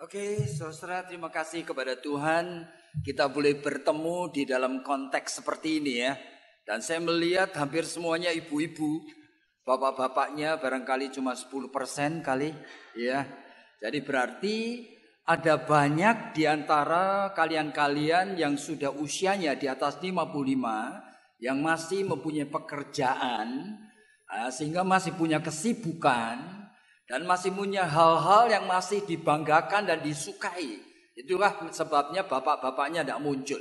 Oke, okay, saudara terima kasih kepada Tuhan kita boleh bertemu di dalam konteks seperti ini ya. Dan saya melihat hampir semuanya ibu-ibu, bapak-bapaknya barangkali cuma 10% kali ya. Jadi berarti ada banyak di antara kalian-kalian yang sudah usianya di atas 55 yang masih mempunyai pekerjaan ah, sehingga masih punya kesibukan dan masih punya hal-hal yang masih dibanggakan dan disukai. Itulah sebabnya bapak-bapaknya tidak muncul.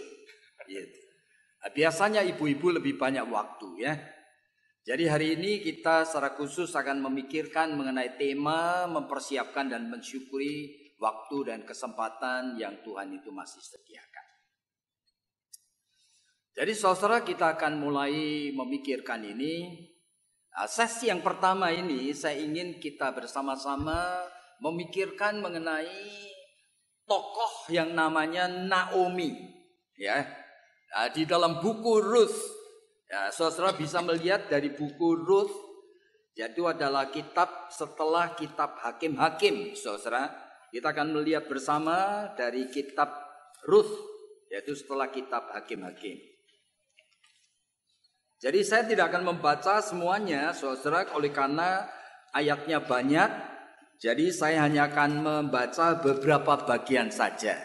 Gitu. Nah, biasanya ibu-ibu lebih banyak waktu ya. Jadi hari ini kita secara khusus akan memikirkan mengenai tema mempersiapkan dan mensyukuri waktu dan kesempatan yang Tuhan itu masih sediakan. Jadi saudara kita akan mulai memikirkan ini Nah, sesi yang pertama ini saya ingin kita bersama-sama memikirkan mengenai tokoh yang namanya Naomi. Ya, nah, di dalam buku Ruth, ya, saudara bisa melihat dari buku Ruth, yaitu adalah kitab setelah kitab Hakim-Hakim, saudara. Kita akan melihat bersama dari kitab Ruth, yaitu setelah kitab Hakim-Hakim. Jadi saya tidak akan membaca semuanya saudara oleh karena ayatnya banyak. Jadi saya hanya akan membaca beberapa bagian saja.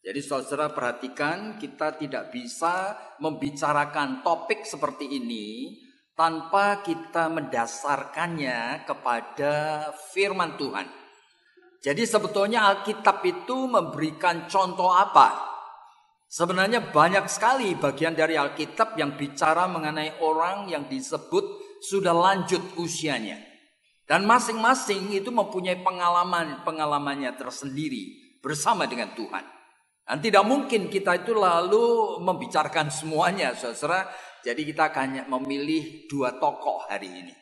Jadi saudara perhatikan kita tidak bisa membicarakan topik seperti ini tanpa kita mendasarkannya kepada firman Tuhan. Jadi sebetulnya Alkitab itu memberikan contoh apa? Sebenarnya banyak sekali bagian dari Alkitab yang bicara mengenai orang yang disebut sudah lanjut usianya. Dan masing-masing itu mempunyai pengalaman-pengalamannya tersendiri bersama dengan Tuhan. Dan tidak mungkin kita itu lalu membicarakan semuanya, saudara. Jadi kita hanya memilih dua tokoh hari ini.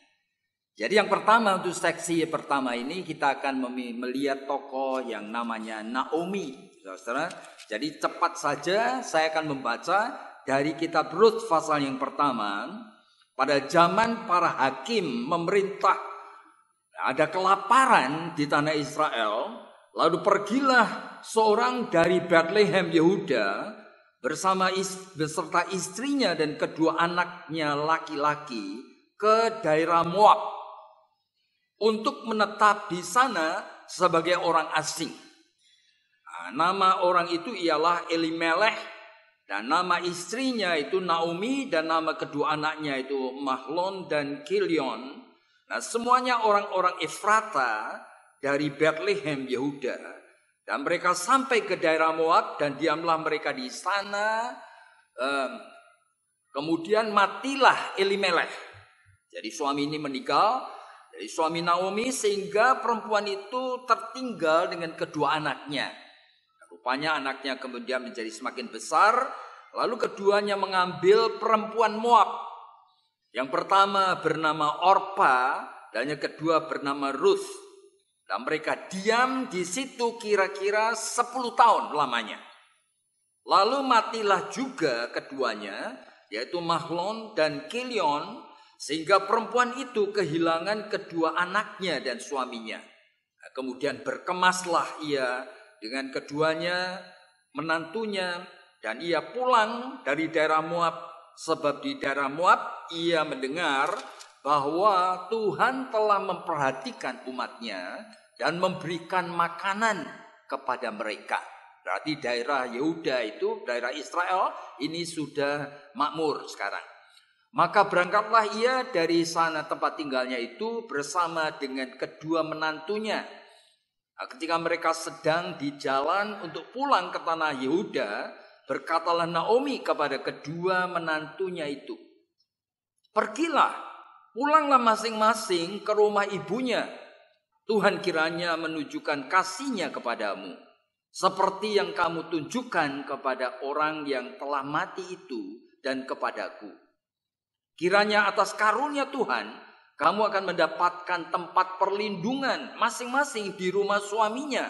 Jadi yang pertama untuk seksi pertama ini kita akan melihat tokoh yang namanya Naomi, saudara jadi cepat saja saya akan membaca dari kitab Ruth pasal yang pertama. Pada zaman para hakim memerintah ada kelaparan di tanah Israel. Lalu pergilah seorang dari Bethlehem Yehuda bersama ist beserta istrinya dan kedua anaknya laki-laki ke daerah Moab untuk menetap di sana sebagai orang asing. Nah, nama orang itu ialah Elimelech dan nama istrinya itu Naomi dan nama kedua anaknya itu Mahlon dan Kilion. Nah, semuanya orang-orang Efrata dari Bethlehem Yehuda dan mereka sampai ke daerah Moab dan diamlah mereka di sana. kemudian matilah Elimelech. Jadi suami ini meninggal dari suami Naomi sehingga perempuan itu tertinggal dengan kedua anaknya. Rupanya anaknya kemudian menjadi semakin besar, lalu keduanya mengambil perempuan Moab. Yang pertama bernama Orpa, dan yang kedua bernama Ruth. Dan mereka diam di situ kira-kira 10 tahun lamanya. Lalu matilah juga keduanya, yaitu Mahlon dan Kilion, sehingga perempuan itu kehilangan kedua anaknya dan suaminya. Kemudian berkemaslah ia dengan keduanya, menantunya, dan ia pulang dari daerah Moab. Sebab di daerah Moab ia mendengar bahwa Tuhan telah memperhatikan umatnya dan memberikan makanan kepada mereka. Berarti daerah Yehuda itu, daerah Israel ini sudah makmur sekarang. Maka berangkatlah ia dari sana tempat tinggalnya itu bersama dengan kedua menantunya Nah, ketika mereka sedang di jalan untuk pulang ke tanah Yehuda, berkatalah Naomi kepada kedua menantunya itu, "Pergilah, pulanglah masing-masing ke rumah ibunya. Tuhan kiranya menunjukkan kasihnya kepadamu, seperti yang kamu tunjukkan kepada orang yang telah mati itu dan kepadaku. Kiranya atas karunia Tuhan, kamu akan mendapatkan tempat perlindungan masing-masing di rumah suaminya.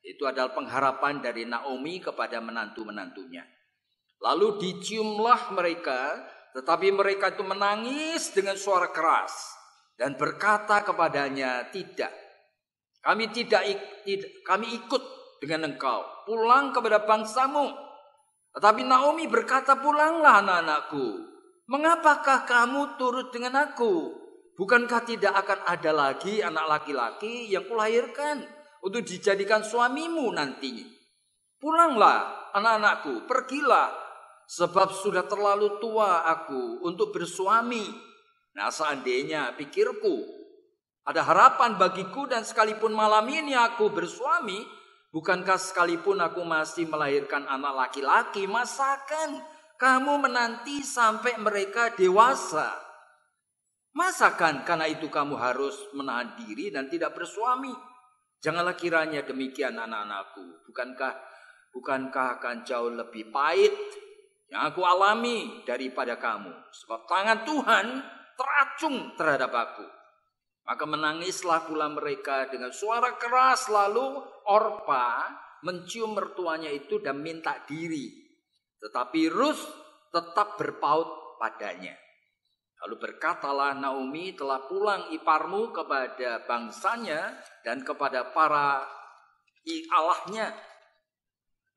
Itu adalah pengharapan dari Naomi kepada menantu-menantunya. Lalu diciumlah mereka, tetapi mereka itu menangis dengan suara keras dan berkata kepadanya, "Tidak. Kami tidak, kami ikut dengan engkau. Pulang kepada bangsamu." Tetapi Naomi berkata, "Pulanglah anak-anakku. Mengapakah kamu turut dengan aku?" Bukankah tidak akan ada lagi anak laki-laki yang kulahirkan untuk dijadikan suamimu nantinya? Pulanglah anak-anakku, pergilah sebab sudah terlalu tua aku untuk bersuami. Nah seandainya pikirku ada harapan bagiku dan sekalipun malam ini aku bersuami, bukankah sekalipun aku masih melahirkan anak laki-laki, masakan kamu menanti sampai mereka dewasa. Masakan karena itu kamu harus menahan diri dan tidak bersuami. Janganlah kiranya demikian anak-anakku. Bukankah bukankah akan jauh lebih pahit yang aku alami daripada kamu. Sebab tangan Tuhan teracung terhadap aku. Maka menangislah pula mereka dengan suara keras lalu Orpa mencium mertuanya itu dan minta diri. Tetapi Rus tetap berpaut padanya. Lalu berkatalah Naomi telah pulang iparmu kepada bangsanya dan kepada para allahnya.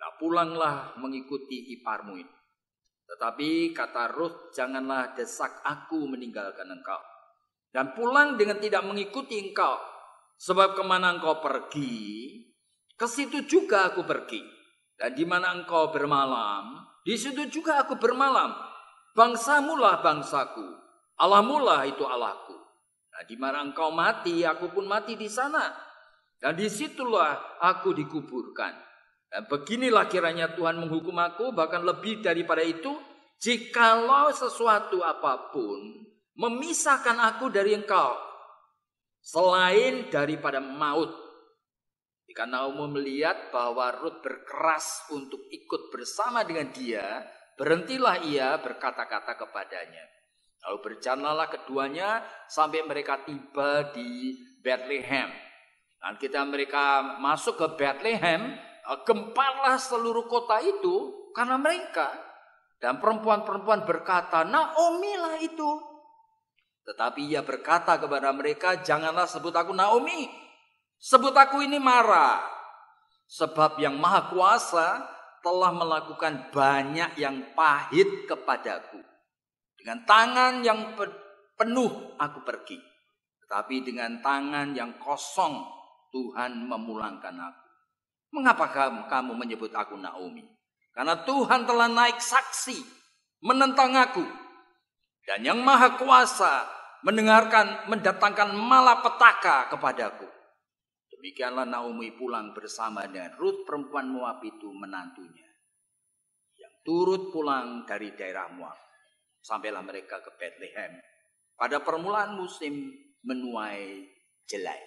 Nah, pulanglah mengikuti iparmu ini. Tetapi kata Ruth, janganlah desak aku meninggalkan engkau. Dan pulang dengan tidak mengikuti engkau. Sebab kemana engkau pergi, ke situ juga aku pergi. Dan di mana engkau bermalam, di situ juga aku bermalam. Bangsamulah bangsaku, Alamulah itu Allahku. Nah, di mana engkau mati, aku pun mati di sana. Dan disitulah aku dikuburkan. Dan beginilah kiranya Tuhan menghukum aku, bahkan lebih daripada itu, jikalau sesuatu apapun memisahkan aku dari engkau, selain daripada maut. Jika Naomi melihat bahwa Rut berkeras untuk ikut bersama dengan dia, berhentilah ia berkata-kata kepadanya. Lalu berjalanlah keduanya sampai mereka tiba di Bethlehem. Dan kita mereka masuk ke Bethlehem, eh, gemparlah seluruh kota itu karena mereka. Dan perempuan-perempuan berkata, Naomi lah itu. Tetapi ia berkata kepada mereka, janganlah sebut aku Naomi. Sebut aku ini Mara. Sebab yang maha kuasa telah melakukan banyak yang pahit kepadaku. Dengan tangan yang penuh aku pergi. Tetapi dengan tangan yang kosong Tuhan memulangkan aku. Mengapa kamu menyebut aku Naomi? Karena Tuhan telah naik saksi menentang aku. Dan yang maha kuasa mendengarkan mendatangkan malapetaka kepadaku. Demikianlah Naomi pulang bersama dengan Ruth perempuan Moab itu menantunya. Yang turut pulang dari daerah Moab. Sampailah mereka ke Bethlehem. Pada permulaan musim menuai jelai.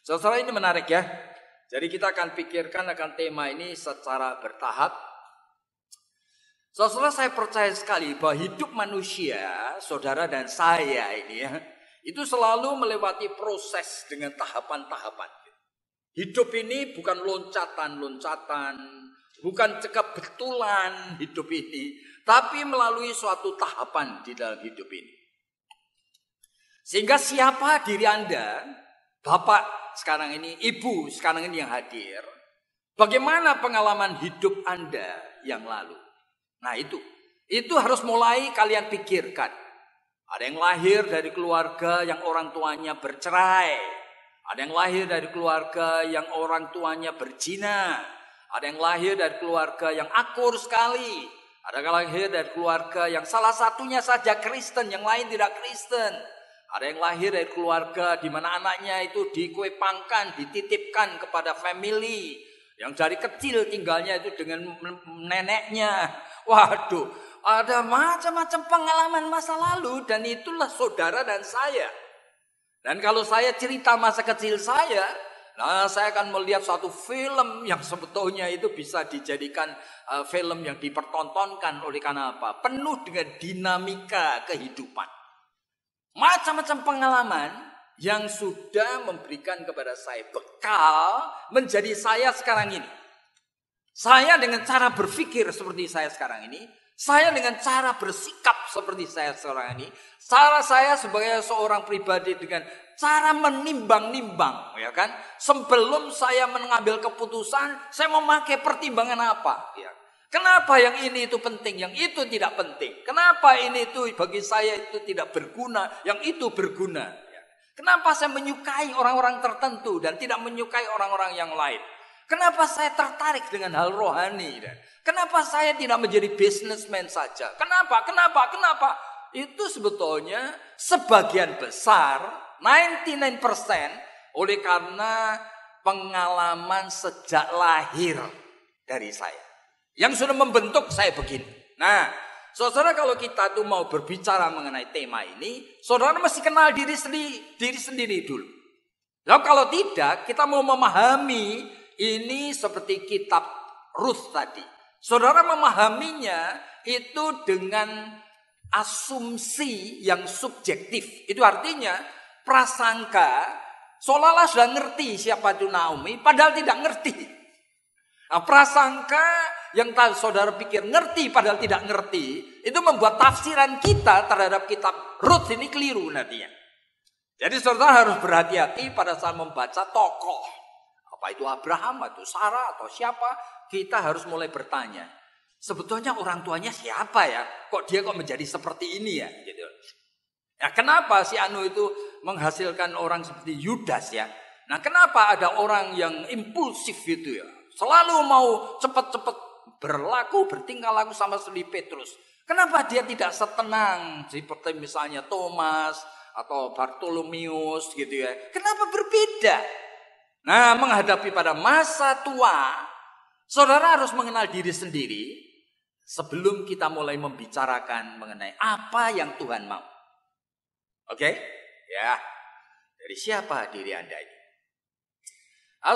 Saudara ini menarik ya. Jadi kita akan pikirkan akan tema ini secara bertahap. Saudara saya percaya sekali bahwa hidup manusia, saudara dan saya ini ya, itu selalu melewati proses dengan tahapan-tahapan. Hidup ini bukan loncatan-loncatan, bukan cekap betulan hidup ini, tapi melalui suatu tahapan di dalam hidup ini. Sehingga siapa diri Anda, Bapak sekarang ini, Ibu sekarang ini yang hadir, bagaimana pengalaman hidup Anda yang lalu? Nah itu, itu harus mulai kalian pikirkan. Ada yang lahir dari keluarga yang orang tuanya bercerai. Ada yang lahir dari keluarga yang orang tuanya berjina. Ada yang lahir dari keluarga yang akur sekali. Ada yang lahir dari keluarga yang salah satunya saja Kristen, yang lain tidak Kristen. Ada yang lahir dari keluarga di mana anaknya itu dikuepangkan, dititipkan kepada family. Yang dari kecil tinggalnya itu dengan neneknya. Waduh, ada macam-macam pengalaman masa lalu dan itulah saudara dan saya. Dan kalau saya cerita masa kecil saya, Nah, saya akan melihat suatu film yang sebetulnya itu bisa dijadikan uh, film yang dipertontonkan oleh karena apa? Penuh dengan dinamika kehidupan. Macam-macam pengalaman yang sudah memberikan kepada saya bekal menjadi saya sekarang ini. Saya dengan cara berpikir seperti saya sekarang ini saya dengan cara bersikap seperti saya seorang ini, cara saya sebagai seorang pribadi dengan cara menimbang-nimbang, ya kan? Sebelum saya mengambil keputusan, saya memakai pertimbangan apa, ya? Kenapa yang ini itu penting, yang itu tidak penting? Kenapa ini itu bagi saya itu tidak berguna, yang itu berguna? Ya. Kenapa saya menyukai orang-orang tertentu dan tidak menyukai orang-orang yang lain? Kenapa saya tertarik dengan hal rohani? kenapa saya tidak menjadi businessman saja? Kenapa? Kenapa? Kenapa? Itu sebetulnya sebagian besar, 99% oleh karena pengalaman sejak lahir dari saya. Yang sudah membentuk saya begini. Nah, saudara kalau kita tuh mau berbicara mengenai tema ini, saudara mesti kenal diri sendiri, diri sendiri dulu. Lalu kalau tidak, kita mau memahami ini seperti kitab Ruth tadi. Saudara memahaminya itu dengan asumsi yang subjektif. Itu artinya prasangka seolah-olah sudah ngerti siapa itu Naomi padahal tidak ngerti. Nah, prasangka yang tadi saudara pikir ngerti padahal tidak ngerti itu membuat tafsiran kita terhadap kitab Ruth ini keliru nantinya. Jadi saudara harus berhati-hati pada saat membaca tokoh. Apa itu Abraham atau Sarah atau siapa? Kita harus mulai bertanya. Sebetulnya orang tuanya siapa ya? Kok dia kok menjadi seperti ini ya? Gitu. Nah, kenapa si Anu itu menghasilkan orang seperti Yudas ya? Nah, kenapa ada orang yang impulsif itu ya? Selalu mau cepet-cepet berlaku, bertingkah laku sama seperti Petrus. Kenapa dia tidak setenang seperti misalnya Thomas atau Bartolomius gitu ya? Kenapa berbeda? Nah, menghadapi pada masa tua, saudara harus mengenal diri sendiri sebelum kita mulai membicarakan mengenai apa yang Tuhan mau. Oke? Okay? Ya. Dari siapa diri Anda ini?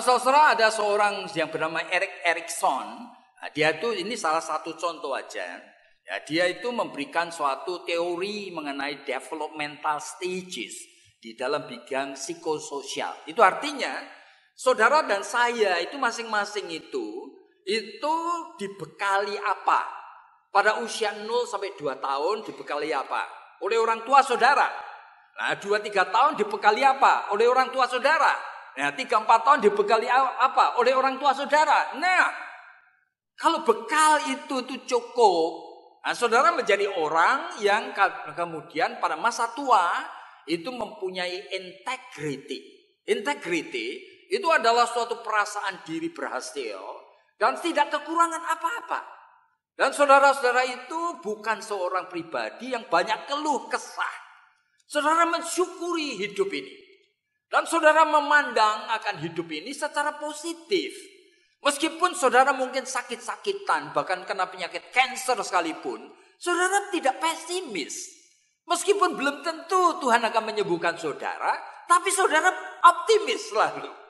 Saudara ada seorang yang bernama Erik Erikson. Nah, dia itu ini salah satu contoh aja. Ya, dia itu memberikan suatu teori mengenai developmental stages di dalam bidang psikososial. Itu artinya Saudara dan saya itu masing-masing itu itu dibekali apa? Pada usia 0 sampai 2 tahun dibekali apa? Oleh orang tua saudara. Nah, 2 3 tahun dibekali apa? Oleh orang tua saudara. Nah, 3 4 tahun dibekali apa? Oleh orang tua saudara. Nah, kalau bekal itu itu cukup, nah, saudara menjadi orang yang kemudian pada masa tua itu mempunyai integrity. Integrity itu adalah suatu perasaan diri berhasil dan tidak kekurangan apa-apa. Dan saudara-saudara itu bukan seorang pribadi yang banyak keluh kesah. Saudara mensyukuri hidup ini. Dan saudara memandang akan hidup ini secara positif. Meskipun saudara mungkin sakit-sakitan, bahkan kena penyakit cancer sekalipun, saudara tidak pesimis. Meskipun belum tentu Tuhan akan menyembuhkan saudara, tapi saudara optimis selalu.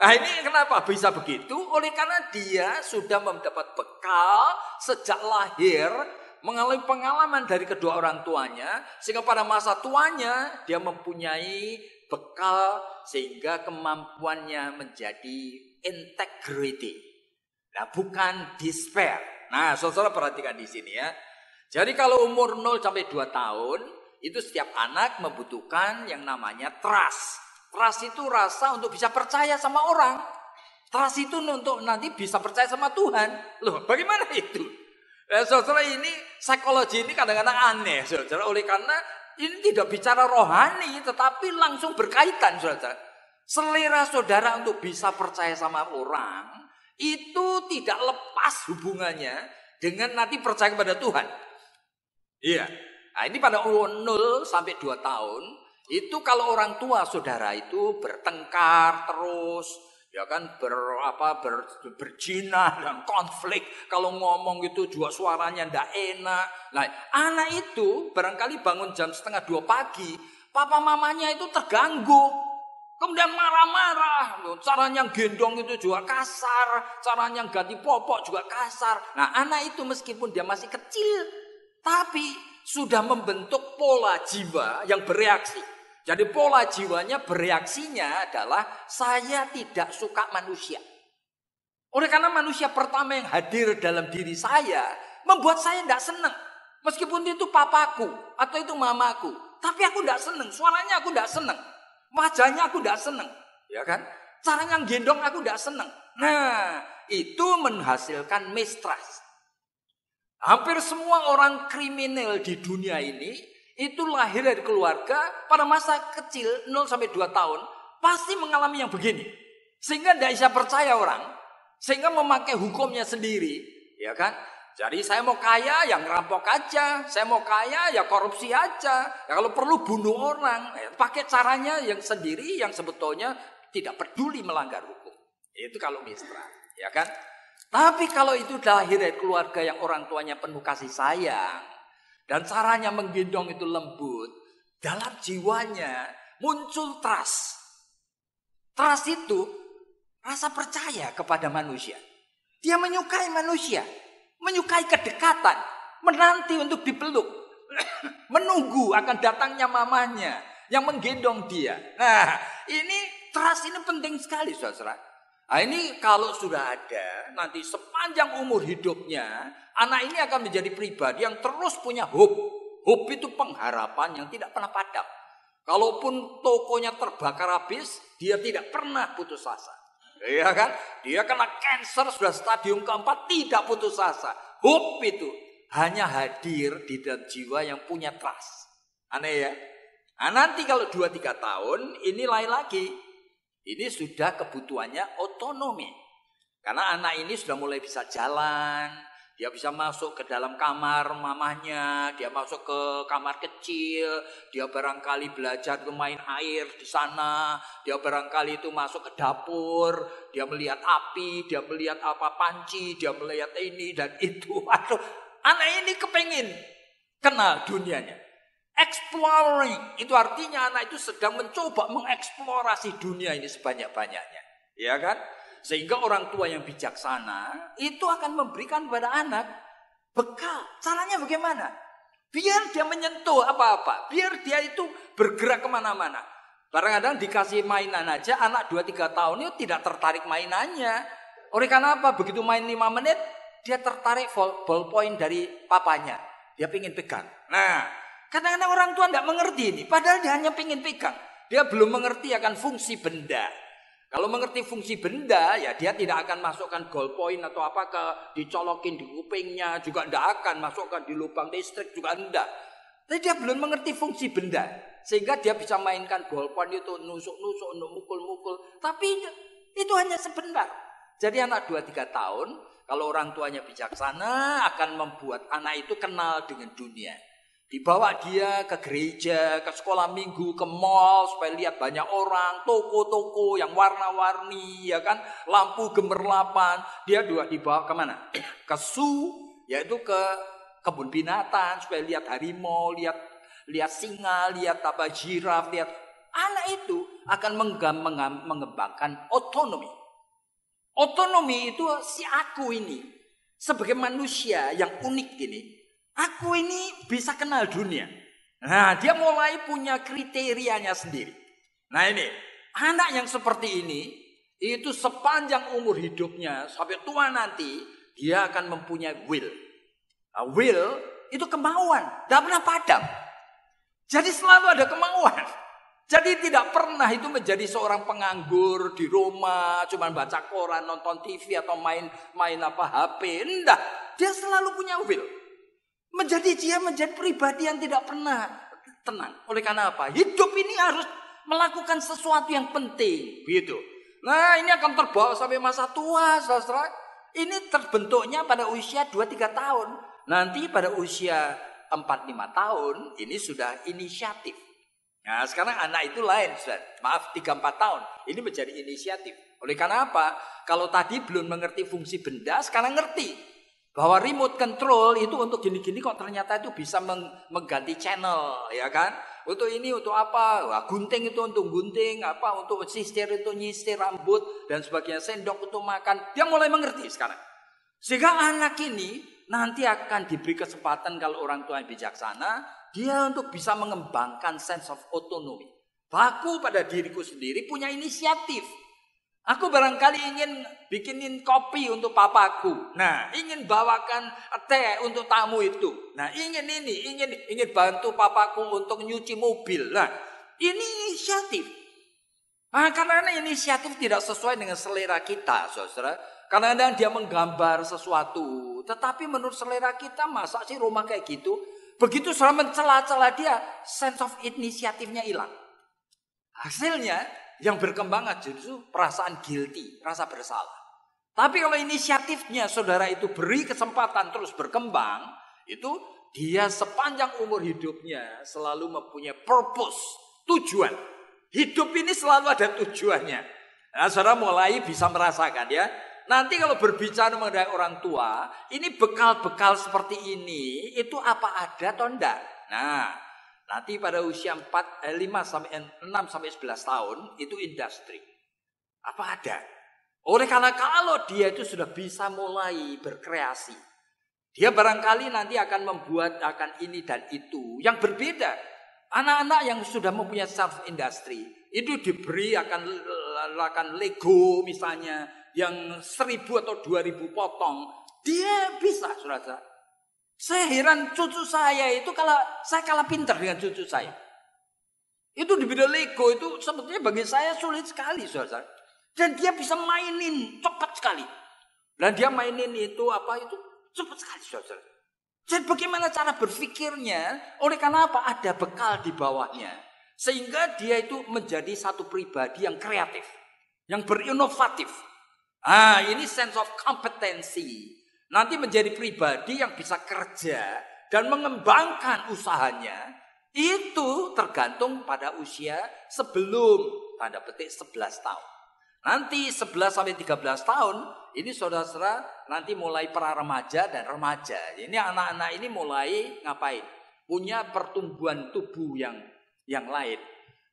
Nah ini kenapa bisa begitu? Oleh karena dia sudah mendapat bekal sejak lahir mengalami pengalaman dari kedua orang tuanya sehingga pada masa tuanya dia mempunyai bekal sehingga kemampuannya menjadi integrity. Nah, bukan despair. Nah, saudara perhatikan di sini ya. Jadi kalau umur 0 sampai 2 tahun itu setiap anak membutuhkan yang namanya trust Trust itu rasa untuk bisa percaya sama orang. Trust itu untuk nanti bisa percaya sama Tuhan. Loh, bagaimana itu? Ya, saudara ini psikologi ini kadang-kadang aneh, saudara. Oleh karena ini tidak bicara rohani, tetapi langsung berkaitan, saudara. Selera saudara untuk bisa percaya sama orang itu tidak lepas hubungannya dengan nanti percaya kepada Tuhan. Iya. Nah, ini pada umur 0 sampai 2 tahun itu kalau orang tua saudara itu bertengkar terus, ya kan ber apa ber, berjina dan konflik. Kalau ngomong itu juga suaranya ndak enak. Nah, anak itu barangkali bangun jam setengah dua pagi, papa mamanya itu terganggu. Kemudian marah-marah, caranya gendong itu juga kasar, caranya ganti popok juga kasar. Nah anak itu meskipun dia masih kecil, tapi sudah membentuk pola jiwa yang bereaksi. Jadi pola jiwanya bereaksinya adalah saya tidak suka manusia. Oleh karena manusia pertama yang hadir dalam diri saya membuat saya tidak senang. Meskipun itu papaku atau itu mamaku. Tapi aku tidak senang, suaranya aku tidak senang. Wajahnya aku tidak senang. Ya kan? Caranya gendong aku tidak senang. Nah, itu menghasilkan mistrust. Hampir semua orang kriminal di dunia ini itu lahir dari keluarga pada masa kecil 0 sampai 2 tahun pasti mengalami yang begini. Sehingga tidak bisa percaya orang, sehingga memakai hukumnya sendiri, ya kan? Jadi saya mau kaya yang ngerampok aja, saya mau kaya ya korupsi aja, ya kalau perlu bunuh orang, ya, pakai caranya yang sendiri yang sebetulnya tidak peduli melanggar hukum. Itu kalau misra ya kan? Tapi kalau itu lahir dari keluarga yang orang tuanya penuh kasih sayang, dan caranya menggendong itu lembut. Dalam jiwanya muncul trust. Trust itu rasa percaya kepada manusia. Dia menyukai manusia. Menyukai kedekatan. Menanti untuk dipeluk. Menunggu akan datangnya mamanya. Yang menggendong dia. Nah ini trust ini penting sekali saudara Nah ini kalau sudah ada, nanti sepanjang umur hidupnya, anak ini akan menjadi pribadi yang terus punya hope. Hope itu pengharapan yang tidak pernah padam. Kalaupun tokonya terbakar habis, dia tidak pernah putus asa. Iya kan? Dia kena cancer sudah stadium keempat, tidak putus asa. Hope itu hanya hadir di dalam jiwa yang punya trust. Aneh ya? Nah nanti kalau 2-3 tahun, ini lain lagi. Ini sudah kebutuhannya otonomi. Karena anak ini sudah mulai bisa jalan, dia bisa masuk ke dalam kamar mamahnya, dia masuk ke kamar kecil, dia barangkali belajar bermain air di sana, dia barangkali itu masuk ke dapur, dia melihat api, dia melihat apa panci, dia melihat ini dan itu. anak ini kepengen kenal dunianya. Exploring itu artinya anak itu sedang mencoba mengeksplorasi dunia ini sebanyak-banyaknya, ya kan? Sehingga orang tua yang bijaksana itu akan memberikan kepada anak bekal. Caranya bagaimana? Biar dia menyentuh apa-apa, biar dia itu bergerak kemana-mana. Kadang-kadang dikasih mainan aja anak 2-3 tahun itu tidak tertarik mainannya. Oleh karena apa? Begitu main 5 menit dia tertarik ballpoint dari papanya. Dia ingin pegang. Nah, Kadang-kadang orang tua tidak mengerti ini, padahal dia hanya ingin pegang. Dia belum mengerti akan fungsi benda. Kalau mengerti fungsi benda, ya dia tidak akan masukkan gold point atau apa ke dicolokin di kupingnya, juga tidak akan masukkan di lubang listrik juga tidak. Tapi dia belum mengerti fungsi benda, sehingga dia bisa mainkan gold point itu nusuk-nusuk, mukul-mukul. Tapi itu hanya sebentar. Jadi anak dua tiga tahun, kalau orang tuanya bijaksana, akan membuat anak itu kenal dengan dunia. Dibawa dia ke gereja, ke sekolah minggu, ke mall supaya lihat banyak orang, toko-toko yang warna-warni, ya kan, lampu gemerlapan. Dia dua dibawa kemana? ke zoo, yaitu ke kebun binatang supaya lihat harimau, lihat lihat singa, lihat apa jiraf, lihat anak itu akan mengembangkan otonomi. Otonomi itu si aku ini sebagai manusia yang unik ini Aku ini bisa kenal dunia. Nah, dia mulai punya kriterianya sendiri. Nah, ini anak yang seperti ini itu sepanjang umur hidupnya sampai tua nanti dia akan mempunyai will. Nah, will itu kemauan, tidak pernah padam. Jadi selalu ada kemauan. Jadi tidak pernah itu menjadi seorang penganggur di rumah, cuma baca koran, nonton TV atau main main apa HP. Enggak, dia selalu punya will. Menjadi dia menjadi pribadi yang tidak pernah tenang. Oleh karena apa? Hidup ini harus melakukan sesuatu yang penting. Begitu. Nah ini akan terbawa sampai masa tua, saudara. Ini terbentuknya pada usia 2-3 tahun. Nanti pada usia 4-5 tahun ini sudah inisiatif. Nah sekarang anak itu lain, Sudah. Maaf 3-4 tahun. Ini menjadi inisiatif. Oleh karena apa? Kalau tadi belum mengerti fungsi benda, sekarang ngerti bahwa remote control itu untuk gini-gini kok ternyata itu bisa meng mengganti channel ya kan untuk ini untuk apa Wah, gunting itu untuk gunting apa untuk sisir itu nyisir rambut dan sebagainya sendok untuk makan dia mulai mengerti sekarang sehingga anak ini nanti akan diberi kesempatan kalau orang tua yang bijaksana dia untuk bisa mengembangkan sense of autonomy. Aku pada diriku sendiri punya inisiatif. Aku barangkali ingin bikinin kopi untuk papaku. Nah, ingin bawakan teh untuk tamu itu. Nah, ingin ini, ingin ingin bantu papaku untuk nyuci mobil. Nah, ini inisiatif. Nah, karena inisiatif tidak sesuai dengan selera kita, saudara. Karena kadang dia menggambar sesuatu, tetapi menurut selera kita masa sih rumah kayak gitu? Begitu saya mencela-cela dia, sense of inisiatifnya hilang. Hasilnya yang berkembang aja itu perasaan guilty, rasa bersalah. Tapi kalau inisiatifnya saudara itu beri kesempatan terus berkembang, itu dia sepanjang umur hidupnya selalu mempunyai purpose, tujuan. Hidup ini selalu ada tujuannya. Nah, saudara mulai bisa merasakan ya. Nanti kalau berbicara mengenai orang tua, ini bekal-bekal seperti ini, itu apa ada atau enggak? Nah, Nanti pada usia 4, eh, 5 sampai 6 sampai 11 tahun itu industri. Apa ada? Oleh karena kalau dia itu sudah bisa mulai berkreasi, dia barangkali nanti akan membuat akan ini dan itu yang berbeda. Anak-anak yang sudah mempunyai self industry itu diberi akan akan Lego misalnya yang seribu atau dua ribu potong dia bisa saudara saya heran cucu saya itu kalau saya kalah pinter dengan cucu saya. Itu di bidang Lego itu sebetulnya bagi saya sulit sekali saudara. Dan dia bisa mainin cepat sekali. Dan dia mainin itu apa itu cepat sekali saudara. Jadi bagaimana cara berpikirnya? Oleh karena apa? Ada bekal di bawahnya. Sehingga dia itu menjadi satu pribadi yang kreatif. Yang berinovatif. Ah, ini sense of competency nanti menjadi pribadi yang bisa kerja dan mengembangkan usahanya itu tergantung pada usia sebelum tanda petik 11 tahun. Nanti 11 sampai 13 tahun ini saudara-saudara nanti mulai para remaja dan remaja. Ini anak-anak ini mulai ngapain? Punya pertumbuhan tubuh yang yang lain.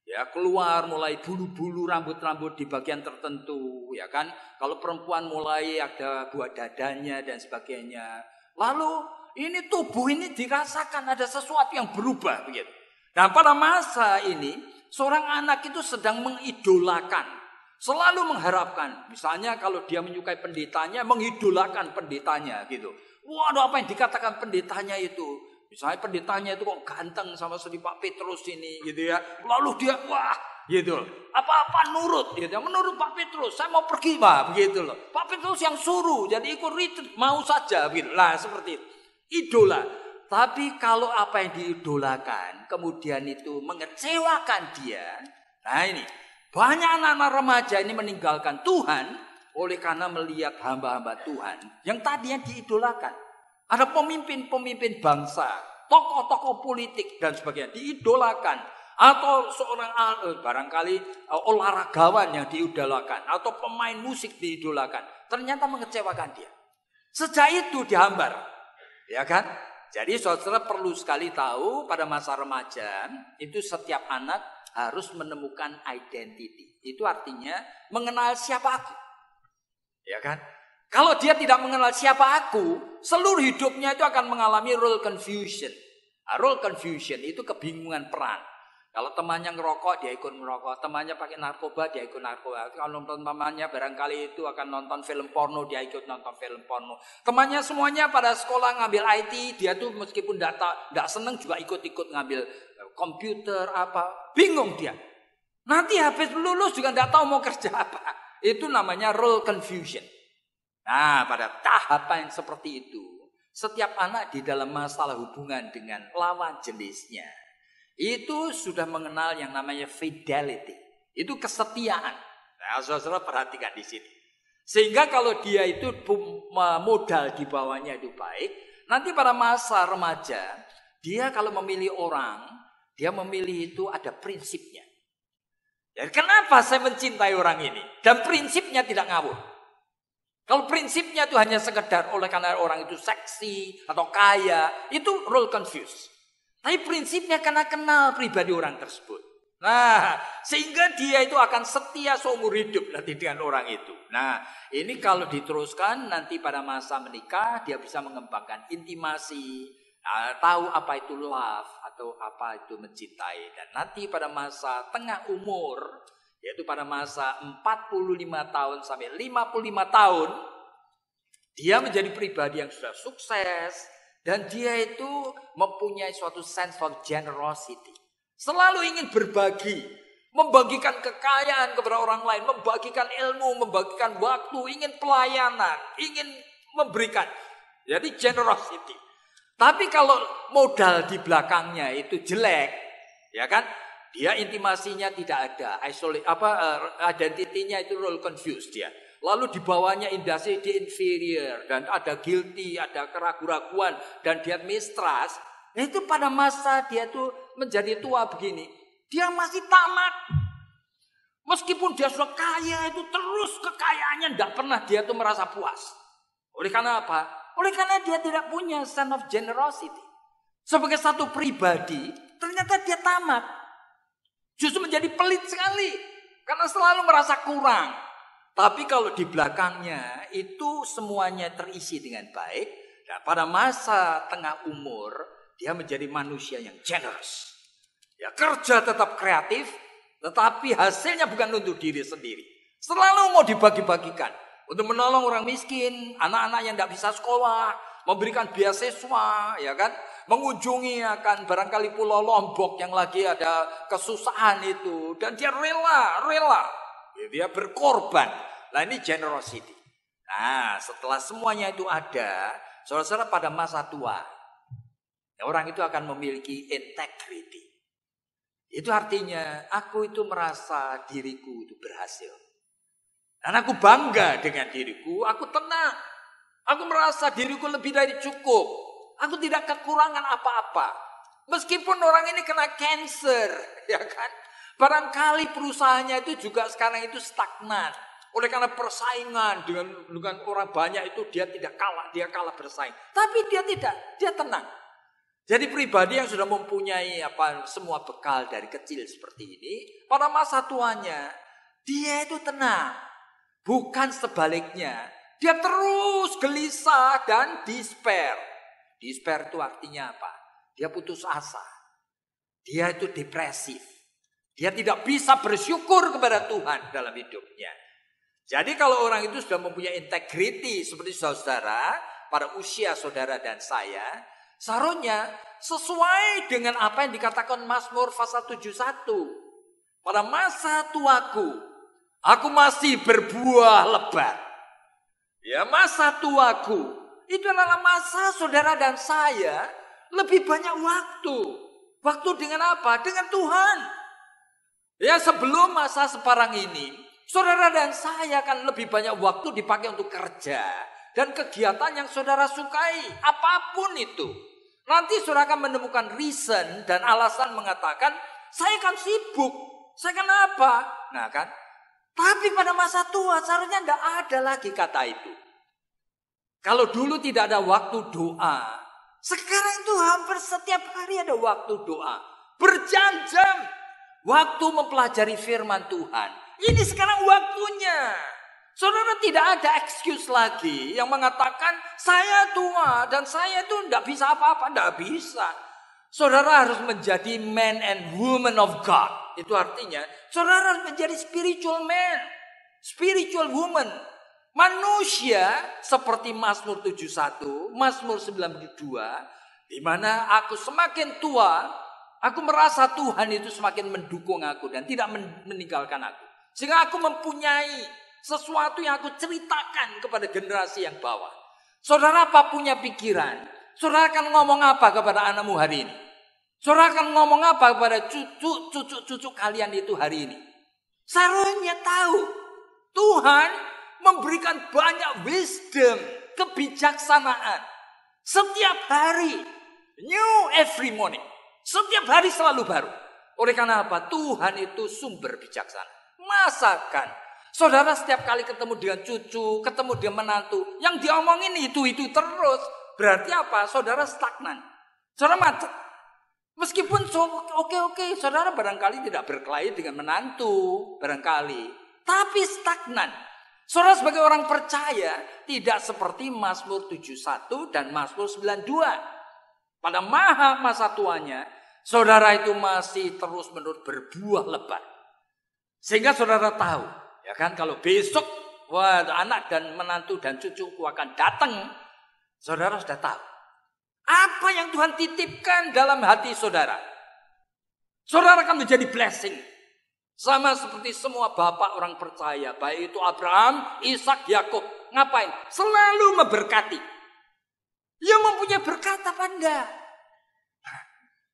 Ya keluar mulai bulu-bulu rambut-rambut di bagian tertentu, ya kan? Kalau perempuan mulai ada buah dadanya dan sebagainya. Lalu ini tubuh ini dirasakan ada sesuatu yang berubah begitu. Dan pada masa ini seorang anak itu sedang mengidolakan, selalu mengharapkan. Misalnya kalau dia menyukai pendetanya, mengidolakan pendetanya gitu. waduh apa yang dikatakan pendetanya itu? Misalnya pendetanya itu kok ganteng sama sedih Pak Petrus ini gitu ya. Lalu dia wah gitu loh. Apa-apa nurut gitu. ya Menurut Pak Petrus, saya mau pergi Pak begitu loh. Pak Petrus yang suruh jadi ikut retreat mau saja gitu. Lah seperti itu. Idola. Tapi kalau apa yang diidolakan kemudian itu mengecewakan dia. Nah ini banyak anak-anak remaja ini meninggalkan Tuhan oleh karena melihat hamba-hamba Tuhan yang tadinya diidolakan. Ada pemimpin-pemimpin bangsa, tokoh-tokoh politik dan sebagainya diidolakan atau seorang eh, barangkali eh, olahragawan yang diidolakan atau pemain musik diidolakan ternyata mengecewakan dia sejak itu dihambar ya kan jadi saudara perlu sekali tahu pada masa remaja itu setiap anak harus menemukan identity itu artinya mengenal siapa aku ya kan kalau dia tidak mengenal siapa aku, seluruh hidupnya itu akan mengalami role confusion. Nah, role confusion itu kebingungan peran. Kalau temannya ngerokok, dia ikut ngerokok. Temannya pakai narkoba, dia ikut narkoba. Kalau nonton temannya, barangkali itu akan nonton film porno, dia ikut nonton film porno. Temannya semuanya pada sekolah ngambil IT, dia tuh meskipun tidak tidak seneng juga ikut-ikut ngambil eh, komputer apa. Bingung dia. Nanti habis lulus juga tidak tahu mau kerja apa. Itu namanya role confusion. Nah, pada tahapan seperti itu, setiap anak di dalam masalah hubungan dengan lawan jenisnya itu sudah mengenal yang namanya fidelity. Itu kesetiaan. Nah, saudara perhatikan di sini. Sehingga kalau dia itu modal di bawahnya itu baik, nanti pada masa remaja, dia kalau memilih orang, dia memilih itu ada prinsipnya. Dan ya, kenapa saya mencintai orang ini? Dan prinsipnya tidak ngawur. Kalau prinsipnya itu hanya sekedar oleh karena orang itu seksi atau kaya, itu role confused. Tapi prinsipnya karena kenal pribadi orang tersebut. Nah, sehingga dia itu akan setia seumur hidup nanti dengan orang itu. Nah, ini kalau diteruskan nanti pada masa menikah dia bisa mengembangkan intimasi, eh, tahu apa itu love atau apa itu mencintai dan nanti pada masa tengah umur yaitu pada masa 45 tahun sampai 55 tahun dia menjadi pribadi yang sudah sukses dan dia itu mempunyai suatu sense of generosity. Selalu ingin berbagi, membagikan kekayaan kepada orang lain, membagikan ilmu, membagikan waktu, ingin pelayanan, ingin memberikan. Jadi generosity. Tapi kalau modal di belakangnya itu jelek, ya kan? Dia intimasinya tidak ada, isolate apa uh, identitinya itu role confused ya Lalu di bawahnya indasi di inferior dan ada guilty, ada keraguan-raguan dan dia mistrust. Itu pada masa dia itu menjadi tua begini, dia masih tamat. Meskipun dia sudah kaya itu terus kekayaannya tidak pernah dia itu merasa puas. Oleh karena apa? Oleh karena dia tidak punya sense of generosity. Sebagai satu pribadi, ternyata dia tamat. Justru menjadi pelit sekali karena selalu merasa kurang. Tapi kalau di belakangnya itu semuanya terisi dengan baik dan pada masa tengah umur dia menjadi manusia yang generous. Ya kerja tetap kreatif tetapi hasilnya bukan untuk diri sendiri. Selalu mau dibagi-bagikan untuk menolong orang miskin, anak-anak yang tidak bisa sekolah, memberikan beasiswa, ya kan? mengunjungi akan barangkali pulau Lombok yang lagi ada kesusahan itu dan dia rela, rela. Ya, dia berkorban. Nah ini generosity. Nah setelah semuanya itu ada, saudara-saudara pada masa tua, ya, orang itu akan memiliki integrity. Itu artinya aku itu merasa diriku itu berhasil. Dan aku bangga dengan diriku, aku tenang. Aku merasa diriku lebih dari cukup. Aku tidak kekurangan apa-apa. Meskipun orang ini kena cancer, ya kan? Barangkali perusahaannya itu juga sekarang itu stagnan. Oleh karena persaingan dengan dengan orang banyak itu dia tidak kalah, dia kalah bersaing. Tapi dia tidak, dia tenang. Jadi pribadi yang sudah mempunyai apa semua bekal dari kecil seperti ini, pada masa tuanya dia itu tenang. Bukan sebaliknya, dia terus gelisah dan despair. Despair itu artinya apa? Dia putus asa. Dia itu depresif. Dia tidak bisa bersyukur kepada Tuhan dalam hidupnya. Jadi kalau orang itu sudah mempunyai integriti seperti saudara, pada usia saudara dan saya, seharusnya sesuai dengan apa yang dikatakan Mazmur pasal 71. Pada masa tuaku, aku masih berbuah lebat. Ya masa tuaku, itu adalah masa saudara dan saya lebih banyak waktu. Waktu dengan apa? Dengan Tuhan. Ya sebelum masa separang ini, saudara dan saya akan lebih banyak waktu dipakai untuk kerja dan kegiatan yang saudara sukai, apapun itu. Nanti saudara akan menemukan reason dan alasan mengatakan, saya kan sibuk, saya kenapa? Nah kan? Tapi pada masa tua seharusnya tidak ada lagi kata itu. Kalau dulu tidak ada waktu doa, sekarang itu hampir setiap hari ada waktu doa. Berjam-jam waktu mempelajari firman Tuhan. Ini sekarang waktunya. Saudara tidak ada excuse lagi yang mengatakan saya tua dan saya itu tidak bisa apa-apa. Tidak bisa. Saudara harus menjadi man and woman of God. Itu artinya saudara harus menjadi spiritual man, spiritual woman. Manusia seperti Mazmur 71, Mazmur 92, di mana aku semakin tua, aku merasa Tuhan itu semakin mendukung aku dan tidak meninggalkan aku. Sehingga aku mempunyai sesuatu yang aku ceritakan kepada generasi yang bawah. Saudara apa punya pikiran? Saudara akan ngomong apa kepada anakmu hari ini? Saudara akan ngomong apa kepada cucu-cucu kalian itu hari ini? Seharusnya tahu Tuhan memberikan banyak wisdom, kebijaksanaan. Setiap hari, new every morning. Setiap hari selalu baru. Oleh karena apa? Tuhan itu sumber bijaksana. Masakan. Saudara setiap kali ketemu dengan cucu, ketemu dengan menantu, yang diomongin itu-itu terus. Berarti apa? Saudara stagnan. Saudara macet. Meskipun oke-oke, so, okay, okay, saudara barangkali tidak berkelahi dengan menantu, barangkali. Tapi stagnan. Saudara sebagai orang percaya tidak seperti Mazmur 71 dan Mazmur 92. Pada maha masa tuanya, saudara itu masih terus menerus berbuah lebat. Sehingga saudara tahu, ya kan kalau besok wah, anak dan menantu dan cucuku akan datang, saudara sudah tahu. Apa yang Tuhan titipkan dalam hati saudara? Saudara akan menjadi blessing. Sama seperti semua bapak orang percaya, baik itu Abraham, Ishak, Yakub, ngapain? Selalu memberkati. Yang mempunyai berkat apa enggak?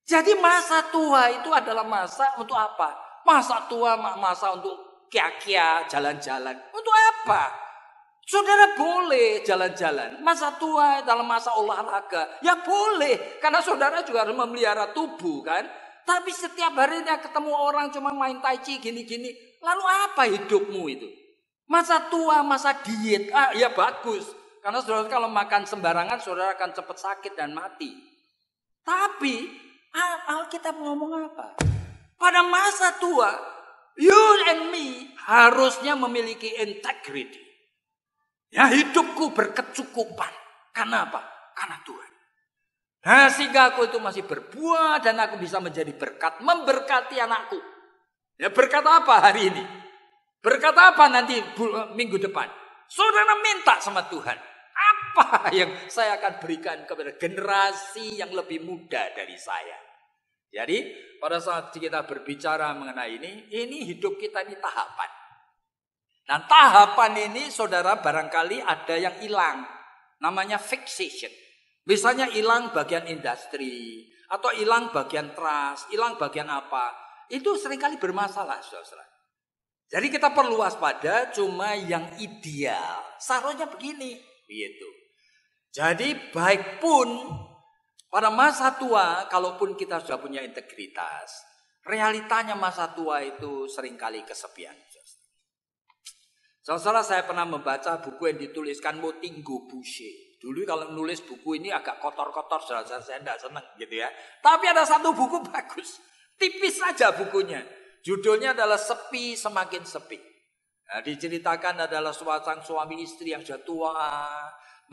Jadi masa tua itu adalah masa untuk apa? Masa tua masa untuk kia-kia jalan-jalan. Untuk apa? Saudara boleh jalan-jalan. Masa tua dalam masa olahraga. Ya boleh. Karena saudara juga harus memelihara tubuh kan. Tapi setiap hari dia ketemu orang cuma main tai chi gini-gini. Lalu apa hidupmu itu? Masa tua, masa diet. Ah, ya bagus. Karena saudara kalau makan sembarangan saudara akan cepat sakit dan mati. Tapi Alkitab ngomong apa? Pada masa tua, you and me harusnya memiliki integrity. Ya hidupku berkecukupan. Karena apa? Karena Tuhan. Nah, sehingga aku itu masih berbuah dan aku bisa menjadi berkat, memberkati anakku. Ya berkat apa hari ini? Berkat apa nanti eh, minggu depan? Saudara minta sama Tuhan. Apa yang saya akan berikan kepada generasi yang lebih muda dari saya? Jadi pada saat kita berbicara mengenai ini, ini hidup kita ini tahapan. Dan tahapan ini saudara barangkali ada yang hilang. Namanya fixation. Misalnya hilang bagian industri atau hilang bagian trust, hilang bagian apa. Itu seringkali bermasalah, saudara. Jadi kita perlu waspada cuma yang ideal. Sarunya begini, begitu. Jadi baik pun pada masa tua, kalaupun kita sudah punya integritas, realitanya masa tua itu seringkali kesepian. Saudara saya pernah membaca buku yang dituliskan Motinggo Boucher. Dulu kalau nulis buku ini agak kotor-kotor, saya tidak senang gitu ya. Tapi ada satu buku bagus, tipis saja bukunya. Judulnya adalah Sepi Semakin Sepi. Nah, diceritakan adalah suasana suami istri yang sudah tua,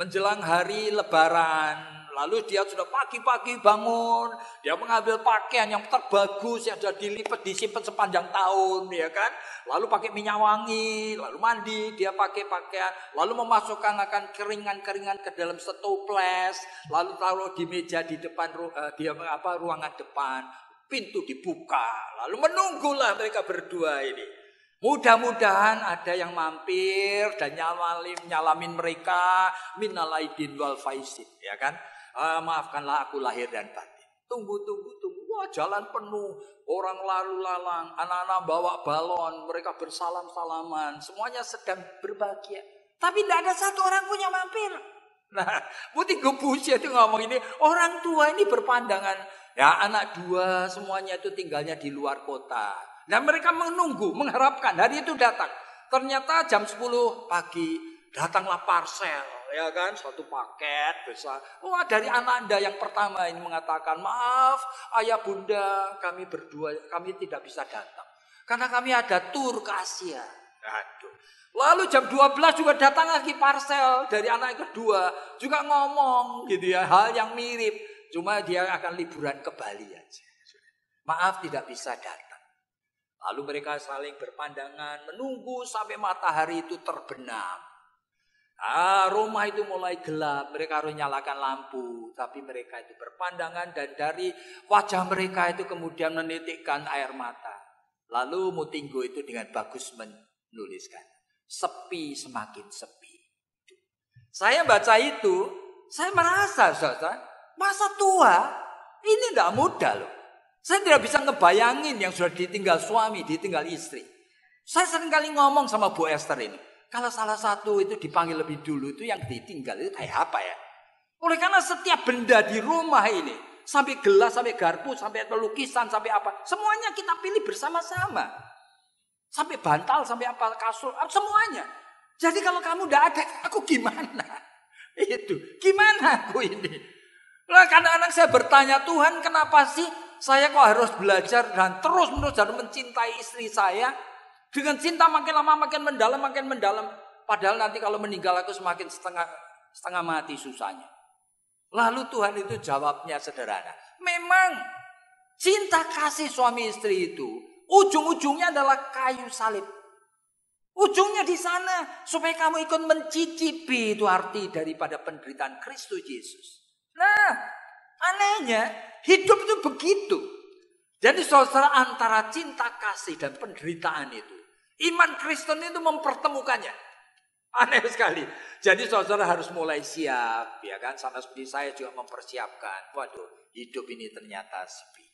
menjelang hari lebaran. Lalu dia sudah pagi-pagi bangun, dia mengambil pakaian yang terbagus yang sudah dilipat disimpan sepanjang tahun, ya kan? Lalu pakai minyak wangi, lalu mandi, dia pakai pakaian, lalu memasukkan akan keringan-keringan ke dalam setoples, lalu taruh di meja di depan uh, eh, dia apa ruangan depan, pintu dibuka, lalu menunggulah mereka berdua ini. Mudah-mudahan ada yang mampir dan nyalamin, nyalamin mereka minal wal faizin, ya kan? Uh, maafkanlah aku lahir dan batin. Tunggu, tunggu, tunggu. Wah, jalan penuh, orang lalu lalang, anak-anak bawa balon, mereka bersalam-salaman, semuanya sedang berbahagia. Tapi tidak ada satu orang punya mampir. Nah, Putih Gebus itu ngomong ini, orang tua ini berpandangan, ya anak dua semuanya itu tinggalnya di luar kota. Dan mereka menunggu, mengharapkan hari itu datang. Ternyata jam 10 pagi datanglah parcel, ya kan? Satu paket besar. Wah, oh, dari anak Anda yang pertama ini mengatakan, "Maaf, Ayah Bunda, kami berdua kami tidak bisa datang karena kami ada tur ke Asia." Aduh. Lalu jam 12 juga datang lagi parcel dari anak kedua, juga ngomong gitu ya, hal yang mirip, cuma dia akan liburan ke Bali aja. Maaf tidak bisa datang. Lalu mereka saling berpandangan, menunggu sampai matahari itu terbenam. Ah, rumah itu mulai gelap, mereka harus nyalakan lampu, tapi mereka itu berpandangan dan dari wajah mereka itu kemudian menitikkan air mata. Lalu Mutinggo itu dengan bagus menuliskan, sepi semakin sepi. Saya baca itu, saya merasa, masa tua ini tidak mudah loh. Saya tidak bisa ngebayangin yang sudah ditinggal suami, ditinggal istri. Saya sering kali ngomong sama Bu Esther ini. Kalau salah satu itu dipanggil lebih dulu itu yang ditinggal itu kayak apa ya? Oleh karena setiap benda di rumah ini, sampai gelas, sampai garpu, sampai lukisan, sampai apa, semuanya kita pilih bersama-sama. Sampai bantal, sampai apa, kasur, ah, semuanya. Jadi kalau kamu tidak ada, aku gimana? Itu, gimana aku ini? Lah kadang-kadang saya bertanya, Tuhan kenapa sih saya kok harus belajar dan terus menerus dan mencintai istri saya dengan cinta makin lama makin mendalam makin mendalam padahal nanti kalau meninggal aku semakin setengah setengah mati susahnya lalu Tuhan itu jawabnya sederhana memang cinta kasih suami istri itu ujung-ujungnya adalah kayu salib ujungnya di sana supaya kamu ikut mencicipi itu arti daripada penderitaan Kristus Yesus nah Anehnya hidup itu begitu. Jadi saudara antara cinta kasih dan penderitaan itu. Iman Kristen itu mempertemukannya. Aneh sekali. Jadi saudara harus mulai siap. ya kan? Sama seperti saya juga mempersiapkan. Waduh hidup ini ternyata sepi.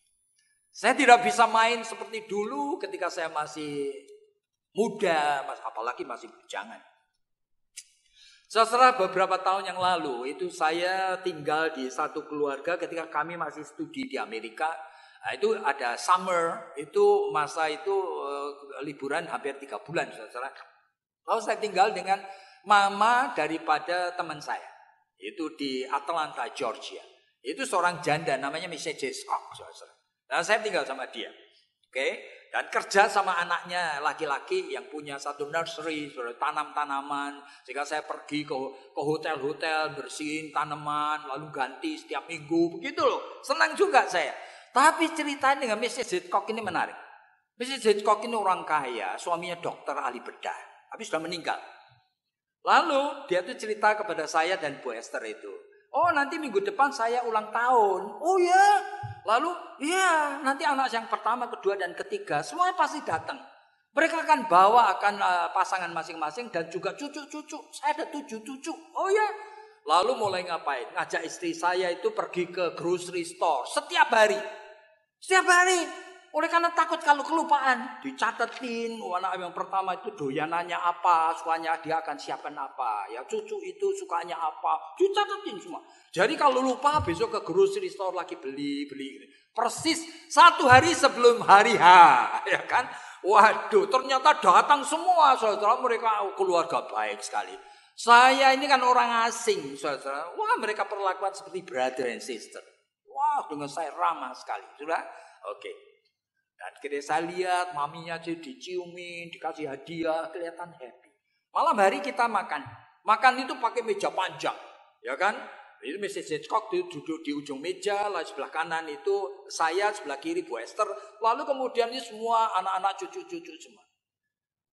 Saya tidak bisa main seperti dulu ketika saya masih muda, apalagi masih bujangan. Setelah beberapa tahun yang lalu itu saya tinggal di satu keluarga ketika kami masih studi di Amerika. Nah, itu ada summer, itu masa itu uh, liburan hampir tiga bulan, Setelah. Lalu saya tinggal dengan mama daripada teman saya, itu di Atlanta, Georgia. Itu seorang janda, namanya Michelle J. Scott, Nah, saya tinggal sama dia. Oke, okay? Dan kerja sama anaknya laki-laki yang punya satu nursery, tanam-tanaman. Jika saya pergi ke ke hotel-hotel bersihin tanaman, lalu ganti setiap minggu, begitu loh. Senang juga saya. Tapi ceritanya dengan Mrs. Hitchcock ini menarik. Mrs. Hitchcock ini orang kaya, suaminya dokter ahli bedah, tapi sudah meninggal. Lalu dia tuh cerita kepada saya dan Bu Esther itu, oh nanti minggu depan saya ulang tahun. Oh ya, Lalu, iya, nanti anak yang pertama, kedua, dan ketiga, semuanya pasti datang. Mereka akan bawa akan eh, pasangan masing-masing dan juga cucu-cucu. Saya ada tujuh cucu. Oh iya. Lalu mulai ngapain? Ngajak istri saya itu pergi ke grocery store setiap hari. Setiap hari oleh karena takut kalau kelupaan, dicatetin warna oh, yang pertama itu doyanannya apa, sukanya dia akan siapkan apa, ya cucu itu sukanya apa, dicatetin semua. Jadi kalau lupa besok ke grocery store lagi beli beli persis satu hari sebelum hari H, ya kan? Waduh, ternyata datang semua saudara mereka keluarga baik sekali. Saya ini kan orang asing, saudara. Wah, mereka perlakuan seperti brother and sister. Wah, dengan saya ramah sekali, sudah? Oke. Okay. Dan kira saya lihat maminya jadi diciumin, dikasih hadiah, kelihatan happy. Malam hari kita makan. Makan itu pakai meja panjang, ya kan? Itu Mrs. Hitchcock duduk di ujung meja, lalu sebelah kanan itu saya, sebelah kiri Bu Esther. Lalu kemudian ini semua anak-anak cucu-cucu semua.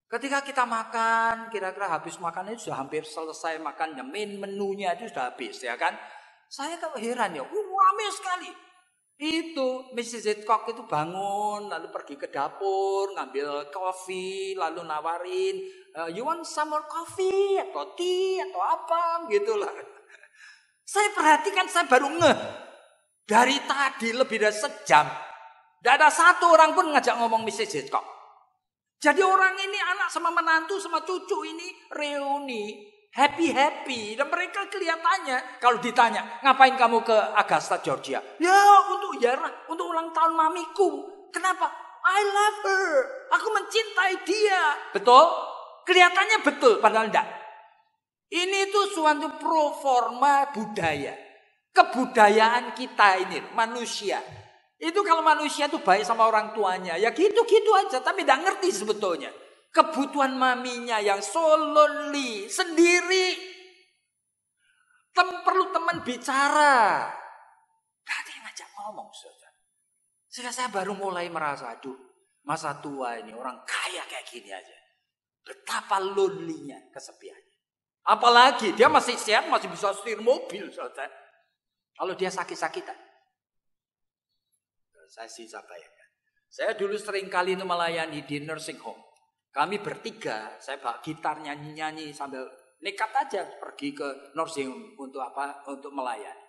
Ketika kita makan, kira-kira habis makan itu sudah hampir selesai makan, main menunya itu sudah habis, ya kan? Saya kalau heran ya, wah sekali. Itu Mrs. Hitchcock itu bangun lalu pergi ke dapur ngambil kopi lalu nawarin eh, you want some more coffee atau tea atau apa gitu lah. Saya perhatikan saya baru ngeh dari tadi lebih dari sejam. Tidak ada satu orang pun ngajak ngomong Mrs. Hitchcock. Jadi orang ini anak sama menantu sama cucu ini reuni happy-happy. Dan mereka kelihatannya kalau ditanya, ngapain kamu ke Augusta, Georgia? Ya untuk ya, untuk ulang tahun mamiku. Kenapa? I love her. Aku mencintai dia. Betul? Kelihatannya betul, padahal enggak. Ini itu suatu pro budaya. Kebudayaan kita ini, manusia. Itu kalau manusia itu baik sama orang tuanya, ya gitu-gitu aja. Tapi enggak ngerti sebetulnya kebutuhan maminya yang sololi sendiri Tem perlu teman bicara gak ada yang ngajak ngomong saudara sehingga saya baru mulai merasa aduh masa tua ini orang kaya kayak gini aja betapa lonelinya kesepiannya apalagi dia masih sehat masih bisa setir mobil saudara kalau dia sakit-sakitan saya sih saya bayangkan saya dulu sering kali itu melayani di nursing home kami bertiga, saya bawa gitar nyanyi-nyanyi sambil nekat aja pergi ke Norseum untuk apa? Untuk melayani.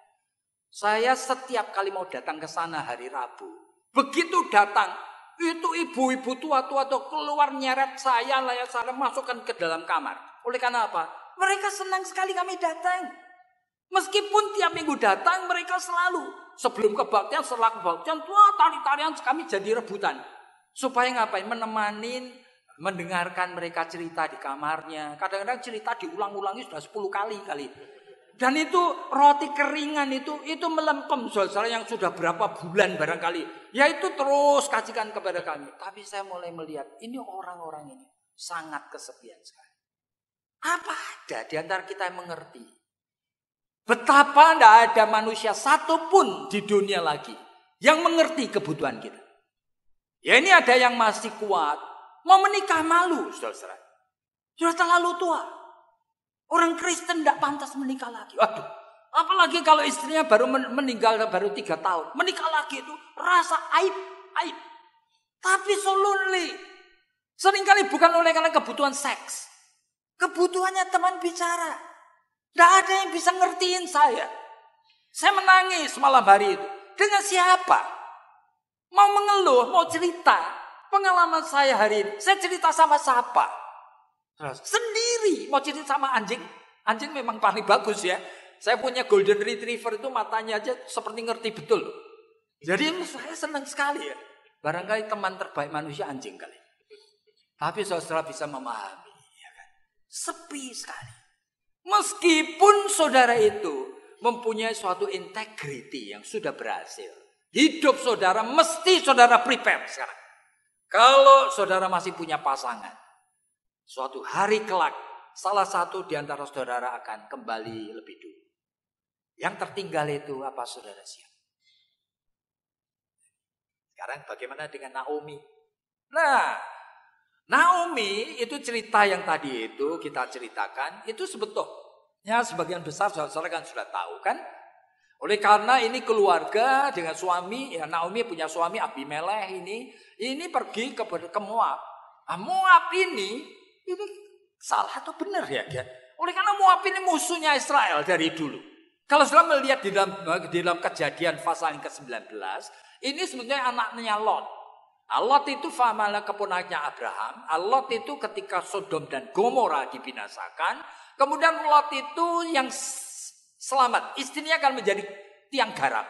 Saya setiap kali mau datang ke sana hari Rabu, begitu datang itu ibu-ibu tua-tua tuh keluar nyeret saya, layak saya masukkan ke dalam kamar. Oleh karena apa? Mereka senang sekali kami datang. Meskipun tiap minggu datang mereka selalu sebelum kebaktian, setelah kebaktian, tua tari-tarian kami jadi rebutan. Supaya ngapain? Menemani mendengarkan mereka cerita di kamarnya. Kadang-kadang cerita diulang-ulangi sudah 10 kali kali. Dan itu roti keringan itu itu melempem saudara yang sudah berapa bulan barangkali. ya itu terus kasihkan kepada kami. Tapi saya mulai melihat ini orang-orang ini sangat kesepian sekali. Apa ada di antara kita yang mengerti? Betapa tidak ada manusia satupun di dunia lagi yang mengerti kebutuhan kita. Ya ini ada yang masih kuat, Mau menikah malu, saudara-saudara. Sudah terlalu tua. Orang Kristen tidak pantas menikah lagi. Waduh, apalagi kalau istrinya baru meninggal baru tiga tahun. Menikah lagi itu rasa aib, aib. Tapi solonly. Seringkali bukan oleh karena kebutuhan seks. Kebutuhannya teman bicara. Tidak ada yang bisa ngertiin saya. Saya menangis malam hari itu. Dengan siapa? Mau mengeluh, mau cerita. Pengalaman saya hari ini, saya cerita sama siapa? Sendiri mau cerita sama anjing. Anjing memang paling bagus ya. Saya punya golden retriever itu matanya aja seperti ngerti betul. Jadi saya senang sekali ya. Barangkali teman terbaik manusia anjing kali. Tapi saudara bisa memahami. Ya kan? Sepi sekali. Meskipun saudara itu mempunyai suatu integriti yang sudah berhasil. Hidup saudara mesti saudara prepare sekarang. Kalau saudara masih punya pasangan, suatu hari kelak salah satu di antara saudara akan kembali lebih dulu. Yang tertinggal itu apa saudara siap? Sekarang bagaimana dengan Naomi? Nah, Naomi itu cerita yang tadi itu kita ceritakan itu sebetulnya sebagian besar saudara kan sudah tahu kan oleh karena ini keluarga dengan suami, ya Naomi punya suami Abimelech ini, ini pergi ke, ke Moab. Nah, Moab ini, ini salah atau benar ya? ya? Oleh karena Moab ini musuhnya Israel dari dulu. Kalau sudah melihat di dalam, di dalam kejadian pasal yang ke-19, ini sebenarnya anaknya Lot. Nah, Lot itu famalah keponaknya Abraham. Nah, Lot itu ketika Sodom dan Gomora dibinasakan. Kemudian Lot itu yang selamat. Istrinya akan menjadi tiang garam.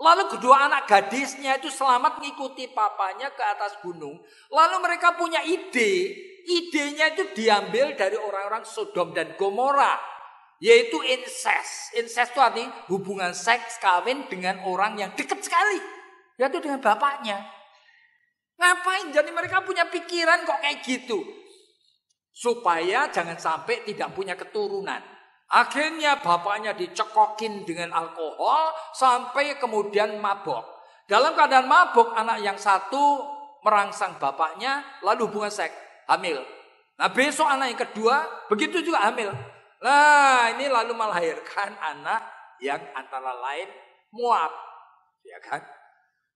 Lalu kedua anak gadisnya itu selamat mengikuti papanya ke atas gunung. Lalu mereka punya ide. Idenya itu diambil dari orang-orang Sodom dan Gomora. Yaitu incest. Incest itu artinya hubungan seks kawin dengan orang yang dekat sekali. Yaitu dengan bapaknya. Ngapain? Jadi mereka punya pikiran kok kayak gitu. Supaya jangan sampai tidak punya keturunan. Akhirnya bapaknya dicekokin dengan alkohol sampai kemudian mabok. Dalam keadaan mabok anak yang satu merangsang bapaknya lalu hubungan seks, hamil. Nah besok anak yang kedua begitu juga hamil. Nah ini lalu melahirkan anak yang antara lain Moab, ya kan?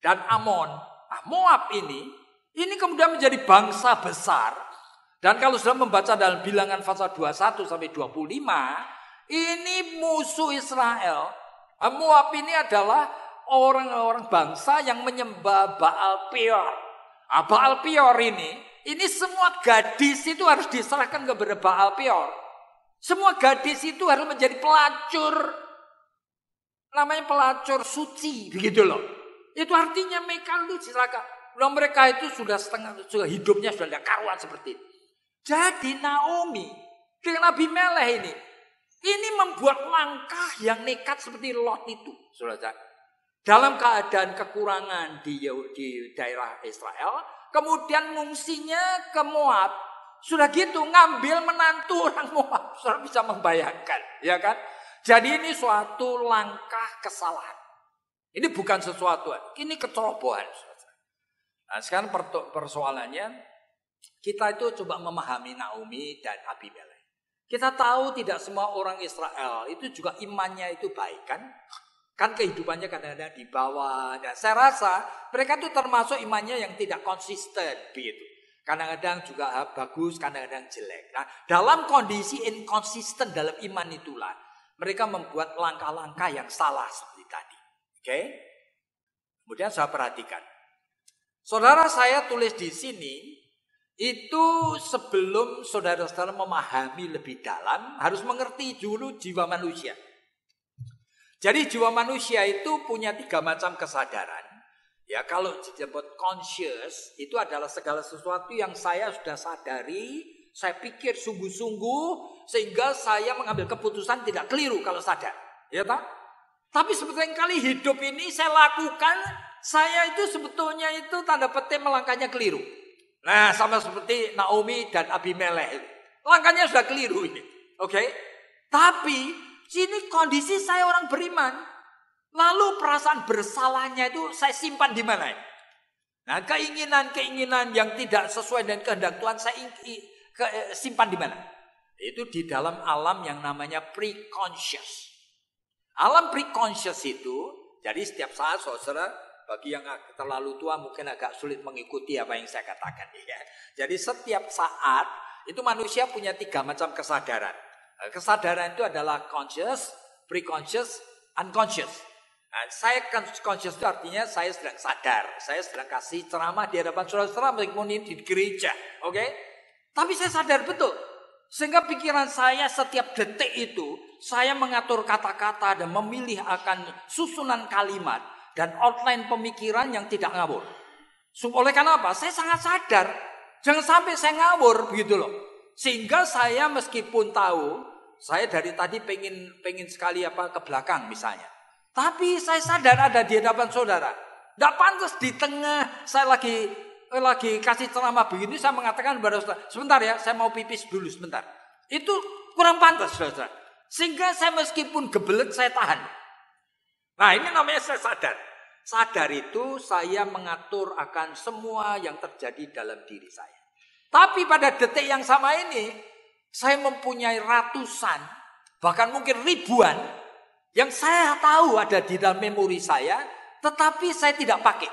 Dan Amon. Nah, Moab ini, ini kemudian menjadi bangsa besar. Dan kalau sudah membaca dalam bilangan pasal 21 sampai 25, ini musuh Israel. Moab ini adalah orang-orang bangsa yang menyembah Baal Peor. Nah, Baal Peor ini, ini semua gadis itu harus diserahkan kepada Baal Peor. Semua gadis itu harus menjadi pelacur. Namanya pelacur suci, begitu loh. Itu artinya mereka lu silakan. Nah, mereka itu sudah setengah sudah hidupnya sudah ada karuan seperti itu. Jadi Naomi dengan Nabi Meleh ini ini membuat langkah yang nekat seperti Lot itu, saudara. Dalam keadaan kekurangan di di daerah Israel, kemudian mungsinya ke Moab. Sudah gitu ngambil menantu orang Moab, saudara bisa membayangkan, ya kan? Jadi ini suatu langkah kesalahan. Ini bukan sesuatu, ini kecerobohan. Nah, sekarang persoalannya kita itu coba memahami Naomi dan Abimelek. Kita tahu tidak semua orang Israel itu juga imannya itu baik kan? Kan kehidupannya kadang-kadang di bawah. Dan saya rasa mereka itu termasuk imannya yang tidak konsisten begitu. Kadang-kadang juga bagus, kadang-kadang jelek. Nah, dalam kondisi inkonsisten dalam iman itulah mereka membuat langkah-langkah yang salah seperti tadi. Oke? Okay? Kemudian saya perhatikan. Saudara saya tulis di sini itu sebelum saudara-saudara memahami lebih dalam harus mengerti dulu jiwa manusia. Jadi jiwa manusia itu punya tiga macam kesadaran. Ya kalau disebut conscious itu adalah segala sesuatu yang saya sudah sadari, saya pikir sungguh-sungguh sehingga saya mengambil keputusan tidak keliru kalau sadar. Ya tak? Tapi sebetulnya kali hidup ini saya lakukan, saya itu sebetulnya itu tanda petik melangkahnya keliru. Nah, sama seperti Naomi dan Abimelech. Langkahnya sudah keliru ini. Oke. Okay? Tapi sini kondisi saya orang beriman. Lalu perasaan bersalahnya itu saya simpan di mana? Nah, keinginan-keinginan yang tidak sesuai dengan kehendak Tuhan saya ke, eh, simpan di mana? Itu di dalam alam yang namanya preconscious. Alam preconscious itu jadi setiap saat saudara bagi yang terlalu tua mungkin agak sulit mengikuti apa yang saya katakan. Ya. Jadi setiap saat itu manusia punya tiga macam kesadaran. Eh, kesadaran itu adalah conscious, preconscious, unconscious. Nah, saya conscious itu artinya saya sedang sadar. Saya sedang kasih ceramah di hadapan saudara-saudara meskipun ini di gereja. Oke? Okay? Tapi saya sadar betul. Sehingga pikiran saya setiap detik itu saya mengatur kata-kata dan memilih akan susunan kalimat dan outline pemikiran yang tidak ngawur. Oleh karena apa? Saya sangat sadar. Jangan sampai saya ngawur begitu loh. Sehingga saya meskipun tahu, saya dari tadi pengen pengen sekali apa ke belakang misalnya. Tapi saya sadar ada di hadapan saudara. Tidak pantas di tengah saya lagi eh, lagi kasih ceramah begini saya mengatakan kepada saudara, sebentar ya, saya mau pipis dulu sebentar. Itu kurang pantas saudara. Sehingga saya meskipun gebelet saya tahan. Nah ini namanya saya sadar. Sadar itu saya mengatur akan semua yang terjadi dalam diri saya. Tapi pada detik yang sama ini, saya mempunyai ratusan, bahkan mungkin ribuan, yang saya tahu ada di dalam memori saya, tetapi saya tidak pakai.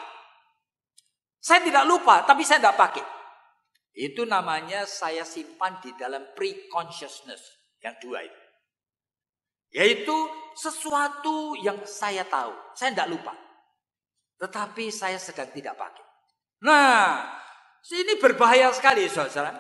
Saya tidak lupa, tapi saya tidak pakai. Itu namanya saya simpan di dalam pre-consciousness. Yang dua itu. Yaitu sesuatu yang saya tahu. Saya tidak lupa. Tetapi saya sedang tidak pakai. Nah, ini berbahaya sekali saudara.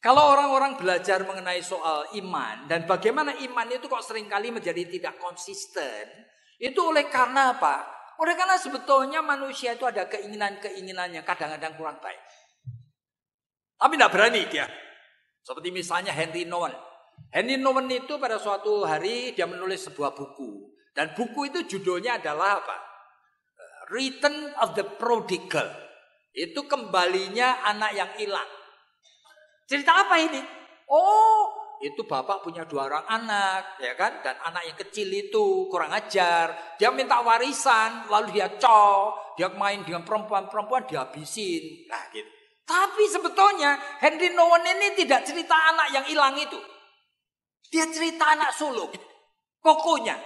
Kalau orang-orang belajar mengenai soal iman dan bagaimana iman itu kok seringkali menjadi tidak konsisten, itu oleh karena apa? Oleh karena sebetulnya manusia itu ada keinginan-keinginan yang kadang-kadang kurang baik. Tapi tidak berani dia. Seperti misalnya Henry Nouwen Henry Nowen itu pada suatu hari dia menulis sebuah buku dan buku itu judulnya adalah apa? Return of the Prodigal. Itu kembalinya anak yang hilang. Cerita apa ini? Oh, itu bapak punya dua orang anak, ya kan? Dan anak yang kecil itu kurang ajar. Dia minta warisan, lalu dia col, dia main dengan perempuan-perempuan dia dihabisin. Nah, gitu. Tapi sebetulnya Henry Nowen ini tidak cerita anak yang hilang itu. Dia cerita anak sulung, gitu. kokonya.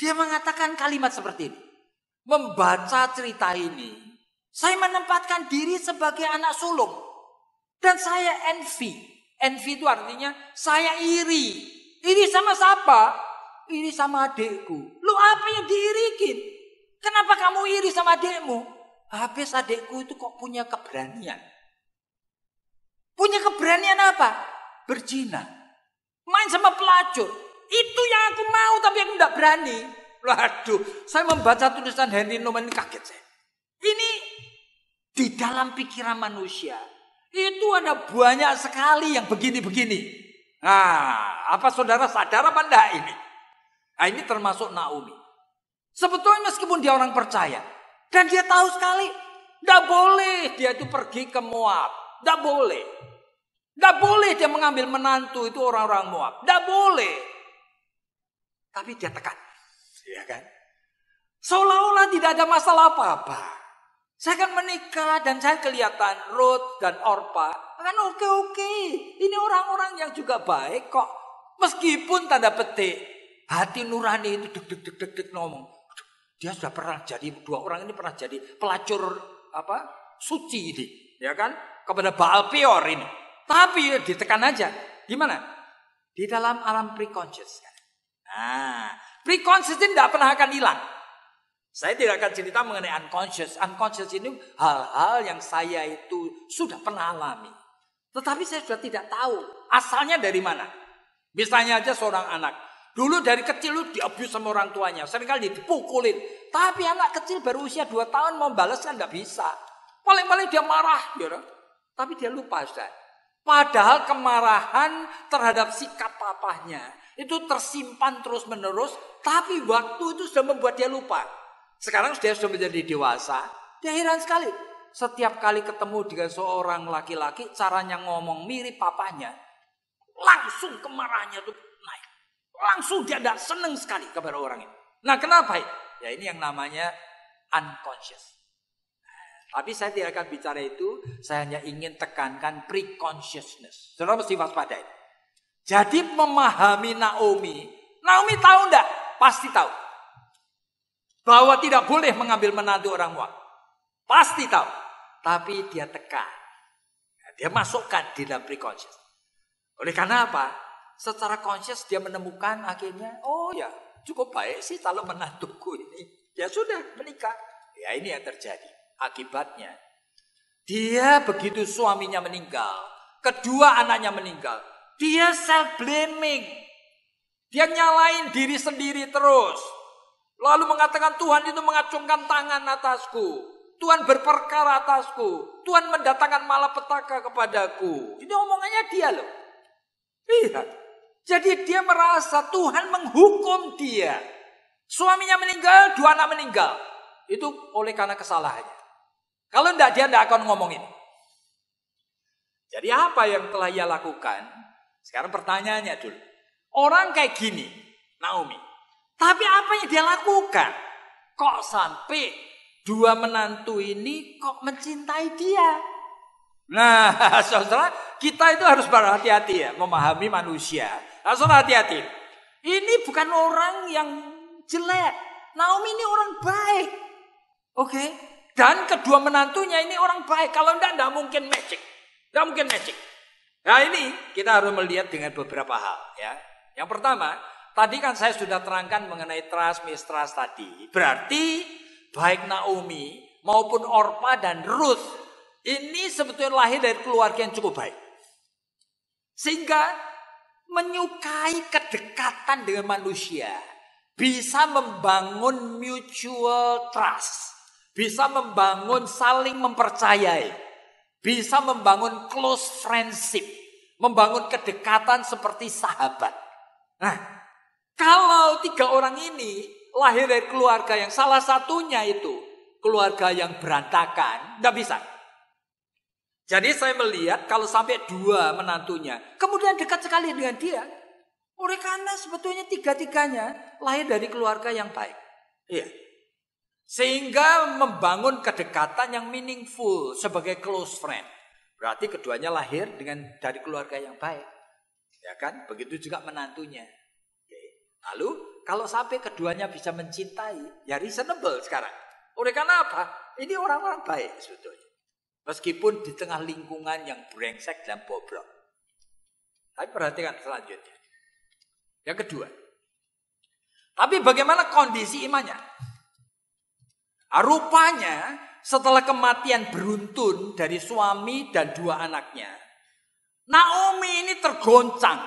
Dia mengatakan kalimat seperti ini. Membaca cerita ini, saya menempatkan diri sebagai anak sulung. Dan saya envy. Envy itu artinya saya iri. Iri sama siapa? Iri sama adikku. Lu apa yang diirikin? Kenapa kamu iri sama adikmu? Habis adikku itu kok punya keberanian. Punya keberanian apa? Berjinah. Main sama pelacur. Itu yang aku mau tapi aku tidak berani. Waduh, saya membaca tulisan Henry Newman kaget saya. Ini di dalam pikiran manusia itu ada banyak sekali yang begini-begini. Nah, apa saudara sadar apa enggak ini? Nah, ini termasuk Naomi. Sebetulnya meskipun dia orang percaya dan dia tahu sekali, enggak boleh dia itu pergi ke Moab, enggak boleh. Tidak boleh dia mengambil menantu itu orang-orang Moab. Tidak boleh. Tapi dia tekan. Ya kan? Seolah-olah tidak ada masalah apa-apa. Saya akan menikah dan saya kelihatan Ruth dan Orpa. Kan oke-oke. Ini orang-orang yang juga baik kok. Meskipun tanda petik. Hati nurani itu deg-deg-deg-deg ngomong. Dia sudah pernah jadi, dua orang ini pernah jadi pelacur apa suci ini. Ya kan? Kepada Baal Peor ini. Tapi ya ditekan aja. Gimana? Di dalam alam preconscious. Nah, preconscious ini tidak pernah akan hilang. Saya tidak akan cerita mengenai unconscious. Unconscious ini hal-hal yang saya itu sudah pernah alami. Tetapi saya sudah tidak tahu asalnya dari mana. Misalnya aja seorang anak. Dulu dari kecil lu diabuse sama orang tuanya. sering Seringkali dipukulin. Tapi anak kecil baru usia 2 tahun mau balas kan gak bisa. Paling-paling dia marah. You gitu. Tapi dia lupa Ustaz. Padahal kemarahan terhadap sikap papahnya itu tersimpan terus-menerus, tapi waktu itu sudah membuat dia lupa. Sekarang dia sudah menjadi dewasa, dia heran sekali. Setiap kali ketemu dengan seorang laki-laki, caranya ngomong mirip papahnya, langsung kemarahannya itu naik. Langsung dia tidak senang sekali kepada orang itu. Nah kenapa? Ya ini yang namanya unconscious. Tapi saya tidak akan bicara itu, saya hanya ingin tekankan pre-consciousness. Saudara mesti waspada Jadi memahami Naomi, Naomi tahu enggak? Pasti tahu. Bahwa tidak boleh mengambil menantu orang Moab. Pasti tahu. Tapi dia tekan. Nah, dia masukkan di dalam pre-conscious. Oleh karena apa? Secara conscious dia menemukan akhirnya, oh ya cukup baik sih kalau menantuku ini. Ya sudah menikah. Ya ini yang terjadi. Akibatnya, dia begitu suaminya meninggal, kedua anaknya meninggal, dia self blaming. Dia nyalain diri sendiri terus. Lalu mengatakan Tuhan itu mengacungkan tangan atasku. Tuhan berperkara atasku. Tuhan mendatangkan malapetaka kepadaku. Ini omongannya dia loh. Iya. Jadi dia merasa Tuhan menghukum dia. Suaminya meninggal, dua anak meninggal. Itu oleh karena kesalahannya. Kalau tidak dia tidak akan ngomong ini. Jadi apa yang telah ia lakukan? Sekarang pertanyaannya dulu. Orang kayak gini, Naomi. Tapi apa yang dia lakukan? Kok sampai dua menantu ini kok mencintai dia? Nah, saudara, kita itu harus berhati-hati ya, memahami manusia. Langsung nah, hati-hati. Ini bukan orang yang jelek. Naomi ini orang baik. Oke, okay? Dan kedua menantunya ini orang baik. Kalau enggak, enggak mungkin magic. Enggak mungkin magic. Nah ini kita harus melihat dengan beberapa hal. ya. Yang pertama, tadi kan saya sudah terangkan mengenai trust, mistrust tadi. Berarti baik Naomi maupun Orpa dan Ruth ini sebetulnya lahir dari keluarga yang cukup baik. Sehingga menyukai kedekatan dengan manusia. Bisa membangun mutual trust bisa membangun saling mempercayai, bisa membangun close friendship, membangun kedekatan seperti sahabat. Nah, kalau tiga orang ini lahir dari keluarga yang salah satunya itu keluarga yang berantakan, tidak bisa. Jadi saya melihat kalau sampai dua menantunya, kemudian dekat sekali dengan dia. Oleh karena sebetulnya tiga-tiganya lahir dari keluarga yang baik. Iya. Sehingga membangun kedekatan yang meaningful sebagai close friend. Berarti keduanya lahir dengan dari keluarga yang baik. Ya kan? Begitu juga menantunya. Lalu kalau sampai keduanya bisa mencintai, ya reasonable sekarang. Oleh karena apa? Ini orang-orang baik sebetulnya. Meskipun di tengah lingkungan yang brengsek dan bobrok. Tapi perhatikan selanjutnya. Yang kedua. Tapi bagaimana kondisi imannya? Rupanya setelah kematian beruntun dari suami dan dua anaknya, Naomi ini tergoncang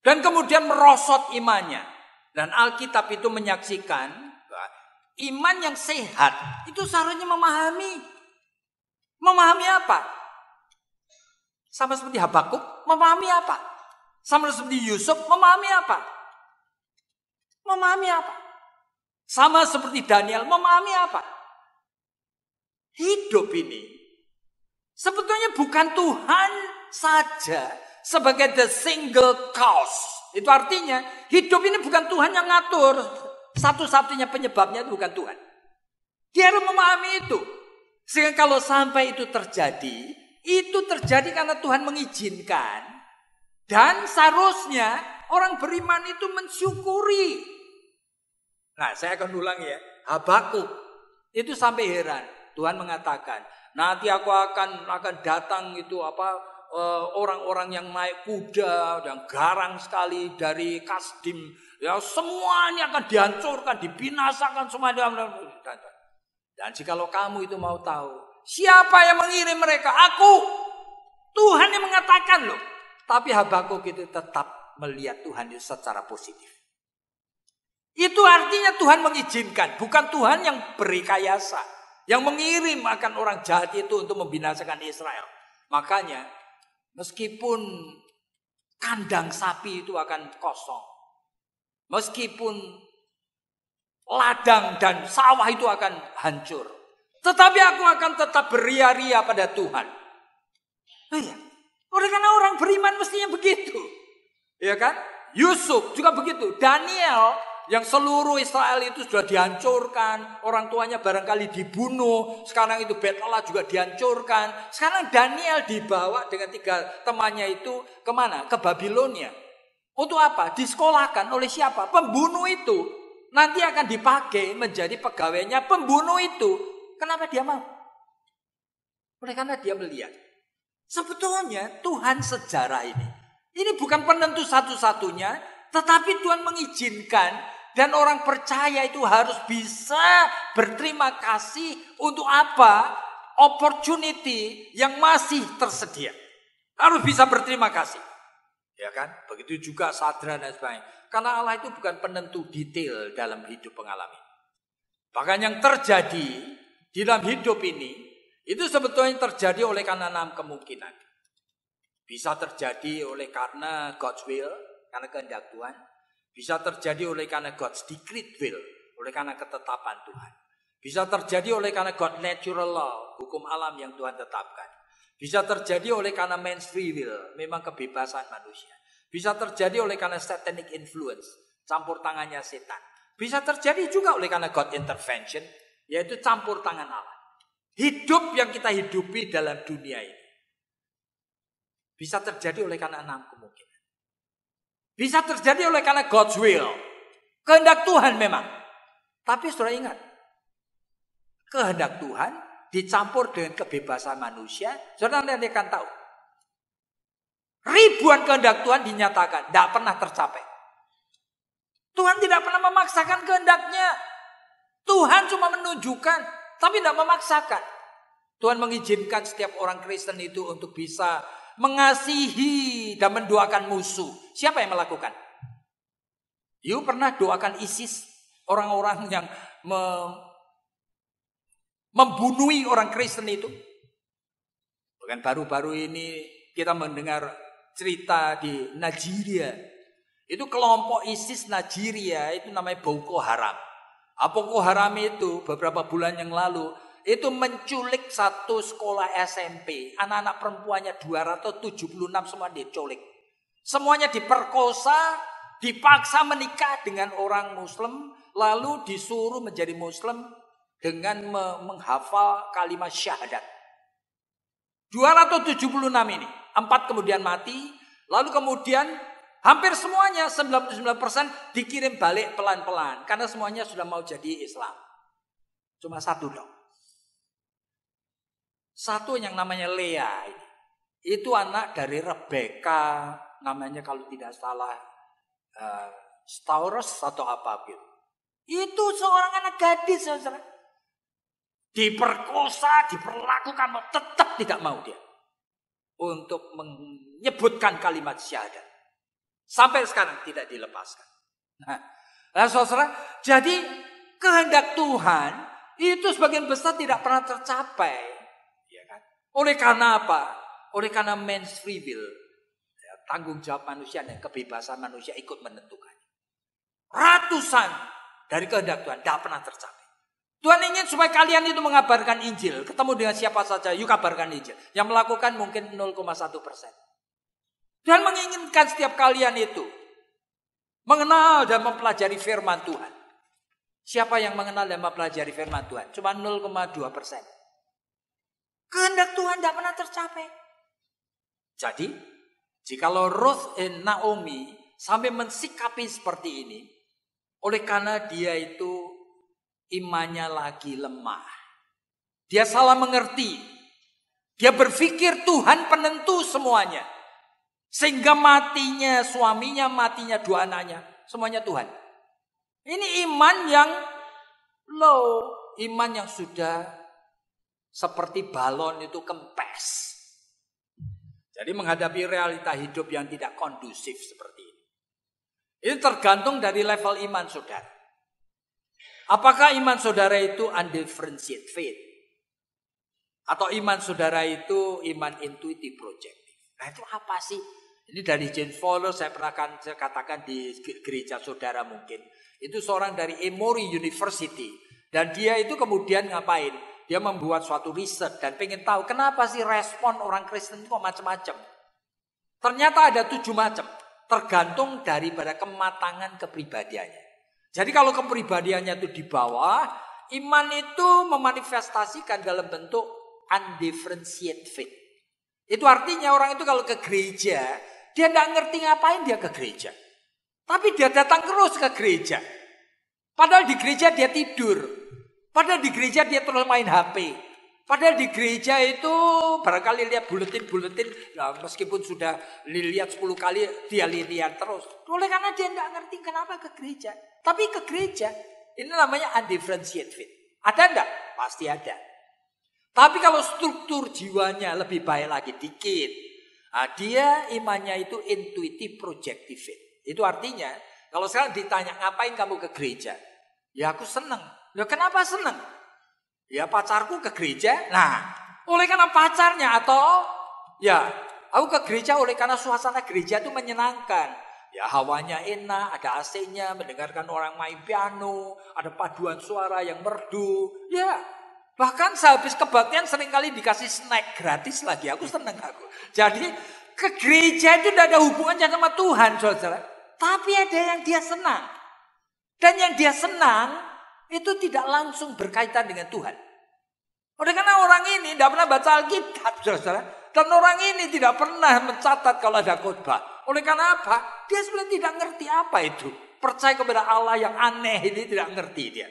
dan kemudian merosot imannya. Dan Alkitab itu menyaksikan iman yang sehat itu seharusnya memahami. Memahami apa? Sama seperti Habakuk, memahami apa? Sama seperti Yusuf, memahami apa? Memahami apa? Sama seperti Daniel memahami apa? Hidup ini sebetulnya bukan Tuhan saja sebagai the single cause. Itu artinya hidup ini bukan Tuhan yang ngatur. Satu-satunya penyebabnya itu bukan Tuhan. Dia harus memahami itu. Sehingga kalau sampai itu terjadi, itu terjadi karena Tuhan mengizinkan. Dan seharusnya orang beriman itu mensyukuri Nah, saya akan ulang ya. habaku itu sampai heran. Tuhan mengatakan, nanti aku akan akan datang itu apa eh, orang-orang yang naik kuda yang garang sekali dari Kasdim ya semuanya akan dihancurkan dibinasakan semua dan, dan, jika lo kamu itu mau tahu siapa yang mengirim mereka aku Tuhan yang mengatakan loh tapi Habakuk itu tetap melihat Tuhan itu secara positif itu artinya Tuhan mengizinkan, bukan Tuhan yang beri berikayasa, yang mengirim akan orang jahat itu untuk membinasakan Israel. Makanya meskipun kandang sapi itu akan kosong, meskipun ladang dan sawah itu akan hancur, tetapi aku akan tetap beria-ria pada Tuhan. Oh ya, oleh karena orang beriman mestinya begitu. Ya kan? Yusuf juga begitu. Daniel yang seluruh Israel itu sudah dihancurkan, orang tuanya barangkali dibunuh, sekarang itu Betelah juga dihancurkan. Sekarang Daniel dibawa dengan tiga temannya itu kemana? Ke Babilonia. Untuk apa? Disekolahkan oleh siapa? Pembunuh itu. Nanti akan dipakai menjadi pegawainya pembunuh itu. Kenapa dia mau? Oleh karena dia melihat. Sebetulnya Tuhan sejarah ini. Ini bukan penentu satu-satunya, tetapi Tuhan mengizinkan dan orang percaya itu harus bisa berterima kasih untuk apa? Opportunity yang masih tersedia. Harus bisa berterima kasih. Ya kan? Begitu juga sadra dan sebagainya. Karena Allah itu bukan penentu detail dalam hidup pengalaman. Bahkan yang terjadi di dalam hidup ini, itu sebetulnya terjadi oleh karena enam kemungkinan. Bisa terjadi oleh karena God's will, karena kehendak Tuhan bisa terjadi oleh karena God's decreed will, oleh karena ketetapan Tuhan. Bisa terjadi oleh karena God's natural law, hukum alam yang Tuhan tetapkan. Bisa terjadi oleh karena man's free will, memang kebebasan manusia. Bisa terjadi oleh karena satanic influence, campur tangannya setan. Bisa terjadi juga oleh karena God intervention, yaitu campur tangan Allah. Hidup yang kita hidupi dalam dunia ini bisa terjadi oleh karena enam kemungkinan. Bisa terjadi oleh karena God's will. Kehendak Tuhan memang. Tapi sudah ingat. Kehendak Tuhan dicampur dengan kebebasan manusia. Saudara nanti akan tahu. Ribuan kehendak Tuhan dinyatakan. Tidak pernah tercapai. Tuhan tidak pernah memaksakan kehendaknya. Tuhan cuma menunjukkan. Tapi tidak memaksakan. Tuhan mengizinkan setiap orang Kristen itu untuk bisa mengasihi dan mendoakan musuh. Siapa yang melakukan? You pernah doakan ISIS, orang-orang yang me membunuhi orang Kristen itu? Bukan baru-baru ini kita mendengar cerita di Nigeria. Itu kelompok ISIS Nigeria itu namanya Boko Haram. Ah, Boko Haram itu beberapa bulan yang lalu itu menculik satu sekolah SMP. Anak-anak perempuannya 276 semua diculik. Semuanya diperkosa, dipaksa menikah dengan orang muslim, lalu disuruh menjadi muslim dengan menghafal kalimat syahadat. 276 ini, empat kemudian mati, lalu kemudian hampir semuanya 99% dikirim balik pelan-pelan karena semuanya sudah mau jadi Islam. Cuma satu dong. Satu yang namanya Lea Itu anak dari Rebecca, namanya kalau tidak salah uh, Staurus atau apa gitu. Itu seorang anak gadis, saudara. Diperkosa, diperlakukan, tetap tidak mau dia. Untuk menyebutkan kalimat syahadat. Sampai sekarang tidak dilepaskan. Nah, nah saudara, jadi kehendak Tuhan itu sebagian besar tidak pernah tercapai. Oleh karena apa? Oleh karena man's free will. Ya, tanggung jawab manusia dan kebebasan manusia ikut menentukan. Ratusan dari kehendak Tuhan tidak pernah tercapai. Tuhan ingin supaya kalian itu mengabarkan Injil. Ketemu dengan siapa saja, yuk kabarkan Injil. Yang melakukan mungkin 0,1 persen. Tuhan menginginkan setiap kalian itu. Mengenal dan mempelajari firman Tuhan. Siapa yang mengenal dan mempelajari firman Tuhan? Cuma 0,2 persen. Kehendak Tuhan tidak pernah tercapai. Jadi, jikalau Ruth dan Naomi sampai mensikapi seperti ini, oleh karena dia itu imannya lagi lemah. Dia salah mengerti. Dia berpikir Tuhan penentu semuanya. Sehingga matinya suaminya, matinya dua anaknya. Semuanya Tuhan. Ini iman yang low. Iman yang sudah seperti balon itu kempes. Jadi menghadapi realita hidup yang tidak kondusif seperti ini. Ini tergantung dari level iman saudara. Apakah iman saudara itu undifferentiated faith? Atau iman saudara itu iman intuitive project? Nah itu apa sih? Ini dari James Fowler saya pernah kan, saya katakan di gereja saudara mungkin. Itu seorang dari Emory University. Dan dia itu kemudian ngapain? dia membuat suatu riset dan pengen tahu kenapa sih respon orang Kristen itu macam-macam. Ternyata ada tujuh macam, tergantung daripada kematangan kepribadiannya. Jadi kalau kepribadiannya itu di bawah, iman itu memanifestasikan dalam bentuk undifferentiated faith. Itu artinya orang itu kalau ke gereja, dia tidak ngerti ngapain dia ke gereja. Tapi dia datang terus ke gereja. Padahal di gereja dia tidur, Padahal di gereja dia terus main HP. Padahal di gereja itu barangkali lihat buletin-buletin. Nah, meskipun sudah lihat 10 kali, dia lihat terus. Oleh karena dia nggak ngerti kenapa ke gereja. Tapi ke gereja, ini namanya undifferentiated fit. Ada enggak? Pasti ada. Tapi kalau struktur jiwanya lebih baik lagi dikit. Nah, dia imannya itu intuitif projective fit. Itu artinya kalau sekarang ditanya ngapain kamu ke gereja? Ya aku seneng Loh kenapa senang? Ya pacarku ke gereja. Nah, oleh karena pacarnya atau ya aku ke gereja oleh karena suasana gereja itu menyenangkan. Ya hawanya enak, ada AC-nya, mendengarkan orang main piano, ada paduan suara yang merdu. Ya, bahkan sehabis kebaktian seringkali dikasih snack gratis lagi. Aku seneng aku. Jadi ke gereja itu tidak ada hubungannya sama Tuhan, saudara. Tapi ada yang dia senang. Dan yang dia senang itu tidak langsung berkaitan dengan Tuhan. Oleh karena orang ini tidak pernah baca Alkitab, saudara Dan orang ini tidak pernah mencatat kalau ada khotbah. Oleh karena apa? Dia sebenarnya tidak ngerti apa itu. Percaya kepada Allah yang aneh ini tidak ngerti dia.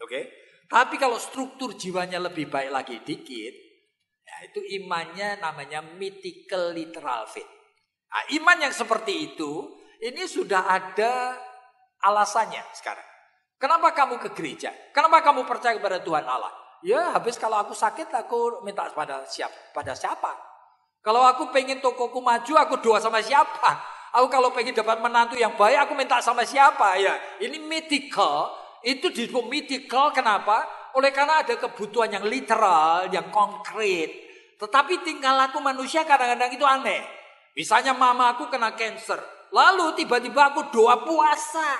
Oke? Okay? Tapi kalau struktur jiwanya lebih baik lagi dikit, ya itu imannya namanya mythical literal faith. Nah, iman yang seperti itu, ini sudah ada alasannya sekarang. Kenapa kamu ke gereja? Kenapa kamu percaya kepada Tuhan Allah? Ya, habis kalau aku sakit aku minta pada siapa? Pada siapa? Kalau aku pengen tokoku maju, aku doa sama siapa? Aku kalau pengen dapat menantu yang baik, aku minta sama siapa? Ya, ini mythical Itu disebut mythical kenapa? Oleh karena ada kebutuhan yang literal, yang konkret. Tetapi tingkah laku manusia kadang-kadang itu aneh. Misalnya mama aku kena cancer. Lalu tiba-tiba aku doa puasa.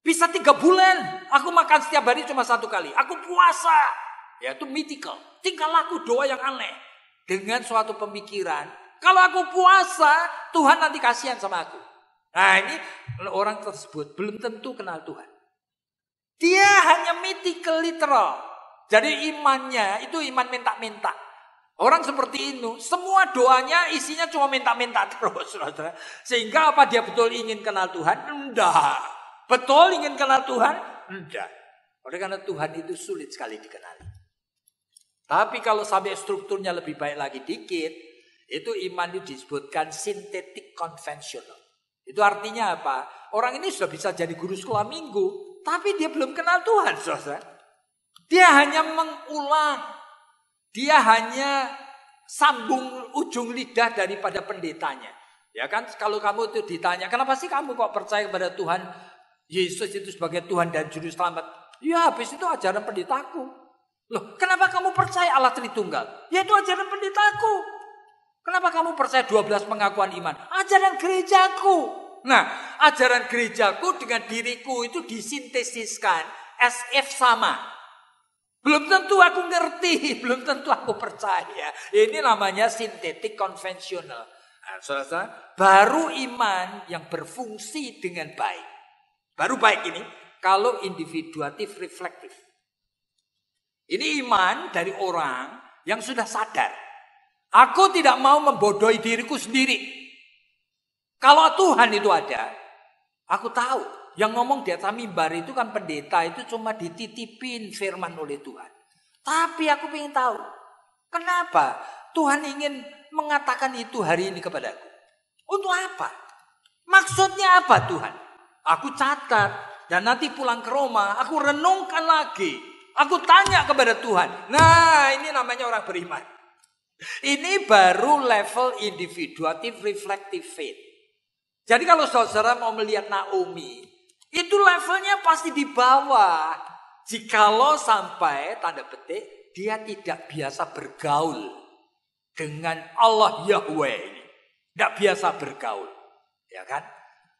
Bisa tiga bulan. Aku makan setiap hari cuma satu kali. Aku puasa. Ya itu mythical. Tinggal aku doa yang aneh. Dengan suatu pemikiran. Kalau aku puasa, Tuhan nanti kasihan sama aku. Nah ini orang tersebut belum tentu kenal Tuhan. Dia hanya mythical literal. Jadi imannya itu iman minta-minta. Orang seperti ini, semua doanya isinya cuma minta-minta terus, saudara. Sehingga apa dia betul ingin kenal Tuhan? Enggak. Betul ingin kenal Tuhan? Tidak. Oleh karena Tuhan itu sulit sekali dikenali. Tapi kalau sampai strukturnya lebih baik lagi dikit, itu iman itu disebutkan sintetik konvensional. Itu artinya apa? Orang ini sudah bisa jadi guru sekolah minggu, tapi dia belum kenal Tuhan, saudara. Dia hanya mengulang, dia hanya sambung ujung lidah daripada pendetanya. Ya kan, kalau kamu itu ditanya, kenapa sih kamu kok percaya kepada Tuhan Yesus itu sebagai Tuhan dan Juru Selamat. Ya habis itu ajaran penditaku. Loh, kenapa kamu percaya Allah Tritunggal? Ya itu ajaran penditaku. Kenapa kamu percaya 12 pengakuan iman? Ajaran gerejaku. Nah, ajaran gerejaku dengan diriku itu disintesiskan SF sama. Belum tentu aku ngerti, belum tentu aku percaya. Ini namanya sintetik konvensional. Nah, saudara, baru iman yang berfungsi dengan baik. Baru baik ini kalau individuatif reflektif. Ini iman dari orang yang sudah sadar. Aku tidak mau membodohi diriku sendiri. Kalau Tuhan itu ada, aku tahu. Yang ngomong di atas mimbar itu kan pendeta itu cuma dititipin firman oleh Tuhan. Tapi aku ingin tahu, kenapa Tuhan ingin mengatakan itu hari ini kepadaku? Untuk apa? Maksudnya apa Tuhan? Aku catat dan nanti pulang ke Roma aku renungkan lagi. Aku tanya kepada Tuhan. Nah, ini namanya orang beriman. Ini baru level individuatif reflective faith. Jadi kalau saudara mau melihat Naomi, itu levelnya pasti di bawah. Jikalau sampai tanda petik dia tidak biasa bergaul dengan Allah Yahweh ini. Tidak biasa bergaul. Ya kan?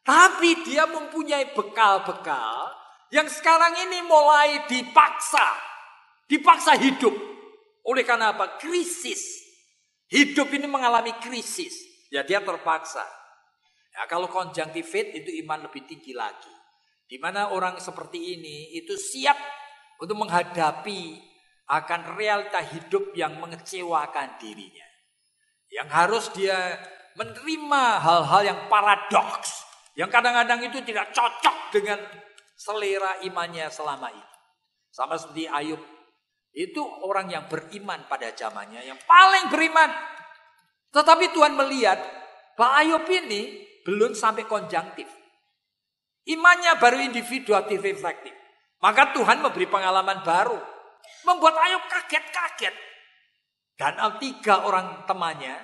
Tapi dia mempunyai bekal-bekal yang sekarang ini mulai dipaksa, dipaksa hidup. Oleh karena apa? Krisis. Hidup ini mengalami krisis. Ya dia terpaksa. Ya, kalau konjungtivit itu iman lebih tinggi lagi. Di mana orang seperti ini itu siap untuk menghadapi akan realita hidup yang mengecewakan dirinya. Yang harus dia menerima hal-hal yang paradoks yang kadang-kadang itu tidak cocok dengan selera imannya selama ini. Sama seperti Ayub. Itu orang yang beriman pada zamannya, yang paling beriman. Tetapi Tuhan melihat Pak Ayub ini belum sampai konjungtif, Imannya baru individuatif efektif. Maka Tuhan memberi pengalaman baru. Membuat Ayub kaget-kaget. Dan tiga orang temannya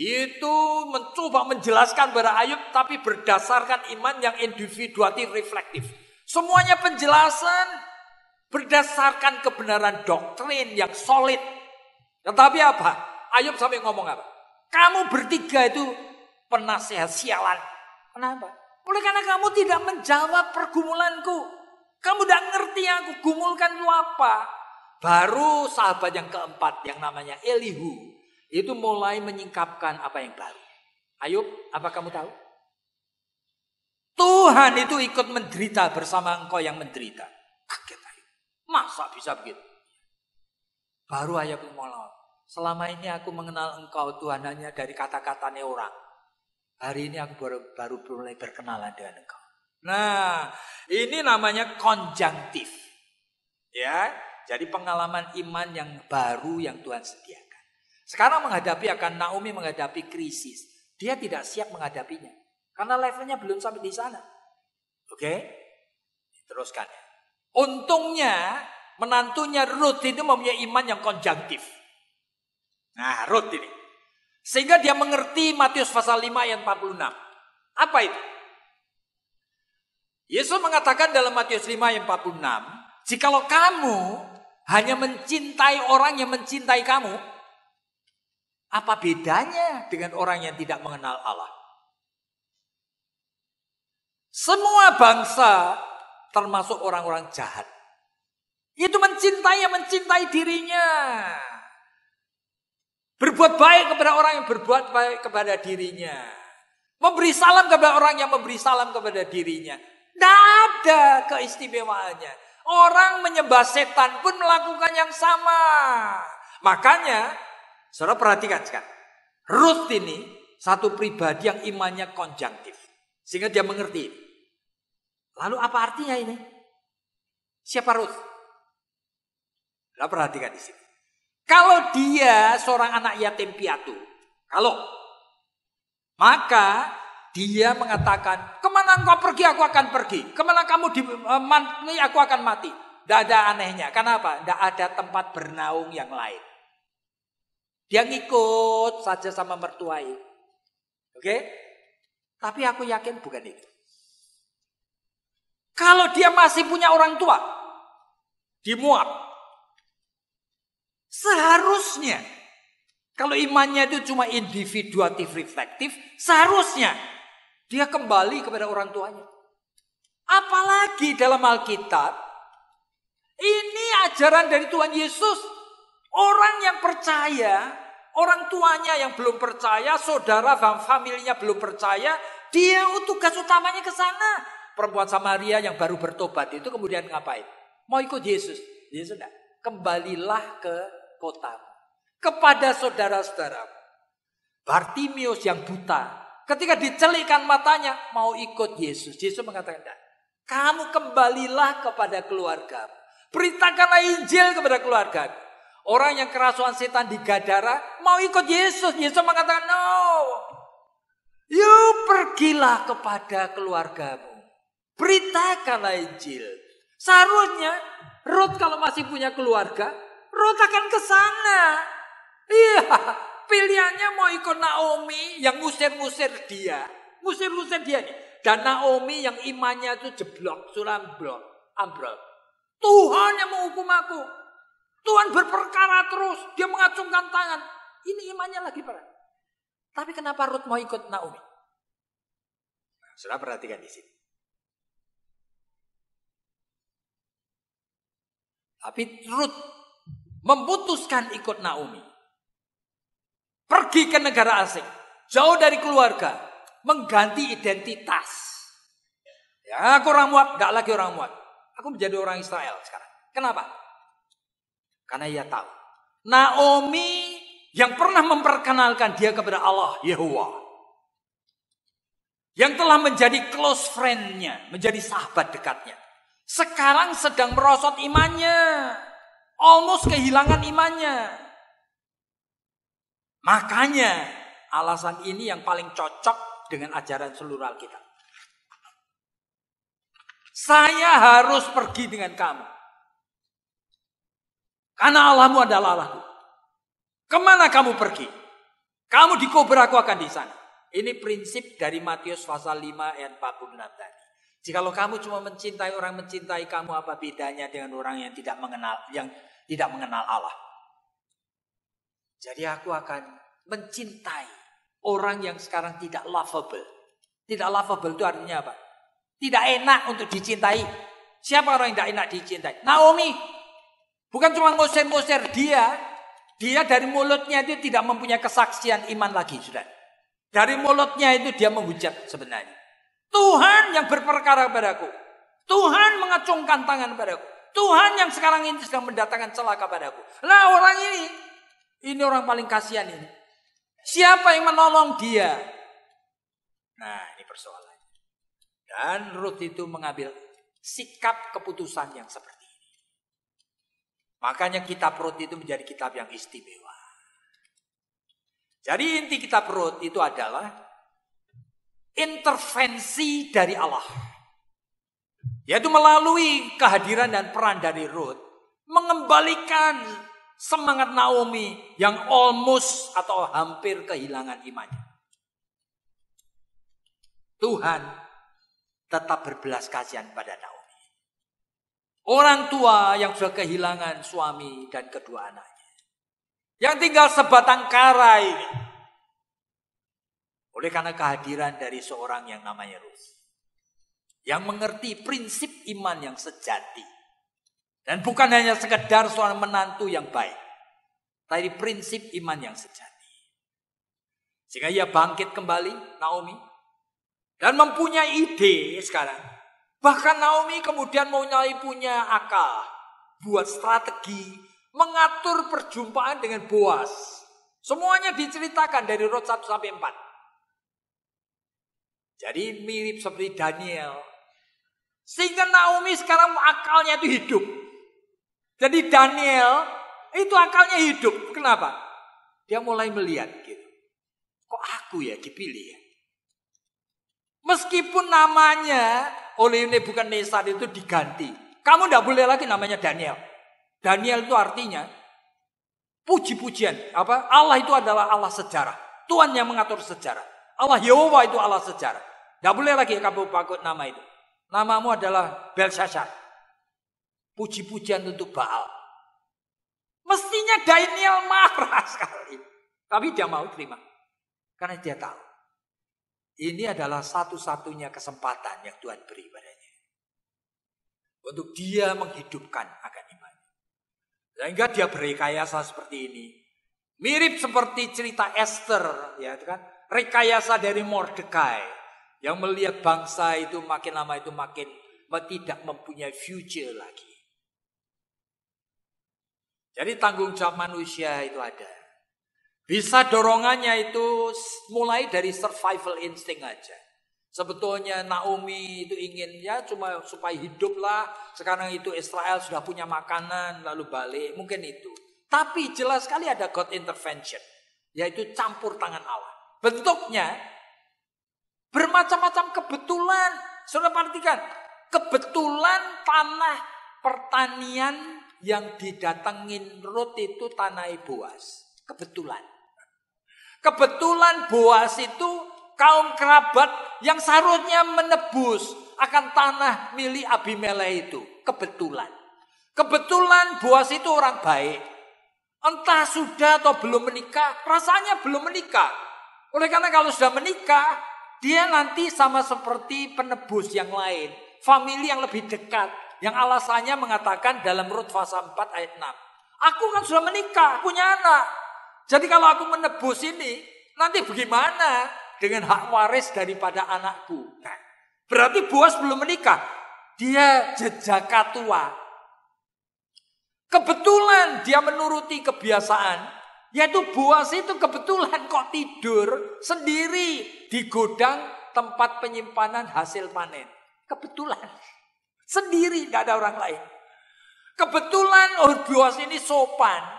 itu mencoba menjelaskan kepada Ayub tapi berdasarkan iman yang individuatif reflektif. Semuanya penjelasan berdasarkan kebenaran doktrin yang solid. Tetapi apa? Ayub sampai ngomong apa? Kamu bertiga itu penasehat sialan. Kenapa? Oleh karena kamu tidak menjawab pergumulanku. Kamu tidak ngerti yang aku gumulkan itu apa. Baru sahabat yang keempat yang namanya Elihu itu mulai menyingkapkan apa yang baru. Ayo, apa kamu tahu? Tuhan itu ikut menderita bersama engkau yang menderita. Kaget Ayub. Masa bisa begitu? Baru Ayub mulai. Selama ini aku mengenal engkau Tuhan hanya dari kata-katanya orang. Hari ini aku baru, baru mulai berkenalan dengan engkau. Nah, ini namanya konjunktif. Ya, jadi pengalaman iman yang baru yang Tuhan sediakan. Sekarang menghadapi akan Naomi menghadapi krisis. Dia tidak siap menghadapinya. Karena levelnya belum sampai di sana. Oke? Okay? Teruskan. Untungnya menantunya Ruth itu mempunyai iman yang konjungtif. Nah, Ruth ini. Sehingga dia mengerti Matius pasal 5 ayat 46. Apa itu? Yesus mengatakan dalam Matius 5 ayat 46, "Jikalau kamu hanya mencintai orang yang mencintai kamu, apa bedanya dengan orang yang tidak mengenal Allah? Semua bangsa termasuk orang-orang jahat. Itu mencintai yang mencintai dirinya. Berbuat baik kepada orang yang berbuat baik kepada dirinya. Memberi salam kepada orang yang memberi salam kepada dirinya. Tidak ada keistimewaannya. Orang menyembah setan pun melakukan yang sama. Makanya Saudara perhatikan sekarang. Ruth ini satu pribadi yang imannya konjunktif. Sehingga dia mengerti. Lalu apa artinya ini? Siapa Ruth? Saudara perhatikan di sini. Kalau dia seorang anak yatim piatu, kalau maka dia mengatakan, kemana engkau pergi aku akan pergi, kemana kamu di e, aku akan mati. Tidak ada anehnya, Kenapa? Tidak ada tempat bernaung yang lain. Dia ngikut saja sama mertuai. Oke? Okay? Tapi aku yakin bukan itu. Kalau dia masih punya orang tua di Moab, seharusnya kalau imannya itu cuma individuatif reflektif, seharusnya dia kembali kepada orang tuanya. Apalagi dalam Alkitab, ini ajaran dari Tuhan Yesus Orang yang percaya, orang tuanya yang belum percaya, saudara familinya belum percaya, dia tugas utamanya ke sana. Perempuan Samaria yang baru bertobat itu kemudian ngapain? Mau ikut Yesus? Yesus enggak. Kembalilah ke kota. Kepada saudara-saudara. Bartimius yang buta. Ketika dicelikan matanya, mau ikut Yesus. Yesus mengatakan, enggak. Kamu kembalilah kepada keluarga. Beritakanlah Injil kepada keluarga. Orang yang kerasukan setan di Gadara mau ikut Yesus. Yesus mengatakan, no. You pergilah kepada keluargamu. Beritakanlah Injil. Seharusnya Ruth kalau masih punya keluarga, Ruth akan ke sana. Iya, pilihannya mau ikut Naomi yang musir-musir dia. Musir-musir dia nih. Dan Naomi yang imannya itu jeblok, suram blok, ambrol. Tuhan yang menghukum aku. Tuhan berperkara terus. Dia mengacungkan tangan. Ini imannya lagi berat. Tapi kenapa Ruth mau ikut Naomi? Nah, sudah perhatikan di sini. Tapi Ruth memutuskan ikut Naomi. Pergi ke negara asing. Jauh dari keluarga. Mengganti identitas. Ya, aku orang muat. Tidak lagi orang muat. Aku menjadi orang Israel sekarang. Kenapa? Karena ia tahu. Naomi yang pernah memperkenalkan dia kepada Allah, Yehuwa. Yang telah menjadi close friend-nya, menjadi sahabat dekatnya. Sekarang sedang merosot imannya. Almost kehilangan imannya. Makanya alasan ini yang paling cocok dengan ajaran seluruh Alkitab. Saya harus pergi dengan kamu. Karena Allahmu adalah Allahku. Kemana kamu pergi? Kamu dikubur aku akan di sana. Ini prinsip dari Matius pasal 5 ayat 46 tadi. Jikalau kamu cuma mencintai orang mencintai kamu apa bedanya dengan orang yang tidak mengenal yang tidak mengenal Allah? Jadi aku akan mencintai orang yang sekarang tidak lovable. Tidak lovable itu artinya apa? Tidak enak untuk dicintai. Siapa orang yang tidak enak dicintai? Naomi Bukan cuma ngusir-ngusir dia, dia dari mulutnya itu tidak mempunyai kesaksian iman lagi, sudah. Dari mulutnya itu dia menghujat sebenarnya. Tuhan yang berperkara padaku. Tuhan mengacungkan tangan padaku. Tuhan yang sekarang ini sedang mendatangkan celaka padaku. Lah orang ini, ini orang paling kasihan ini. Siapa yang menolong dia? Nah ini persoalan. Dan Ruth itu mengambil sikap keputusan yang seperti Makanya kitab perut itu menjadi kitab yang istimewa. Jadi inti kitab perut itu adalah intervensi dari Allah. Yaitu melalui kehadiran dan peran dari Ruth mengembalikan semangat Naomi yang almost atau hampir kehilangan imannya. Tuhan tetap berbelas kasihan pada Naomi. Orang tua yang sudah kehilangan suami dan kedua anaknya. Yang tinggal sebatang kara ini. Oleh karena kehadiran dari seorang yang namanya Ruth. Yang mengerti prinsip iman yang sejati. Dan bukan hanya sekedar seorang menantu yang baik. Tapi prinsip iman yang sejati. Sehingga ia bangkit kembali, Naomi. Dan mempunyai ide sekarang Bahkan Naomi kemudian mau nyali punya akal buat strategi mengatur perjumpaan dengan Boas. Semuanya diceritakan dari Rot 1 sampai 4. Jadi mirip seperti Daniel. Sehingga Naomi sekarang akalnya itu hidup. Jadi Daniel itu akalnya hidup. Kenapa? Dia mulai melihat gitu. Kok aku ya dipilih ya? Meskipun namanya oleh bukan Nebukadnezar itu diganti. Kamu tidak boleh lagi namanya Daniel. Daniel itu artinya puji-pujian. Apa? Allah itu adalah Allah sejarah. Tuhan yang mengatur sejarah. Allah Yehova itu Allah sejarah. Tidak boleh lagi kamu pakai nama itu. Namamu adalah Belshazzar. Puji-pujian untuk Baal. Mestinya Daniel marah sekali. Tapi dia mau terima. Karena dia tahu. Ini adalah satu-satunya kesempatan yang Tuhan beri padanya. Untuk dia menghidupkan akan iman. Sehingga dia berekayasa seperti ini. Mirip seperti cerita Esther, ya kan? Rekayasa dari Mordecai yang melihat bangsa itu makin lama itu makin tidak mempunyai future lagi. Jadi tanggung jawab manusia itu ada. Bisa dorongannya itu mulai dari survival instinct aja. Sebetulnya Naomi itu ingin ya cuma supaya hiduplah. Sekarang itu Israel sudah punya makanan lalu balik. Mungkin itu. Tapi jelas sekali ada God intervention. Yaitu campur tangan Allah. Bentuknya bermacam-macam kebetulan. Sudah perhatikan. Kebetulan tanah pertanian yang didatengin Rut itu tanah ibuas. Kebetulan. Kebetulan Boas itu kaum kerabat yang seharusnya menebus akan tanah milik Abimele itu. Kebetulan. Kebetulan Boas itu orang baik. Entah sudah atau belum menikah, rasanya belum menikah. Oleh karena kalau sudah menikah, dia nanti sama seperti penebus yang lain. Famili yang lebih dekat. Yang alasannya mengatakan dalam Rut pasal 4 ayat 6. Aku kan sudah menikah, punya anak. Jadi kalau aku menebus ini, nanti bagaimana dengan hak waris daripada anakku? Nah, berarti Buas belum menikah. Dia jejaka tua. Kebetulan dia menuruti kebiasaan yaitu Buas itu kebetulan kok tidur sendiri di gudang tempat penyimpanan hasil panen. Kebetulan. Sendiri, tidak ada orang lain. Kebetulan oh, Boas ini sopan.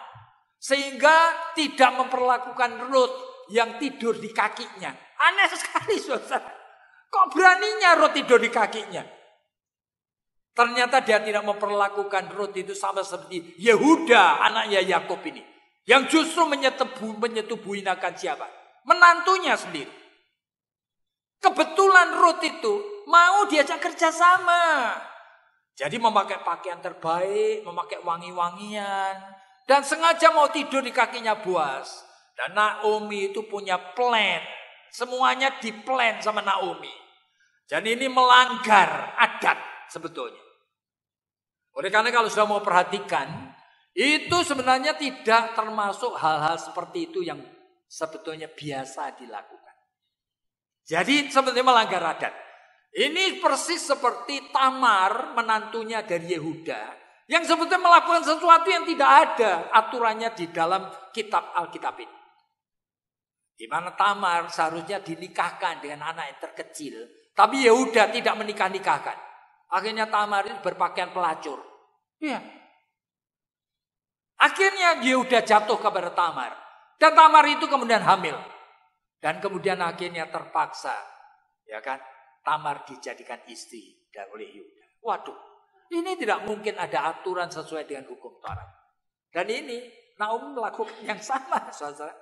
Sehingga tidak memperlakukan Ruth yang tidur di kakinya. Aneh sekali saudara. Kok beraninya Ruth tidur di kakinya? Ternyata dia tidak memperlakukan Ruth itu sama seperti Yehuda anaknya Yakub ini. Yang justru menyetubu, menyetubuhin akan siapa? Menantunya sendiri. Kebetulan Ruth itu mau diajak kerjasama. Jadi memakai pakaian terbaik, memakai wangi-wangian, dan sengaja mau tidur di kakinya buas. Dan Naomi itu punya plan. Semuanya di plan sama Naomi. Dan ini melanggar adat sebetulnya. Oleh karena kalau sudah mau perhatikan, itu sebenarnya tidak termasuk hal-hal seperti itu yang sebetulnya biasa dilakukan. Jadi sebetulnya melanggar adat. Ini persis seperti Tamar menantunya dari Yehuda yang sebetulnya melakukan sesuatu yang tidak ada aturannya di dalam kitab Alkitab ini. Di mana Tamar seharusnya dinikahkan dengan anak yang terkecil. Tapi Yehuda ya tidak menikah-nikahkan. Akhirnya Tamar itu berpakaian pelacur. Iya. Akhirnya Yehuda jatuh kepada Tamar. Dan Tamar itu kemudian hamil. Dan kemudian akhirnya terpaksa. Ya kan? Tamar dijadikan istri dan oleh Yehuda. Waduh, ini tidak mungkin ada aturan sesuai dengan hukum Taurat. Dan ini Naum melakukan yang sama, saudara.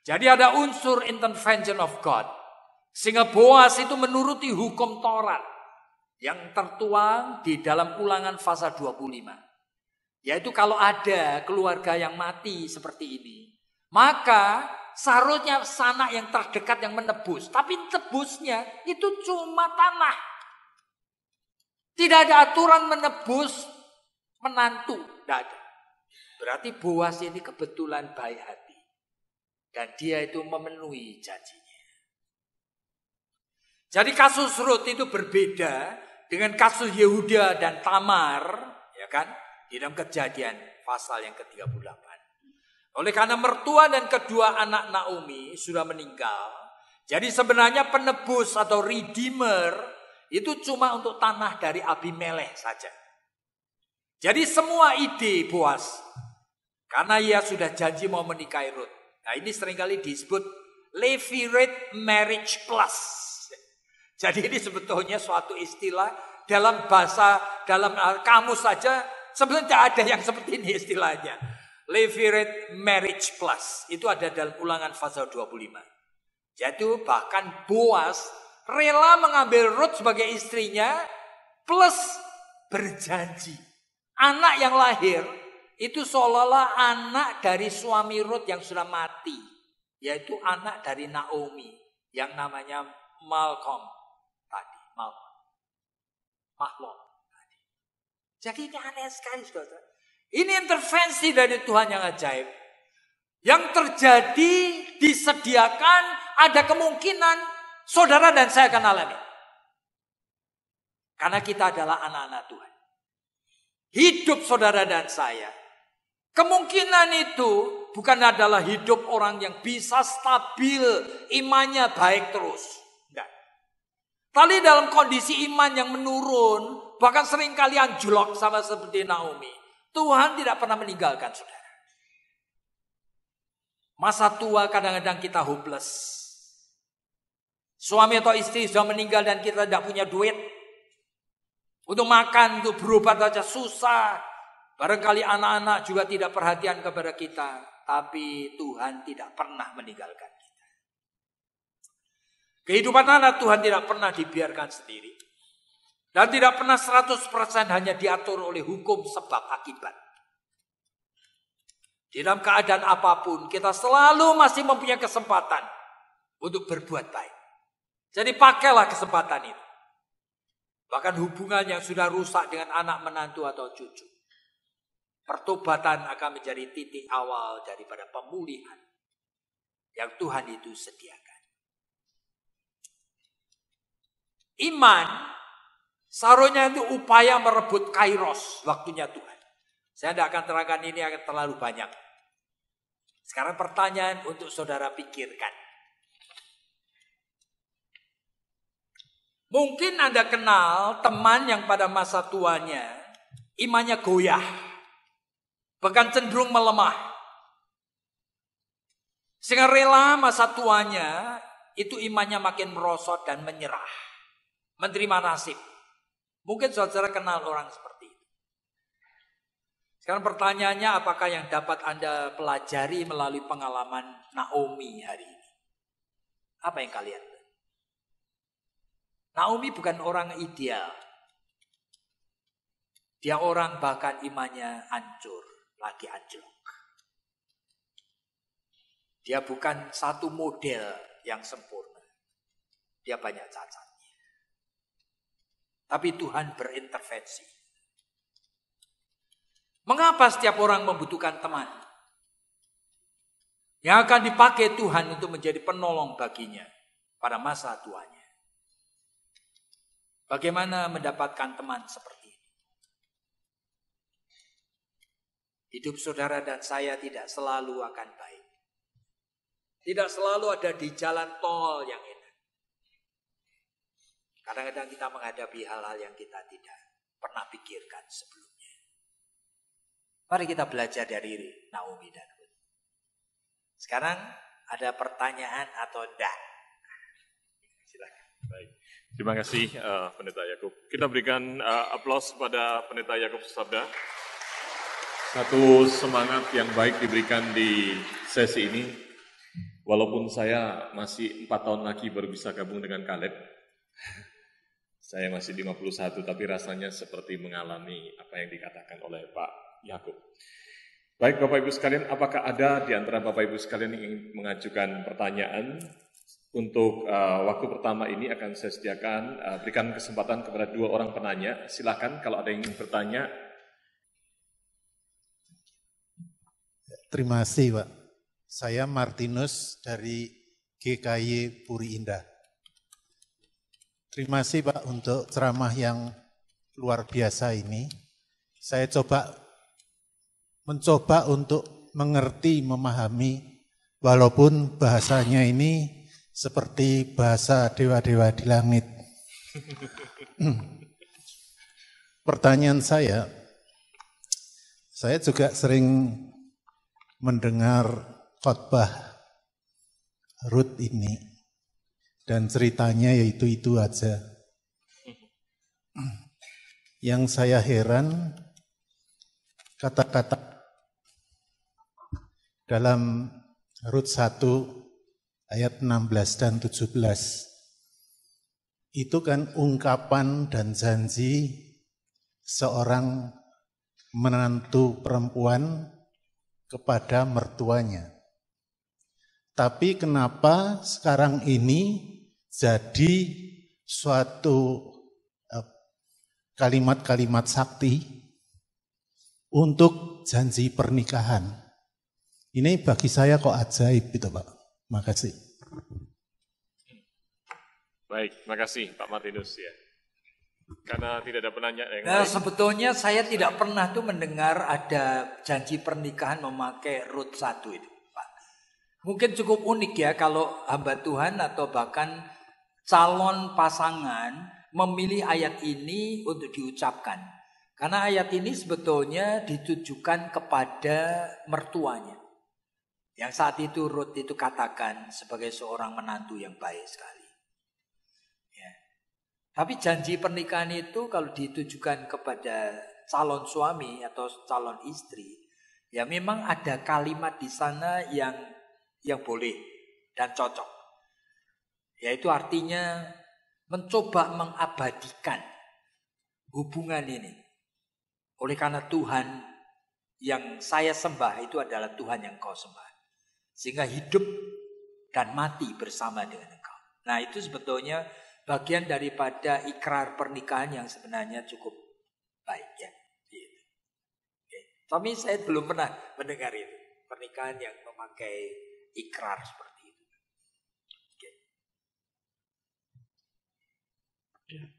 Jadi ada unsur intervention of God. Sehingga Boas itu menuruti hukum Taurat yang tertuang di dalam ulangan pasal 25. Yaitu kalau ada keluarga yang mati seperti ini, maka seharusnya sanak yang terdekat yang menebus. Tapi tebusnya itu cuma tanah. Tidak ada aturan menebus menantu, tidak ada. Berarti Boas ini kebetulan baik hati. Dan dia itu memenuhi janjinya. Jadi kasus Ruth itu berbeda dengan kasus Yehuda dan Tamar, ya kan? Di dalam kejadian pasal yang ke-38. Oleh karena mertua dan kedua anak Naomi sudah meninggal, jadi sebenarnya penebus atau redeemer itu cuma untuk tanah dari Abimelech saja. Jadi semua ide Boas. Karena ia sudah janji mau menikahi Ruth. Nah ini seringkali disebut levirate Marriage Plus. Jadi ini sebetulnya suatu istilah dalam bahasa, dalam kamus saja sebenarnya ada yang seperti ini istilahnya. levirate Marriage Plus. Itu ada dalam ulangan pasal 25. Jadi bahkan Boas rela mengambil Ruth sebagai istrinya plus berjanji. Anak yang lahir itu seolah-olah anak dari suami Ruth yang sudah mati, yaitu anak dari Naomi yang namanya Malcolm tadi, Malcolm. Mahlon tadi. Jadi ini aneh sekali, saudara. Ini intervensi dari Tuhan yang ajaib. Yang terjadi disediakan ada kemungkinan Saudara dan saya akan alami. Karena kita adalah anak-anak Tuhan. Hidup saudara dan saya. Kemungkinan itu bukan adalah hidup orang yang bisa stabil imannya baik terus. Enggak. Tali dalam kondisi iman yang menurun, bahkan seringkali anjlok sama seperti Naomi. Tuhan tidak pernah meninggalkan saudara. Masa tua kadang-kadang kita hopeless. Suami atau istri sudah meninggal dan kita tidak punya duit. Untuk makan, untuk berobat saja susah. Barangkali anak-anak juga tidak perhatian kepada kita. Tapi Tuhan tidak pernah meninggalkan kita. Kehidupan anak Tuhan tidak pernah dibiarkan sendiri. Dan tidak pernah 100% hanya diatur oleh hukum sebab akibat. Di dalam keadaan apapun, kita selalu masih mempunyai kesempatan untuk berbuat baik. Jadi pakailah kesempatan itu. Bahkan hubungan yang sudah rusak dengan anak menantu atau cucu. Pertobatan akan menjadi titik awal daripada pemulihan yang Tuhan itu sediakan. Iman seharusnya itu upaya merebut kairos waktunya Tuhan. Saya tidak akan terangkan ini akan terlalu banyak. Sekarang pertanyaan untuk saudara pikirkan. Mungkin Anda kenal teman yang pada masa tuanya imannya goyah, bahkan cenderung melemah. Sehingga rela masa tuanya itu imannya makin merosot dan menyerah. Menerima nasib. Mungkin saudara kenal orang seperti itu. Sekarang pertanyaannya apakah yang dapat Anda pelajari melalui pengalaman Naomi hari ini? Apa yang kalian Naomi bukan orang ideal. Dia orang bahkan imannya hancur, lagi anjlok. Dia bukan satu model yang sempurna. Dia banyak cacatnya. Tapi Tuhan berintervensi. Mengapa setiap orang membutuhkan teman? Yang akan dipakai Tuhan untuk menjadi penolong baginya pada masa tuanya. Bagaimana mendapatkan teman seperti ini? Hidup saudara dan saya tidak selalu akan baik. Tidak selalu ada di jalan tol yang enak. Kadang-kadang kita menghadapi hal-hal yang kita tidak pernah pikirkan sebelumnya. Mari kita belajar dari Naomi dan Ruth. Sekarang ada pertanyaan atau tidak? Silakan. Baik. Terima kasih uh, Pendeta Yakub. Kita berikan uh, aplaus kepada Pendeta Yakub Sabda. Satu semangat yang baik diberikan di sesi ini. Walaupun saya masih empat tahun lagi baru bisa gabung dengan Kaleb. Saya masih 51 tapi rasanya seperti mengalami apa yang dikatakan oleh Pak Yakub. Baik Bapak Ibu sekalian, apakah ada di antara Bapak Ibu sekalian yang ingin mengajukan pertanyaan untuk uh, waktu pertama ini akan saya sediakan, uh, berikan kesempatan kepada dua orang penanya. Silakan kalau ada yang ingin bertanya. Terima kasih Pak. Saya Martinus dari GKY Puri Indah. Terima kasih Pak untuk ceramah yang luar biasa ini. Saya coba mencoba untuk mengerti, memahami, walaupun bahasanya ini seperti bahasa dewa-dewa di langit. Hmm. Pertanyaan saya, saya juga sering mendengar khotbah Rut ini dan ceritanya yaitu itu aja. Hmm. Yang saya heran kata-kata dalam Rut 1 ayat 16 dan 17. Itu kan ungkapan dan janji seorang menantu perempuan kepada mertuanya. Tapi kenapa sekarang ini jadi suatu eh, kalimat-kalimat sakti untuk janji pernikahan. Ini bagi saya kok ajaib gitu Pak. Makasih. Baik, makasih Pak Martinus ya. Karena tidak ada penanya yang nah, Sebetulnya saya tidak pernah tuh mendengar ada janji pernikahan memakai root satu itu, Pak. Mungkin cukup unik ya kalau hamba Tuhan atau bahkan calon pasangan memilih ayat ini untuk diucapkan. Karena ayat ini sebetulnya ditujukan kepada mertuanya. Yang saat itu Ruth itu katakan sebagai seorang menantu yang baik sekali. Ya. Tapi janji pernikahan itu kalau ditujukan kepada calon suami atau calon istri, ya memang ada kalimat di sana yang yang boleh dan cocok. Yaitu artinya mencoba mengabadikan hubungan ini. Oleh karena Tuhan yang saya sembah itu adalah Tuhan yang kau sembah. Sehingga hidup dan mati bersama dengan engkau. Nah itu sebetulnya bagian daripada ikrar pernikahan yang sebenarnya cukup baik ya. Gitu. Iya. Tapi saya belum pernah mendengar itu. Pernikahan yang memakai ikrar seperti itu. Okay.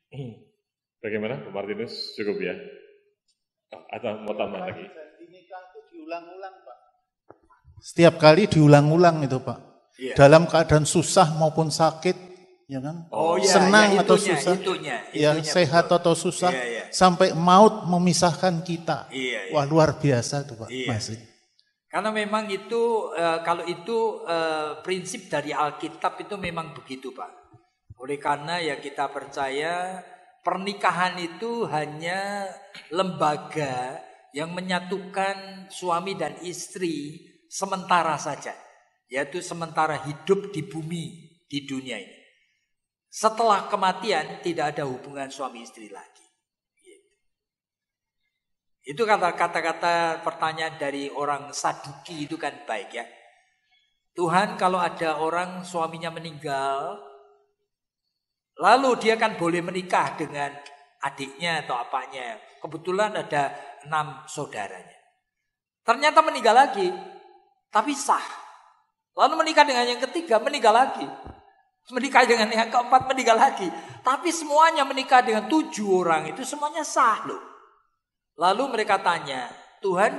Ya. Bagaimana Pak Martinus? Cukup ya? Oh, atau mau tambah lagi? Janji nikah itu diulang-ulang Pak. Setiap kali diulang-ulang itu Pak. yeah. Dalam keadaan susah maupun sakit, ya kan? Oh, iya, Senang yeah, itunya, atau susah, itunya, ya itunya, ya sehat betul. atau susah, yeah, yeah. sampai maut memisahkan kita. Iya, yeah. Wah luar biasa tuh Pak, iya. masih. Karena memang itu eh, kalau itu eh, prinsip dari Alkitab itu memang begitu Pak. Oleh karena ya kita percaya pernikahan itu hanya lembaga yang menyatukan suami dan istri sementara saja, yaitu sementara hidup di bumi, di dunia ini. Setelah kematian tidak ada hubungan suami istri lagi. Itu kata-kata pertanyaan dari orang saduki itu kan baik ya. Tuhan kalau ada orang suaminya meninggal, lalu dia kan boleh menikah dengan adiknya atau apanya. Kebetulan ada enam saudaranya. Ternyata meninggal lagi, tapi sah. Lalu menikah dengan yang ketiga, menikah lagi. Menikah dengan yang keempat, menikah lagi. Tapi semuanya menikah dengan tujuh orang itu semuanya sah loh. Lalu mereka tanya, Tuhan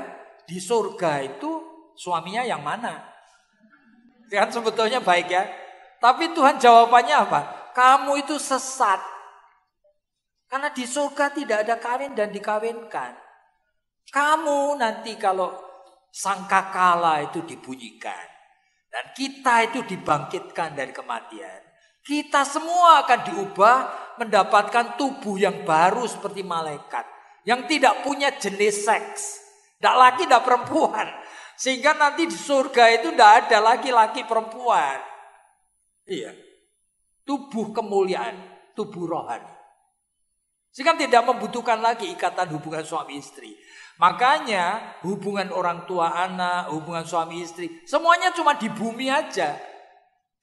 di surga itu suaminya yang mana? Kan sebetulnya baik ya. Tapi Tuhan jawabannya apa? Kamu itu sesat. Karena di surga tidak ada kawin dan dikawinkan. Kamu nanti kalau sangkakala itu dibunyikan dan kita itu dibangkitkan dari kematian. Kita semua akan diubah mendapatkan tubuh yang baru seperti malaikat yang tidak punya jenis seks, tidak lagi tidak perempuan. Sehingga nanti di surga itu tidak ada lagi laki perempuan. Iya. Tubuh kemuliaan, tubuh rohani. Sehingga tidak membutuhkan lagi ikatan hubungan suami istri. Makanya hubungan orang tua anak, hubungan suami istri, semuanya cuma di bumi aja.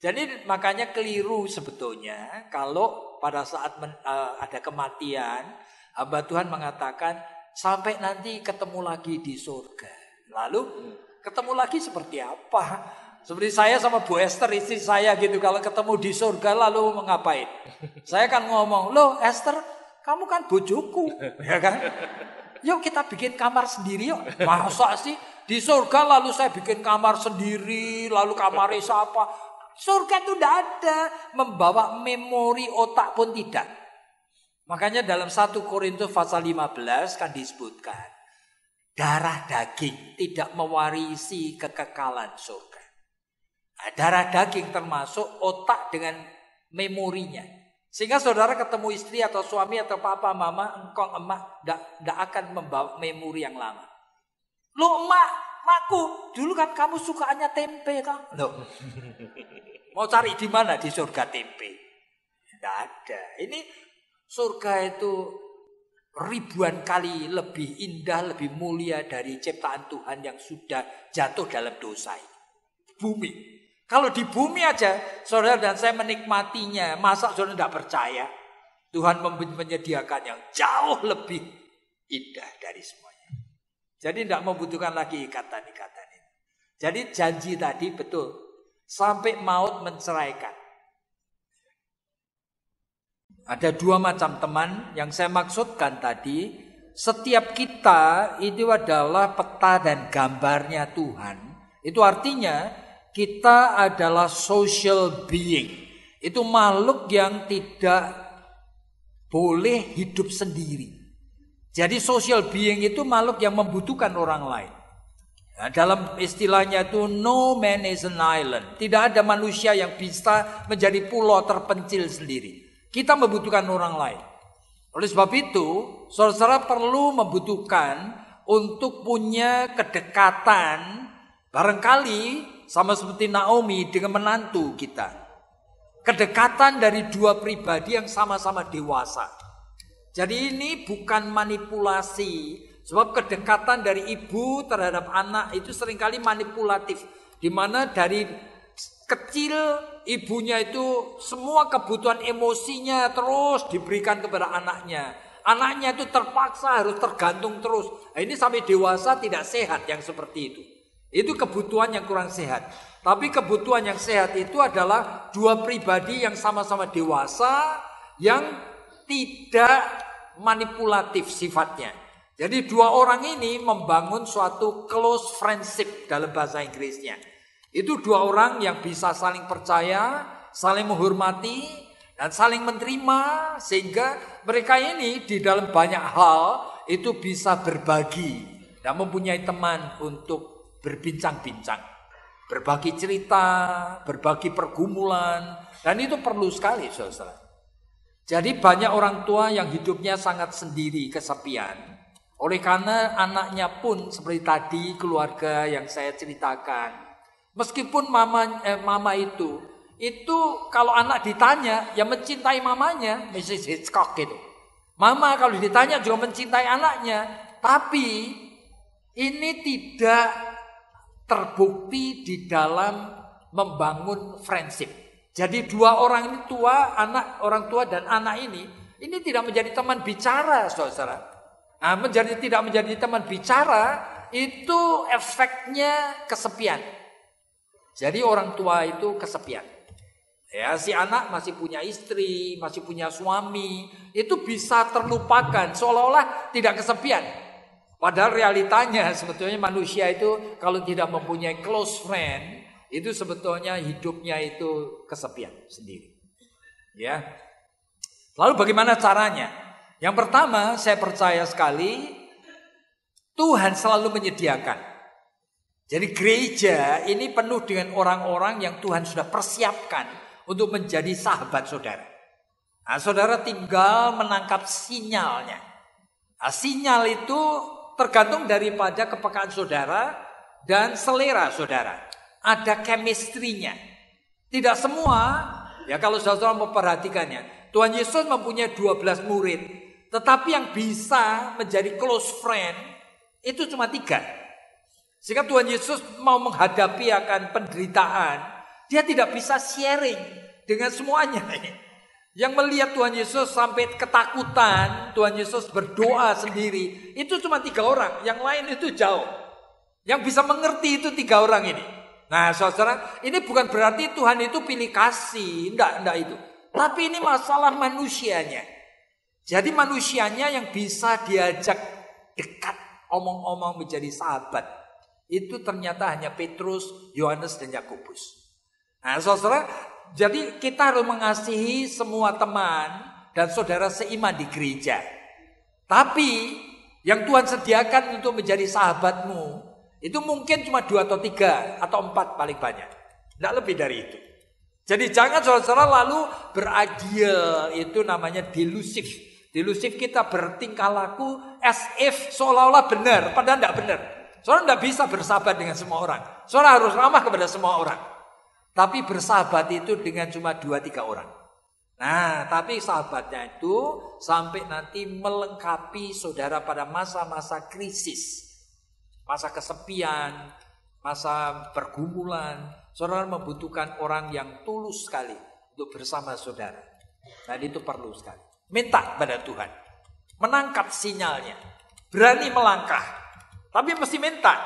Jadi makanya keliru sebetulnya kalau pada saat men, uh, ada kematian, hamba Tuhan mengatakan sampai nanti ketemu lagi di surga. Lalu ketemu lagi seperti apa? Seperti saya sama Bu Esther istri saya gitu kalau ketemu di surga lalu mengapain? Saya kan ngomong, "Loh, Esther, kamu kan bojoku." Ya kan? Yuk kita bikin kamar sendiri yuk. Masa sih di surga lalu saya bikin kamar sendiri, lalu kamar siapa? Surga itu tidak ada. Membawa memori otak pun tidak. Makanya dalam 1 Korintus pasal 15 kan disebutkan. Darah daging tidak mewarisi kekekalan surga. Nah, darah daging termasuk otak dengan memorinya. Sehingga saudara ketemu istri atau suami atau papa mama, engkong emak tidak akan membawa memori yang lama. Lo emak, maku, dulu kan kamu sukaannya tempe kan? Lo. Mau cari di mana di surga tempe? Tidak ada. Ini surga itu ribuan kali lebih indah, lebih mulia dari ciptaan Tuhan yang sudah jatuh dalam dosa ini. Bumi kalau di bumi aja, saudara dan saya menikmatinya. Masa saudara tidak percaya? Tuhan menyediakan yang jauh lebih indah dari semuanya. Jadi tidak membutuhkan lagi ikatan-ikatan ini. Jadi janji tadi betul. Sampai maut menceraikan. Ada dua macam teman yang saya maksudkan tadi. Setiap kita itu adalah peta dan gambarnya Tuhan. Itu artinya kita adalah social being. Itu makhluk yang tidak boleh hidup sendiri. Jadi social being itu makhluk yang membutuhkan orang lain. Nah, dalam istilahnya itu no man is an island. Tidak ada manusia yang bisa menjadi pulau terpencil sendiri. Kita membutuhkan orang lain. Oleh sebab itu, saudara perlu membutuhkan untuk punya kedekatan barangkali sama seperti Naomi dengan menantu kita. Kedekatan dari dua pribadi yang sama-sama dewasa. Jadi ini bukan manipulasi. Sebab kedekatan dari ibu terhadap anak itu seringkali manipulatif. Dimana dari kecil ibunya itu semua kebutuhan emosinya terus diberikan kepada anaknya. Anaknya itu terpaksa harus tergantung terus. Nah, ini sampai dewasa tidak sehat yang seperti itu. Itu kebutuhan yang kurang sehat. Tapi kebutuhan yang sehat itu adalah dua pribadi yang sama-sama dewasa yang tidak manipulatif sifatnya. Jadi dua orang ini membangun suatu close friendship dalam bahasa Inggrisnya. Itu dua orang yang bisa saling percaya, saling menghormati, dan saling menerima sehingga mereka ini di dalam banyak hal itu bisa berbagi dan mempunyai teman untuk berbincang-bincang, berbagi cerita, berbagi pergumulan, dan itu perlu sekali, saudara. Jadi banyak orang tua yang hidupnya sangat sendiri, kesepian. Oleh karena anaknya pun seperti tadi keluarga yang saya ceritakan, meskipun mama eh, mama itu itu kalau anak ditanya yang mencintai mamanya, Mrs. Hitchcock itu, Mama kalau ditanya juga mencintai anaknya, tapi ini tidak terbukti di dalam membangun friendship. Jadi dua orang ini tua, anak orang tua dan anak ini ini tidak menjadi teman bicara, saudara. Nah, menjadi tidak menjadi teman bicara itu efeknya kesepian. Jadi orang tua itu kesepian. Ya, si anak masih punya istri, masih punya suami, itu bisa terlupakan seolah-olah tidak kesepian. Padahal realitanya sebetulnya manusia itu kalau tidak mempunyai close friend itu sebetulnya hidupnya itu kesepian sendiri. Ya. Lalu bagaimana caranya? Yang pertama, saya percaya sekali Tuhan selalu menyediakan. Jadi gereja ini penuh dengan orang-orang yang Tuhan sudah persiapkan untuk menjadi sahabat saudara. Nah, saudara tinggal menangkap sinyalnya. Nah, sinyal itu tergantung daripada kepekaan saudara dan selera saudara. Ada kemistrinya. Tidak semua, ya kalau saudara memperhatikannya. Tuhan Yesus mempunyai 12 murid. Tetapi yang bisa menjadi close friend itu cuma tiga. Sehingga Tuhan Yesus mau menghadapi akan penderitaan. Dia tidak bisa sharing dengan semuanya. Yang melihat Tuhan Yesus sampai ketakutan, Tuhan Yesus berdoa sendiri, itu cuma tiga orang, yang lain itu jauh. Yang bisa mengerti itu tiga orang ini. Nah, saudara, ini bukan berarti Tuhan itu pilih kasih, enggak, enggak itu. Tapi ini masalah manusianya. Jadi manusianya yang bisa diajak dekat, omong-omong menjadi sahabat. Itu ternyata hanya Petrus, Yohanes, dan Yakobus. Nah, saudara, jadi kita harus mengasihi semua teman dan saudara seiman di gereja. Tapi yang Tuhan sediakan untuk menjadi sahabatmu itu mungkin cuma dua atau tiga atau empat paling banyak. Tidak lebih dari itu. Jadi jangan saudara-saudara lalu beragiel itu namanya delusif. Delusif kita bertingkah laku as if seolah-olah benar, padahal tidak benar. Saudara tidak bisa bersahabat dengan semua orang. Saudara harus ramah kepada semua orang. Tapi bersahabat itu dengan cuma dua tiga orang. Nah, tapi sahabatnya itu sampai nanti melengkapi saudara pada masa-masa krisis, masa kesepian, masa pergumulan. Saudara membutuhkan orang yang tulus sekali untuk bersama saudara. Dan itu perlu sekali. Minta kepada Tuhan. Menangkap sinyalnya. Berani melangkah. Tapi mesti minta.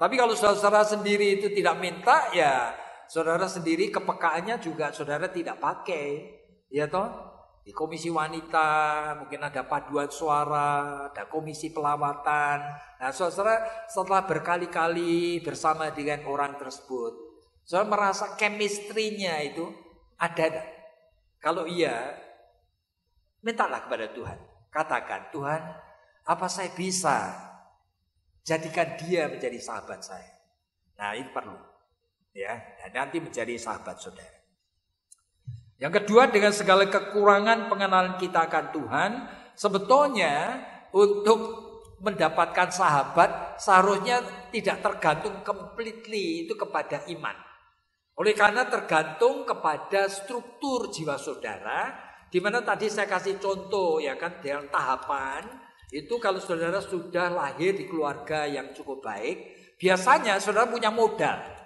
Tapi kalau saudara sendiri itu tidak minta ya Saudara sendiri kepekaannya juga saudara tidak pakai. Ya toh? Di komisi wanita, mungkin ada paduan suara, ada komisi pelawatan. Nah, saudara setelah berkali-kali bersama dengan orang tersebut, saudara merasa chemistry-nya itu ada. Kalau iya, mintalah kepada Tuhan. Katakan, Tuhan, apa saya bisa jadikan dia menjadi sahabat saya? Nah, ini perlu. Ya, dan nanti menjadi sahabat saudara. Yang kedua dengan segala kekurangan pengenalan kita akan Tuhan, sebetulnya untuk mendapatkan sahabat seharusnya tidak tergantung completely itu kepada iman. Oleh karena tergantung kepada struktur jiwa saudara, di mana tadi saya kasih contoh ya kan dalam tahapan itu kalau saudara sudah lahir di keluarga yang cukup baik, biasanya saudara punya modal.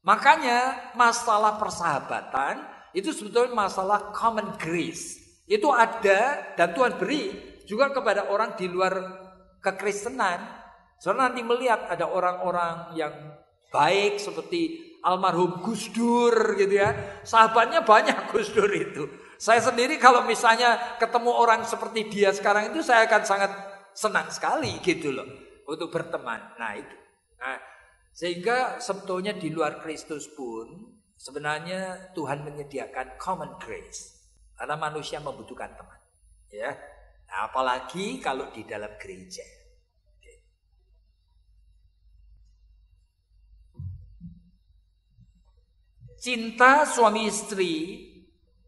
Makanya masalah persahabatan itu sebetulnya masalah common grace. Itu ada dan Tuhan beri juga kepada orang di luar kekristenan. Soalnya nanti melihat ada orang-orang yang baik seperti almarhum Gus Dur gitu ya. Sahabatnya banyak Gus Dur itu. Saya sendiri kalau misalnya ketemu orang seperti dia sekarang itu saya akan sangat senang sekali gitu loh untuk berteman. Nah itu. Nah, sehingga sebetulnya di luar Kristus pun sebenarnya Tuhan menyediakan common grace. Karena manusia membutuhkan teman. Ya. Nah, apalagi kalau di dalam gereja. Cinta suami istri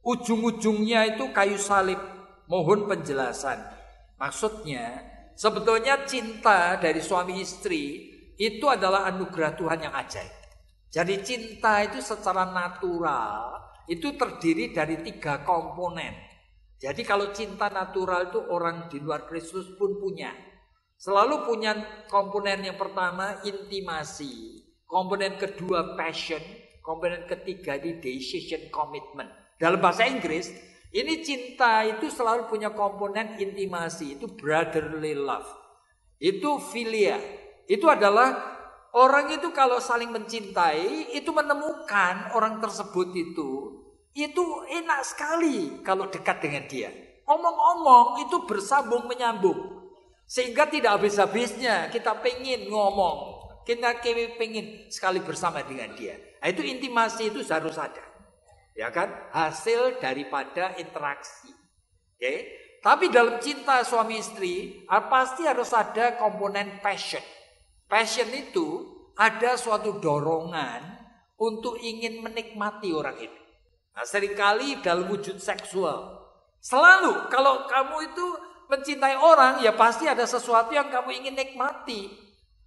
ujung-ujungnya itu kayu salib. Mohon penjelasan. Maksudnya, sebetulnya cinta dari suami istri itu adalah anugerah Tuhan yang ajaib. Jadi cinta itu secara natural itu terdiri dari tiga komponen. Jadi kalau cinta natural itu orang di luar Kristus pun punya. Selalu punya komponen yang pertama intimasi, komponen kedua passion, komponen ketiga di decision commitment. Dalam bahasa Inggris, ini cinta itu selalu punya komponen intimasi, itu brotherly love. Itu filia, itu adalah orang itu kalau saling mencintai itu menemukan orang tersebut itu itu enak sekali kalau dekat dengan dia. Omong-omong itu bersambung menyambung. Sehingga tidak habis-habisnya kita pengen ngomong. Kita pengen sekali bersama dengan dia. Nah, itu intimasi itu harus ada. Ya kan? Hasil daripada interaksi. Oke? Okay? Tapi dalam cinta suami istri ah, pasti harus ada komponen passion. Passion itu ada suatu dorongan untuk ingin menikmati orang itu. Nah, seringkali dalam wujud seksual. Selalu kalau kamu itu mencintai orang ya pasti ada sesuatu yang kamu ingin nikmati.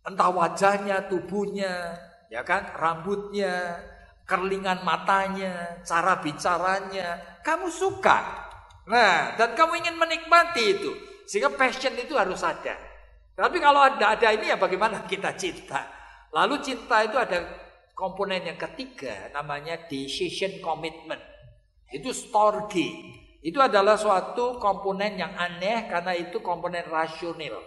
Entah wajahnya, tubuhnya, ya kan, rambutnya, kerlingan matanya, cara bicaranya, kamu suka. Nah, dan kamu ingin menikmati itu. Sehingga passion itu harus ada. Tapi kalau tidak ada ini ya bagaimana kita cinta? Lalu cinta itu ada komponen yang ketiga namanya decision commitment. Itu storge. Itu adalah suatu komponen yang aneh karena itu komponen rasional.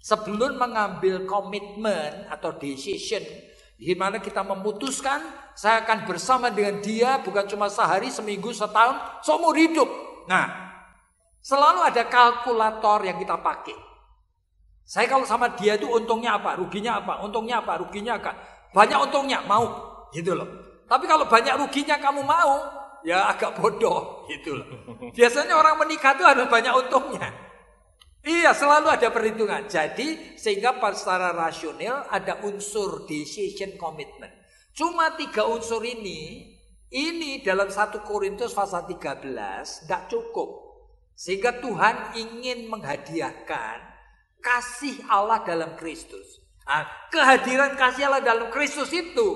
Sebelum mengambil komitmen atau decision di mana kita memutuskan saya akan bersama dengan dia bukan cuma sehari, seminggu, setahun, seumur hidup. Nah, selalu ada kalkulator yang kita pakai. Saya kalau sama dia itu untungnya apa, ruginya apa, untungnya apa, ruginya apa. Banyak untungnya, mau. Gitu loh. Tapi kalau banyak ruginya kamu mau, ya agak bodoh. Gitu loh. Biasanya orang menikah itu harus banyak untungnya. Iya, selalu ada perhitungan. Jadi, sehingga secara rasional ada unsur decision commitment. Cuma tiga unsur ini, ini dalam satu Korintus pasal 13, tidak cukup. Sehingga Tuhan ingin menghadiahkan kasih Allah dalam Kristus. Nah, kehadiran kasih Allah dalam Kristus itu,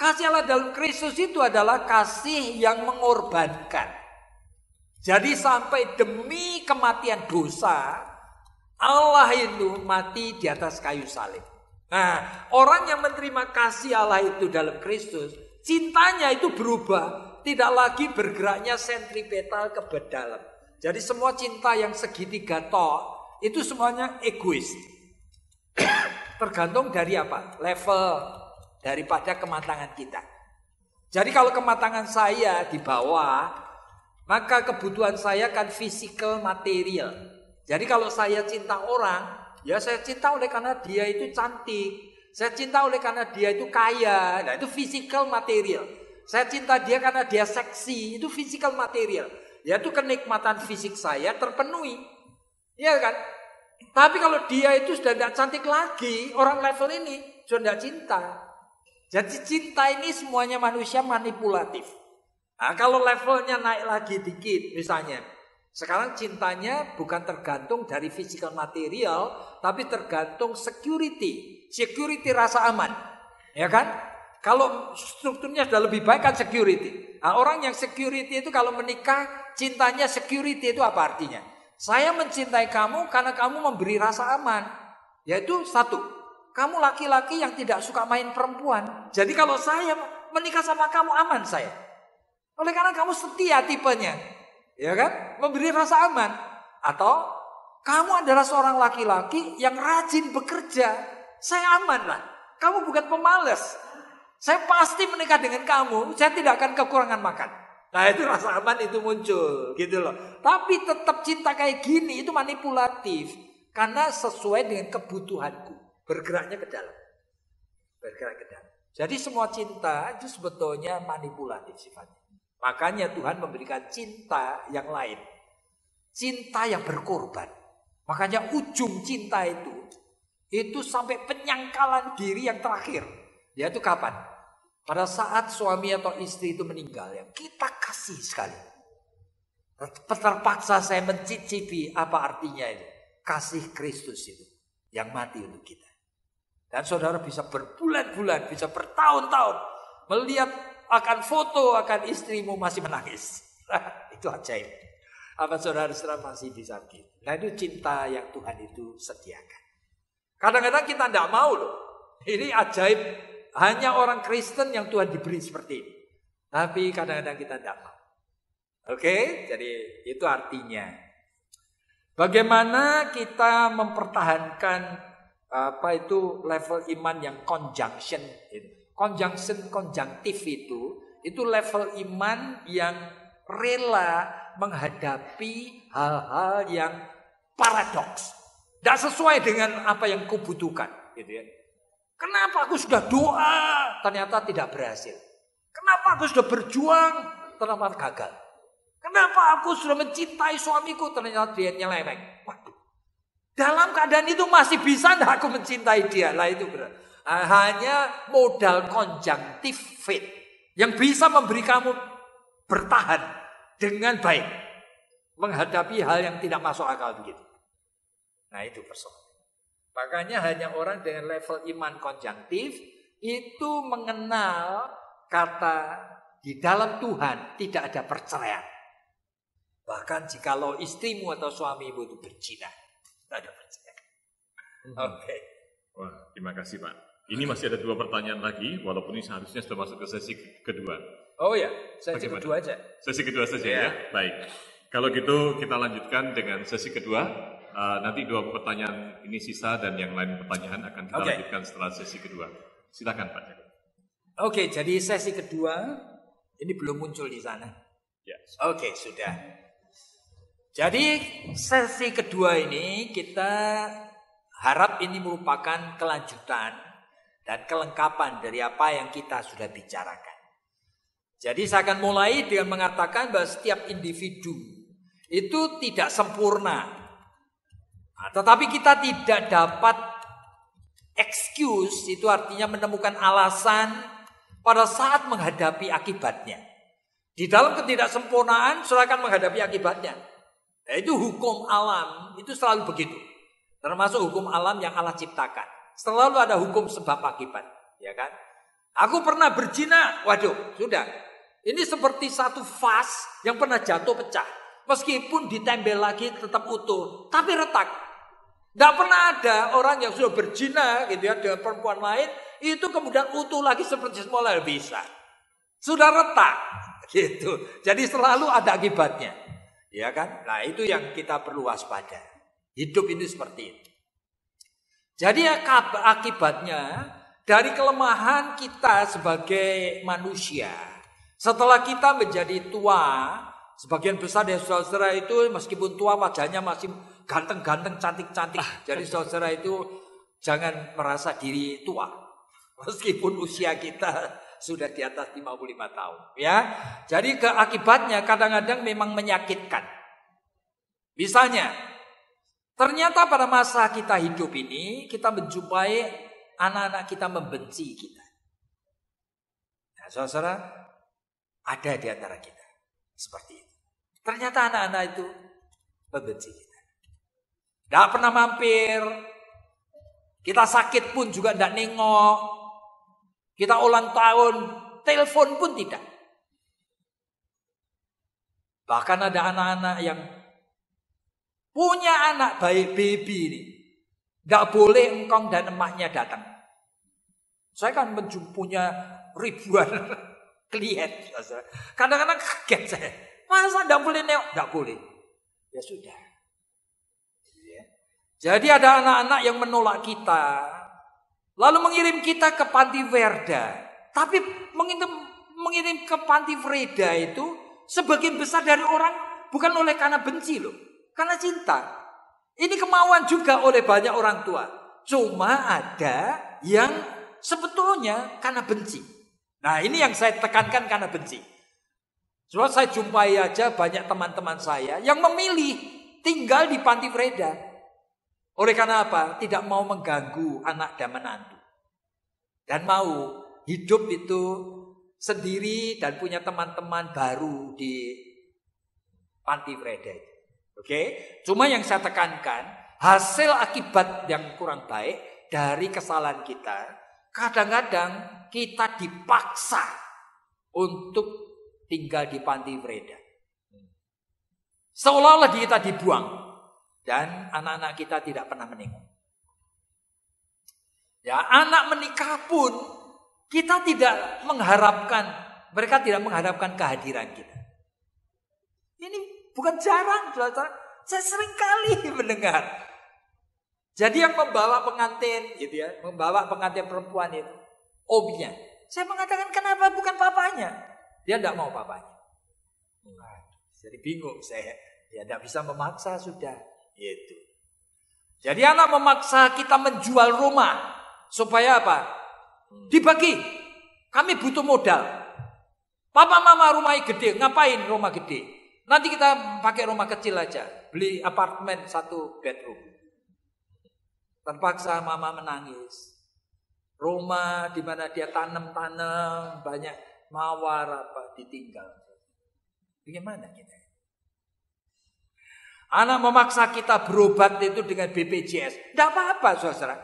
kasih Allah dalam Kristus itu adalah kasih yang mengorbankan. Jadi sampai demi kematian dosa, Allah itu mati di atas kayu salib. Nah, orang yang menerima kasih Allah itu dalam Kristus, cintanya itu berubah, tidak lagi bergeraknya sentripetal ke dalam. Jadi semua cinta yang segitiga tok itu semuanya egois. Tergantung dari apa? Level daripada kematangan kita. Jadi kalau kematangan saya di bawah, maka kebutuhan saya kan physical material. Jadi kalau saya cinta orang, ya saya cinta oleh karena dia itu cantik. Saya cinta oleh karena dia itu kaya. Nah, itu physical material. Saya cinta dia karena dia seksi. Itu physical material. Yaitu kenikmatan fisik saya terpenuhi. Iya kan? Tapi kalau dia itu sudah tidak cantik lagi, orang level ini sudah tidak cinta. Jadi cinta ini semuanya manusia manipulatif. Nah, kalau levelnya naik lagi dikit misalnya. Sekarang cintanya bukan tergantung dari physical material, tapi tergantung security. Security rasa aman. Ya kan? Kalau strukturnya sudah lebih baik kan security. Nah, orang yang security itu kalau menikah, cintanya security itu apa artinya? Saya mencintai kamu karena kamu memberi rasa aman. Yaitu satu, kamu laki-laki yang tidak suka main perempuan. Jadi kalau saya menikah sama kamu aman saya. Oleh karena kamu setia tipenya. Ya kan? Memberi rasa aman. Atau kamu adalah seorang laki-laki yang rajin bekerja. Saya aman lah. Kamu bukan pemalas. Saya pasti menikah dengan kamu. Saya tidak akan kekurangan makan. Nah itu rasa aman itu muncul gitu loh. Tapi tetap cinta kayak gini itu manipulatif. Karena sesuai dengan kebutuhanku. Bergeraknya ke dalam. Bergerak ke dalam. Jadi semua cinta itu sebetulnya manipulatif sifatnya. Makanya Tuhan memberikan cinta yang lain. Cinta yang berkorban. Makanya ujung cinta itu. Itu sampai penyangkalan diri yang terakhir. Yaitu kapan? Pada saat suami atau istri itu meninggal, ya, kita kasih sekali. Terpaksa saya mencicipi apa artinya itu. Kasih Kristus itu yang mati untuk kita. Dan saudara bisa berbulan-bulan, bisa bertahun-tahun melihat akan foto akan istrimu masih menangis. itu ajaib. Apa saudara-saudara masih disakit? Nah itu cinta yang Tuhan itu sediakan. Kadang-kadang kita tidak mau loh. Ini ajaib hanya orang Kristen yang Tuhan diberi seperti ini. Tapi kadang-kadang kita tidak mau. Oke, jadi itu artinya. Bagaimana kita mempertahankan apa itu level iman yang conjunction gitu. Conjunction konjunktif itu itu level iman yang rela menghadapi hal-hal yang paradoks. Tidak sesuai dengan apa yang kubutuhkan. Gitu ya. Kenapa aku sudah doa, ternyata tidak berhasil. Kenapa aku sudah berjuang, ternyata gagal. Kenapa aku sudah mencintai suamiku, ternyata dia lemeng. Waduh. Dalam keadaan itu masih bisa aku mencintai dia? Lah itu berat. Ah, hanya modal konjunktif fit yang bisa memberi kamu bertahan dengan baik menghadapi hal yang tidak masuk akal begitu. Nah itu persoalan. Makanya hanya orang dengan level iman konjungtif itu mengenal kata di dalam Tuhan tidak ada perceraian. Bahkan jika lo istrimu atau suamimu itu berzina, tidak ada perceraian. Mhm. Oke. Okay. Wah, terima kasih Pak. Ini masih ada dua pertanyaan lagi, walaupun ini seharusnya sudah masuk ke sesi kedua. Oh ya, sesi Bagaimana? kedua aja. Sesi kedua saja yeah. ya. Iya. Baik. Kalau gitu kita lanjutkan dengan sesi kedua. Uh, nanti dua pertanyaan ini sisa dan yang lain pertanyaan akan kita okay. lanjutkan setelah sesi kedua. Silakan Pak Jago. Oke, okay, jadi sesi kedua ini belum muncul di sana. Yes. Ya. Oke, okay, sudah. Jadi sesi kedua ini kita harap ini merupakan kelanjutan dan kelengkapan dari apa yang kita sudah bicarakan. Jadi saya akan mulai dengan mengatakan bahwa setiap individu itu tidak sempurna Nah, tetapi kita tidak dapat excuse itu artinya menemukan alasan pada saat menghadapi akibatnya. Di dalam ketidaksempurnaan silakan menghadapi akibatnya. Nah, itu hukum alam itu selalu begitu. Termasuk hukum alam yang Allah ciptakan. Selalu ada hukum sebab akibat, ya kan? Aku pernah berzina, waduh, sudah. Ini seperti satu vas yang pernah jatuh pecah. Meskipun ditembel lagi tetap utuh, tapi retak. Tidak pernah ada orang yang sudah berjina gitu ya dengan perempuan lain itu kemudian utuh lagi seperti semula bisa. Sudah retak gitu. Jadi selalu ada akibatnya. Ya kan? Nah, itu yang kita perlu waspada. Hidup ini seperti itu. Jadi akibatnya dari kelemahan kita sebagai manusia. Setelah kita menjadi tua, sebagian besar dari saudara itu meskipun tua wajahnya masih ganteng-ganteng, cantik-cantik. Ah. Jadi saudara itu jangan merasa diri tua. Meskipun usia kita sudah di atas 55 tahun, ya. Jadi keakibatnya kadang-kadang memang menyakitkan. Misalnya, ternyata pada masa kita hidup ini kita menjumpai anak-anak kita membenci kita. Nah, saudara, ada di antara kita seperti itu. Ternyata anak-anak itu membenci kita. Tidak pernah mampir. Kita sakit pun juga tidak nengok. Kita ulang tahun, telepon pun tidak. Bahkan ada anak-anak yang punya anak baik baby ini. Gak boleh engkong dan emaknya datang. Saya kan punya ribuan klien. Kadang-kadang kaget saya. Masa gak boleh neok? Gak boleh. Ya sudah. Jadi ada anak-anak yang menolak kita, lalu mengirim kita ke Panti Verda. Tapi mengirim, mengirim ke Panti Verda itu sebagian besar dari orang bukan oleh karena benci loh, karena cinta. Ini kemauan juga oleh banyak orang tua. Cuma ada yang sebetulnya karena benci. Nah ini yang saya tekankan karena benci. Soalnya saya jumpai aja banyak teman-teman saya yang memilih tinggal di Panti Freda. Oleh karena apa? Tidak mau mengganggu anak dan menantu. Dan mau hidup itu sendiri dan punya teman-teman baru di panti Freda. Oke? Cuma yang saya tekankan, hasil akibat yang kurang baik dari kesalahan kita, kadang-kadang kita dipaksa untuk tinggal di panti Freda. Seolah-olah kita dibuang. Dan anak-anak kita tidak pernah menikah. Ya, anak menikah pun kita tidak mengharapkan, mereka tidak mengharapkan kehadiran kita. Ini bukan jarang, Saya sering kali mendengar. Jadi yang membawa pengantin, gitu ya, membawa pengantin perempuan itu, obinya. Saya mengatakan kenapa bukan papanya? Dia tidak mau papanya. Jadi bingung saya. Ya tidak bisa memaksa sudah. Yaitu. Jadi anak memaksa kita menjual rumah supaya apa? Dibagi. Kami butuh modal. Papa mama rumah gede, ngapain rumah gede? Nanti kita pakai rumah kecil aja, beli apartemen satu bedroom. Terpaksa mama menangis. Rumah di mana dia tanam-tanam banyak mawar apa ditinggal. Bagaimana kita? Anak memaksa kita berobat itu dengan BPJS. Tidak apa-apa saudara.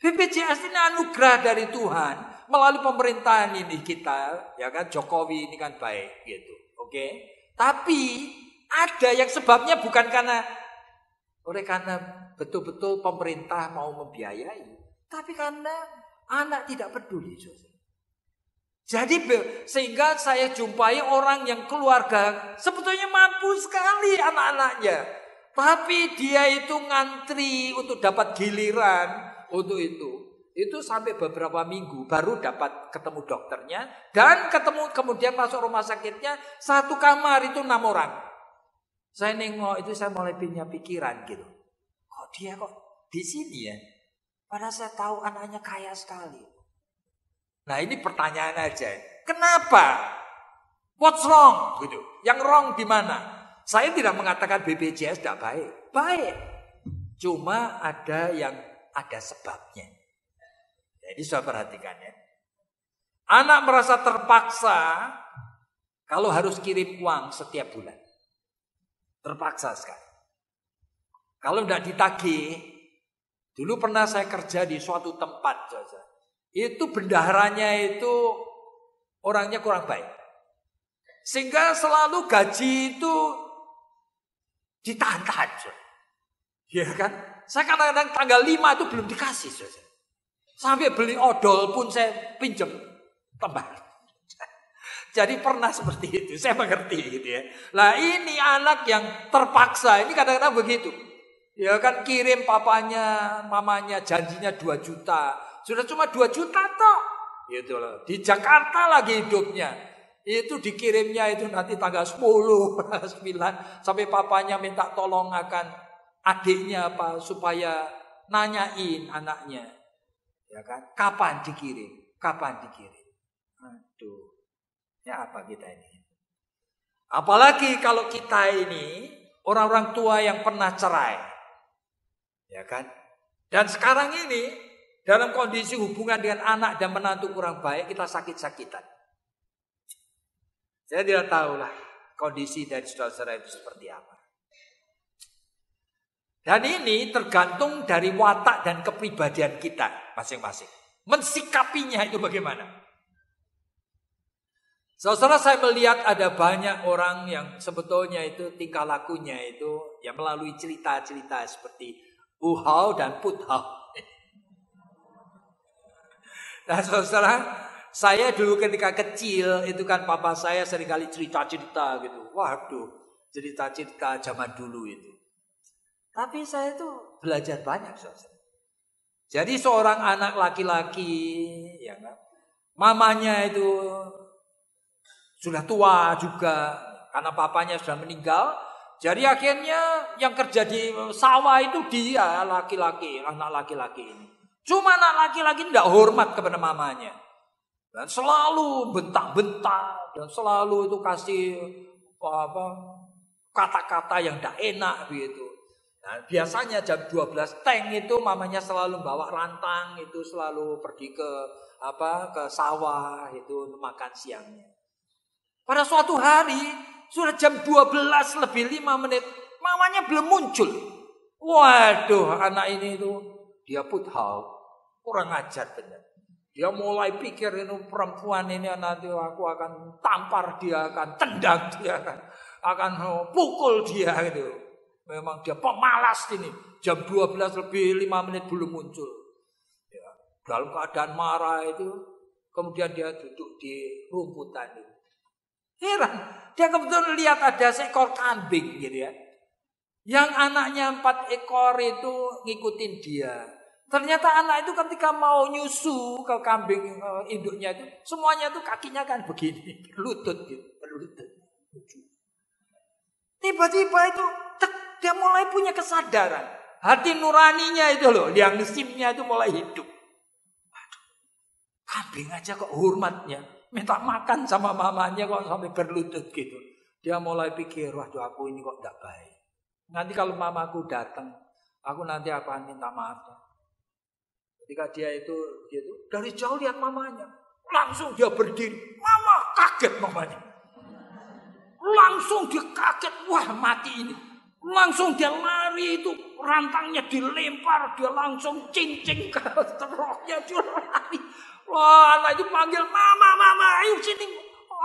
BPJS ini anugerah dari Tuhan. Melalui pemerintahan ini kita. Ya kan Jokowi ini kan baik gitu. Oke. Tapi ada yang sebabnya bukan karena. Oleh karena betul-betul pemerintah mau membiayai. Tapi karena anak tidak peduli saudara. Jadi sehingga saya jumpai orang yang keluarga sebetulnya mampu sekali anak-anaknya. Tapi dia itu ngantri untuk dapat giliran untuk itu. Itu sampai beberapa minggu baru dapat ketemu dokternya dan ketemu kemudian masuk rumah sakitnya satu kamar itu enam orang. Saya nengok itu saya mulai punya pikiran gitu. Kok dia kok di sini ya? Padahal saya tahu anaknya kaya sekali. Nah ini pertanyaan aja. Kenapa? What's wrong? Gitu. Yang wrong di mana? Saya tidak mengatakan BPJS tidak baik. Baik. Cuma ada yang ada sebabnya. Jadi nah, saya perhatikan ya. Anak merasa terpaksa kalau harus kirim uang setiap bulan. Terpaksa sekali. Kalau tidak ditagih, dulu pernah saya kerja di suatu tempat. Jajah itu bendaharanya itu orangnya kurang baik. Sehingga selalu gaji itu ditahan-tahan. Ya kan? Saya kadang-kadang tanggal 5 itu belum dikasih. Saudara. Sampai beli odol pun saya pinjam tembak. Jadi pernah seperti itu, saya mengerti gitu ya. Lah ini anak yang terpaksa, ini kadang-kadang begitu. Ya kan kirim papanya, mamanya janjinya 2 juta, sudah cuma 2 juta toh. Gitu loh. Di Jakarta lagi hidupnya. Itu dikirimnya itu nanti tanggal 10, 9 sampai papanya minta tolong akan adiknya apa supaya nanyain anaknya. Ya kan? Kapan dikirim? Kapan dikirim? Aduh. Ya apa kita ini? Apalagi kalau kita ini orang-orang tua yang pernah cerai. Ya kan? Dan sekarang ini dalam kondisi hubungan dengan anak dan menantu kurang baik, kita sakit-sakitan. Saya tidak tahulah kondisi dari saudara-saudara itu seperti apa. Dan ini tergantung dari watak dan kepribadian kita masing-masing. Mensikapinya itu bagaimana? Saudara saya melihat ada banyak orang yang sebetulnya itu tingkah lakunya itu ya melalui cerita-cerita seperti Uhau dan Puthau. Nah saudara, saya dulu ketika kecil itu kan papa saya seringkali cerita-cerita gitu. Waduh, cerita-cerita zaman dulu itu. Tapi saya itu belajar banyak saudara. Jadi seorang anak laki-laki, ya kan, mamanya itu sudah tua juga karena papanya sudah meninggal. Jadi akhirnya yang kerja di sawah itu dia laki-laki, anak laki-laki ini. Cuma anak laki-laki tidak hormat kepada mamanya. Dan selalu bentak-bentak dan selalu itu kasih apa kata-kata yang tidak enak begitu. Nah, biasanya jam 12 teng itu mamanya selalu bawa rantang itu selalu pergi ke apa ke sawah itu makan siangnya. Pada suatu hari sudah jam 12 lebih 5 menit mamanya belum muncul. Waduh anak ini itu dia put hal Kurang ajar benar. Dia mulai pikir ini perempuan ini nanti aku akan tampar dia, akan tendang dia, akan, akan pukul dia gitu. Memang dia pemalas ini. Jam 12 lebih 5 menit belum muncul. Ya, dalam keadaan marah itu. Kemudian dia duduk di rumputan itu. Heran. Dia kebetulan lihat ada seekor kambing gitu ya. Yang anaknya empat ekor itu ngikutin dia. Ternyata anak itu ketika mau nyusu ke kambing eh, induknya itu, semuanya itu kakinya kan begini, berlutut gitu, berlutut. Tiba-tiba itu tek, dia mulai punya kesadaran. Hati nuraninya itu loh, yang simnya itu mulai hidup. Aduh, kambing aja kok hormatnya. Minta makan sama mamanya kok sampai berlutut gitu. Dia mulai pikir, waduh aku ini kok tidak baik. Nanti kalau mamaku datang, aku nanti akan minta maaf. Ketika dia itu, dia itu dari jauh lihat mamanya. Langsung dia berdiri. Mama kaget mamanya. Langsung dia kaget. Wah mati ini. Langsung dia lari itu rantangnya dilempar. Dia langsung cincing ke teroknya. Dia lari. Wah anak itu panggil mama mama ayo sini.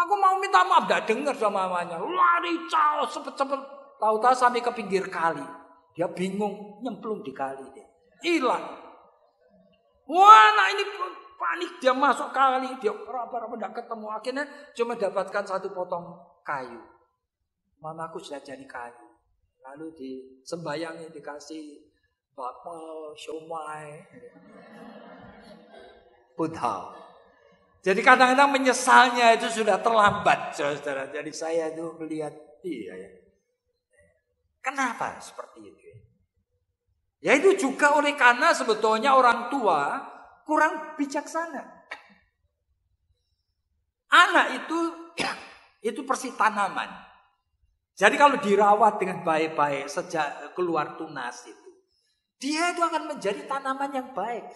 Aku mau minta maaf. Gak dengar sama mamanya. Lari cao cepet-cepet. Tahu-tahu sampai ke pinggir kali. Dia bingung nyemplung di kali. dia Hilang. Wah, nah ini panik dia masuk kali, dia berapa apa tidak ketemu. Akhirnya cuma dapatkan satu potong kayu. aku sudah jadi kayu. Lalu di sembayangnya dikasih bakpao, siomay, buddha. Jadi kadang-kadang menyesalnya itu sudah terlambat, saudara. Jadi saya itu melihat iya ya. Kenapa seperti itu? Ya itu juga oleh karena sebetulnya orang tua kurang bijaksana. Anak itu itu persis tanaman. Jadi kalau dirawat dengan baik-baik sejak keluar tunas itu, dia itu akan menjadi tanaman yang baik.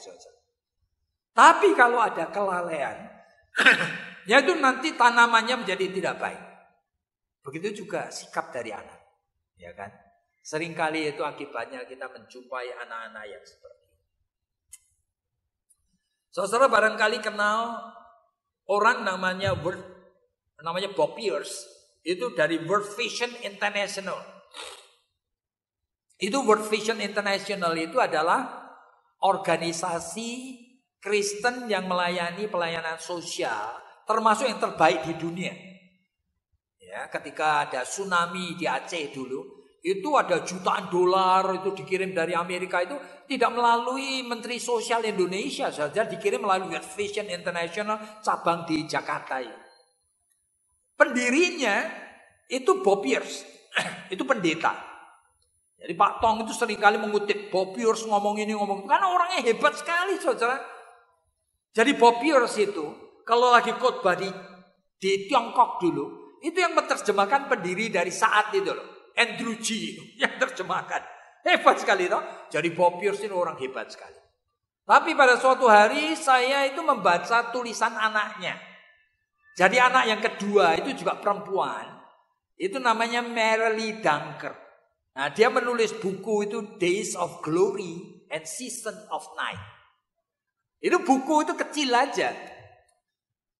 Tapi kalau ada kelalaian, ya itu nanti tanamannya menjadi tidak baik. Begitu juga sikap dari anak, ya kan? Seringkali itu akibatnya kita menjumpai anak-anak yang seperti itu. Saudara barangkali kenal orang namanya World, namanya Bob Pierce. Itu dari World Vision International. Itu World Vision International itu adalah organisasi Kristen yang melayani pelayanan sosial termasuk yang terbaik di dunia. Ya, ketika ada tsunami di Aceh dulu, itu ada jutaan dolar itu dikirim dari Amerika itu tidak melalui Menteri Sosial Indonesia saja dikirim melalui Vision International cabang di Jakarta ya. Pendirinya itu Bob Pierce, itu pendeta. Jadi Pak Tong itu seringkali mengutip Bob Pierce ngomong ini ngomong karena orangnya hebat sekali saudara. Jadi Bob Pierce itu kalau lagi khotbah di di Tiongkok dulu itu yang menerjemahkan pendiri dari saat itu loh. Andrew G yang terjemahkan. Hebat sekali toh. Jadi Bob Pierce ini orang hebat sekali. Tapi pada suatu hari saya itu membaca tulisan anaknya. Jadi anak yang kedua itu juga perempuan. Itu namanya Merely Dunker. Nah, dia menulis buku itu Days of Glory and Season of Night. Itu buku itu kecil aja.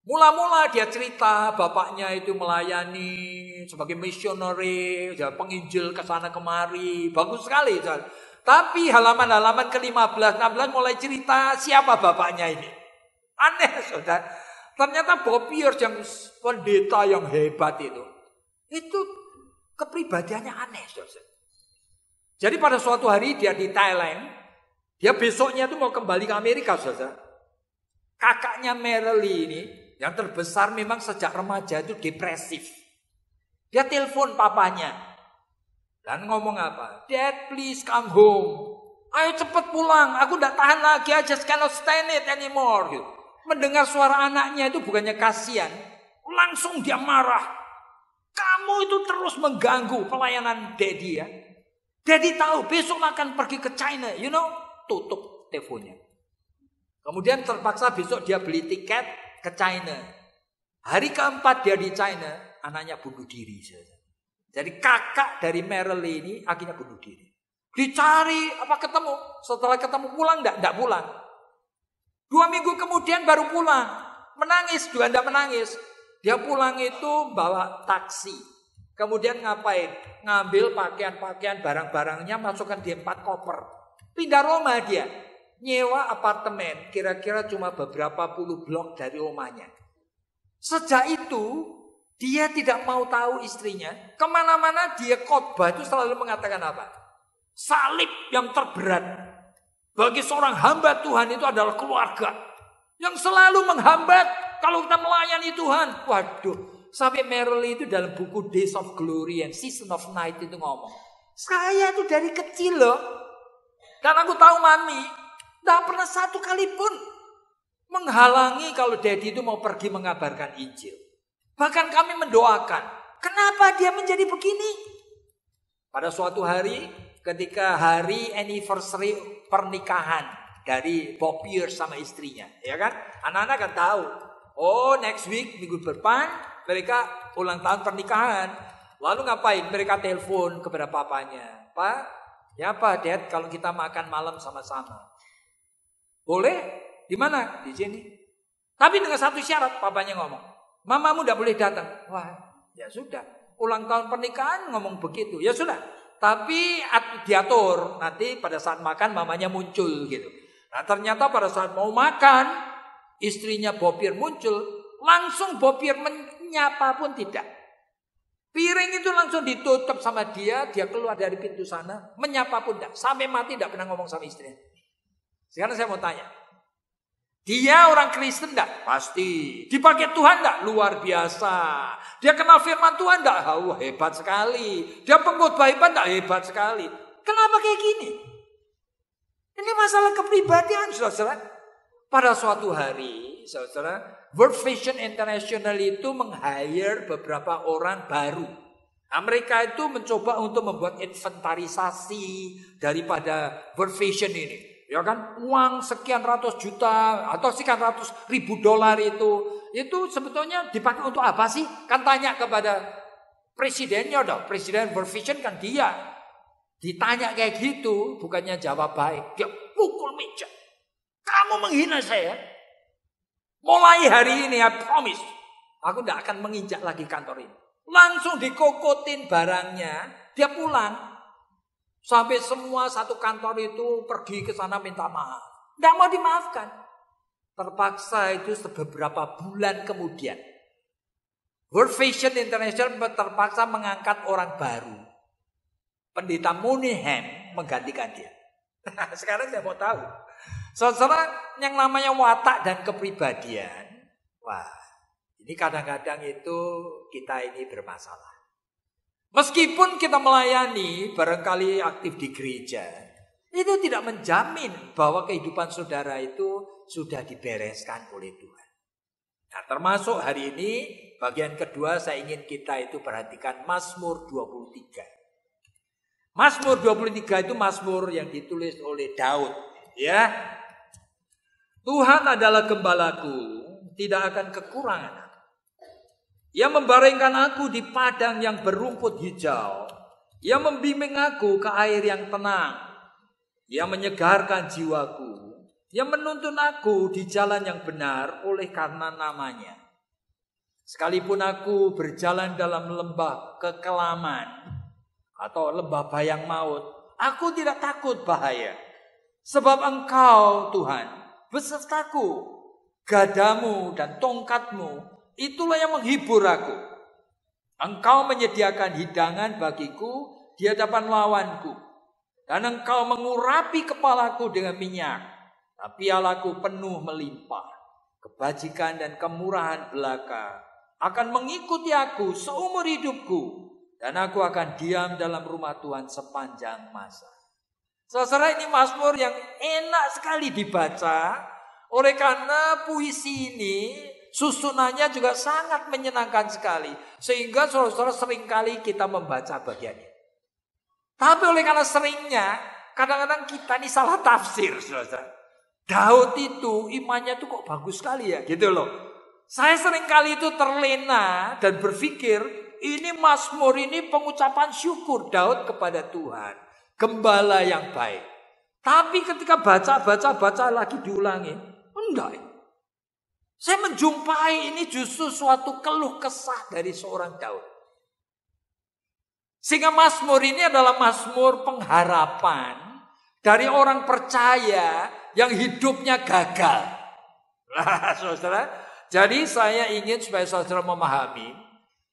Mula-mula dia cerita bapaknya itu melayani sebagai misionari, penginjil ke sana kemari. Bagus sekali. Tapi halaman-halaman ke-15, 16 mulai cerita siapa bapaknya ini. Aneh, saudara. Ternyata Bob Pierce yang pendeta yang hebat itu. Itu kepribadiannya aneh, saudara. Jadi pada suatu hari dia di Thailand. Dia besoknya itu mau kembali ke Amerika, saudara. Kakaknya Merely ini yang terbesar memang sejak remaja itu depresif. Dia telepon papanya. Dan ngomong apa? Dad, please come home. Ayo cepet pulang. Aku tidak tahan lagi. aja. just cannot stand it anymore. Gitu. Mendengar suara anaknya itu bukannya kasihan. Langsung dia marah. Kamu itu terus mengganggu pelayanan daddy ya. Daddy tahu besok akan pergi ke China. You know, tutup teleponnya. Kemudian terpaksa besok dia beli tiket ke China. Hari keempat dia di China, anaknya bunuh diri. Jadi kakak dari Merle ini akhirnya bunuh diri. Dicari apa ketemu? Setelah ketemu pulang enggak? Enggak pulang. Dua minggu kemudian baru pulang. Menangis, juga enggak menangis. Dia pulang itu bawa taksi. Kemudian ngapain? Ngambil pakaian-pakaian barang-barangnya masukkan di empat koper. Pindah Roma dia nyewa apartemen kira-kira cuma beberapa puluh blok dari rumahnya. Sejak itu dia tidak mau tahu istrinya. Kemana-mana dia khotbah itu selalu mengatakan apa? Salib yang terberat bagi seorang hamba Tuhan itu adalah keluarga. Yang selalu menghambat kalau kita melayani Tuhan. Waduh, sampai Meryl itu dalam buku Days of Glory and Season of Night itu ngomong. Saya itu dari kecil loh. Dan aku tahu mami, tidak pernah satu kali pun menghalangi kalau Dedi itu mau pergi mengabarkan Injil. Bahkan kami mendoakan, kenapa dia menjadi begini? Pada suatu hari ketika hari anniversary pernikahan dari Bob Pierce sama istrinya, ya kan? Anak-anak kan tahu. Oh, next week minggu depan mereka ulang tahun pernikahan. Lalu ngapain? Mereka telepon kepada papanya. Pak, ya Pak, Dad, kalau kita makan malam sama-sama. Boleh? Di mana? Di sini. Tapi dengan satu syarat papanya ngomong. Mamamu tidak boleh datang. Wah, ya sudah. Ulang tahun pernikahan ngomong begitu. Ya sudah. Tapi diatur nanti pada saat makan mamanya muncul gitu. Nah ternyata pada saat mau makan istrinya Bopir muncul. Langsung Bopir menyapa pun tidak. Piring itu langsung ditutup sama dia. Dia keluar dari pintu sana. Menyapa pun tidak. Sampai mati tidak pernah ngomong sama istrinya. Sekarang saya mau tanya. Dia orang Kristen enggak? Pasti. Dipakai Tuhan enggak? Luar biasa. Dia kenal firman Tuhan enggak? Oh, hebat sekali. Dia pengkhotbah hebat enggak? Hebat sekali. Kenapa kayak gini? Ini masalah kepribadian, saudara Pada suatu hari, saudara-saudara, World Vision International itu meng-hire beberapa orang baru. Amerika itu mencoba untuk membuat inventarisasi daripada World Vision ini ya kan uang sekian ratus juta atau sekian ratus ribu dolar itu itu sebetulnya dipakai untuk apa sih? Kan tanya kepada presidennya dong, presiden vision kan dia. Ditanya kayak gitu, bukannya jawab baik. Dia pukul meja. Kamu menghina saya. Mulai hari ini, I promise. Aku tidak akan menginjak lagi kantor ini. Langsung dikokotin barangnya, dia pulang. Sampai semua satu kantor itu pergi ke sana minta maaf. Tidak mau dimaafkan. Terpaksa itu beberapa bulan kemudian. World Vision International terpaksa mengangkat orang baru. Pendeta Munihem menggantikan dia. Sekarang saya mau tahu. Saudara yang namanya watak dan kepribadian. Wah, ini kadang-kadang itu kita ini bermasalah. Meskipun kita melayani barangkali aktif di gereja, itu tidak menjamin bahwa kehidupan saudara itu sudah dibereskan oleh Tuhan. Nah, termasuk hari ini bagian kedua saya ingin kita itu perhatikan Mazmur 23. Mazmur 23 itu Mazmur yang ditulis oleh Daud, ya. Tuhan adalah gembalaku, tidak akan kekurangan ia membaringkan aku di padang yang berumput hijau. Ia membimbing aku ke air yang tenang. Ia menyegarkan jiwaku. Ia menuntun aku di jalan yang benar oleh karena namanya. Sekalipun aku berjalan dalam lembah kekelaman atau lembah bayang maut, aku tidak takut bahaya. Sebab engkau Tuhan besertaku, gadamu dan tongkatmu Itulah yang menghibur aku. Engkau menyediakan hidangan bagiku di hadapan lawanku. Dan engkau mengurapi kepalaku dengan minyak. Tapi alaku penuh melimpah. Kebajikan dan kemurahan belaka akan mengikuti aku seumur hidupku. Dan aku akan diam dalam rumah Tuhan sepanjang masa. Saudara ini Mazmur yang enak sekali dibaca. Oleh karena puisi ini Susunannya juga sangat menyenangkan sekali. Sehingga saudara-saudara seringkali kita membaca bagiannya. Tapi oleh karena seringnya, kadang-kadang kita ini salah tafsir. Saudara. Daud itu imannya tuh kok bagus sekali ya gitu loh. Saya seringkali itu terlena dan berpikir ini Mazmur ini pengucapan syukur Daud kepada Tuhan. Gembala yang baik. Tapi ketika baca, baca, baca lagi diulangi. Enggak. Saya menjumpai ini justru suatu keluh kesah dari seorang Daud. Sehingga Mazmur ini adalah Mazmur pengharapan dari orang percaya yang hidupnya gagal. Nah, saudara, jadi saya ingin supaya saudara memahami,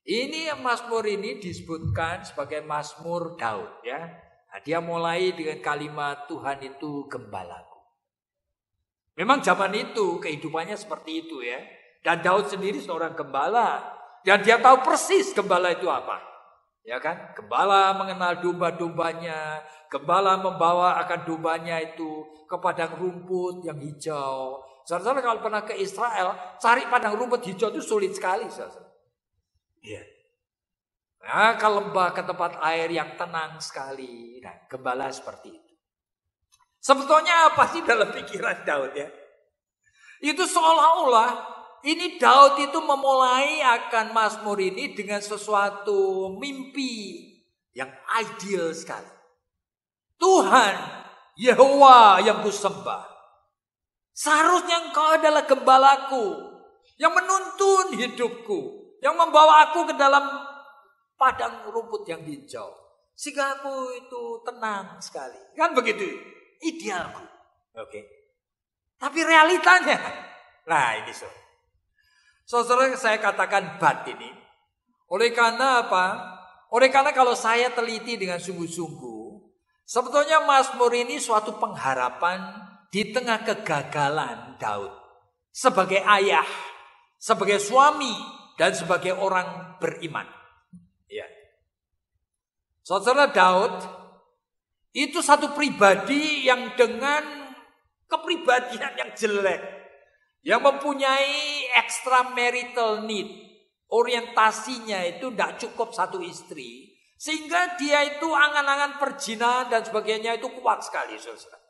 ini Mazmur ini disebutkan sebagai Mazmur Daud ya. Nah, dia mulai dengan kalimat Tuhan itu gembala. Memang zaman itu kehidupannya seperti itu ya. Dan Daud sendiri seorang gembala. Dan dia tahu persis gembala itu apa. Ya kan? Gembala mengenal domba-dombanya. Gembala membawa akan dombanya itu ke padang rumput yang hijau. Saudara-saudara kalau pernah ke Israel, cari padang rumput hijau itu sulit sekali. Saudara. Iya. Nah, ke lembah, ke tempat air yang tenang sekali. Nah, gembala seperti itu. Sebetulnya apa sih dalam pikiran Daud ya? Itu seolah-olah ini Daud itu memulai akan Mazmur ini dengan sesuatu mimpi yang ideal sekali. Tuhan, Yehowa yang kusembah. Seharusnya engkau adalah gembalaku yang menuntun hidupku, yang membawa aku ke dalam padang rumput yang hijau. Sehingga aku itu tenang sekali. Kan begitu idealku. Oke. Okay. Tapi realitanya. Nah ini so. Saudara so, saya katakan batin ini. Oleh karena apa? Oleh karena kalau saya teliti dengan sungguh-sungguh. Sebetulnya Mas ini suatu pengharapan di tengah kegagalan Daud. Sebagai ayah, sebagai suami, dan sebagai orang beriman. Ya. Saudara Daud itu satu pribadi yang dengan kepribadian yang jelek. Yang mempunyai extramarital need. Orientasinya itu tidak cukup satu istri. Sehingga dia itu angan-angan perjinahan dan sebagainya itu kuat sekali. Saudara.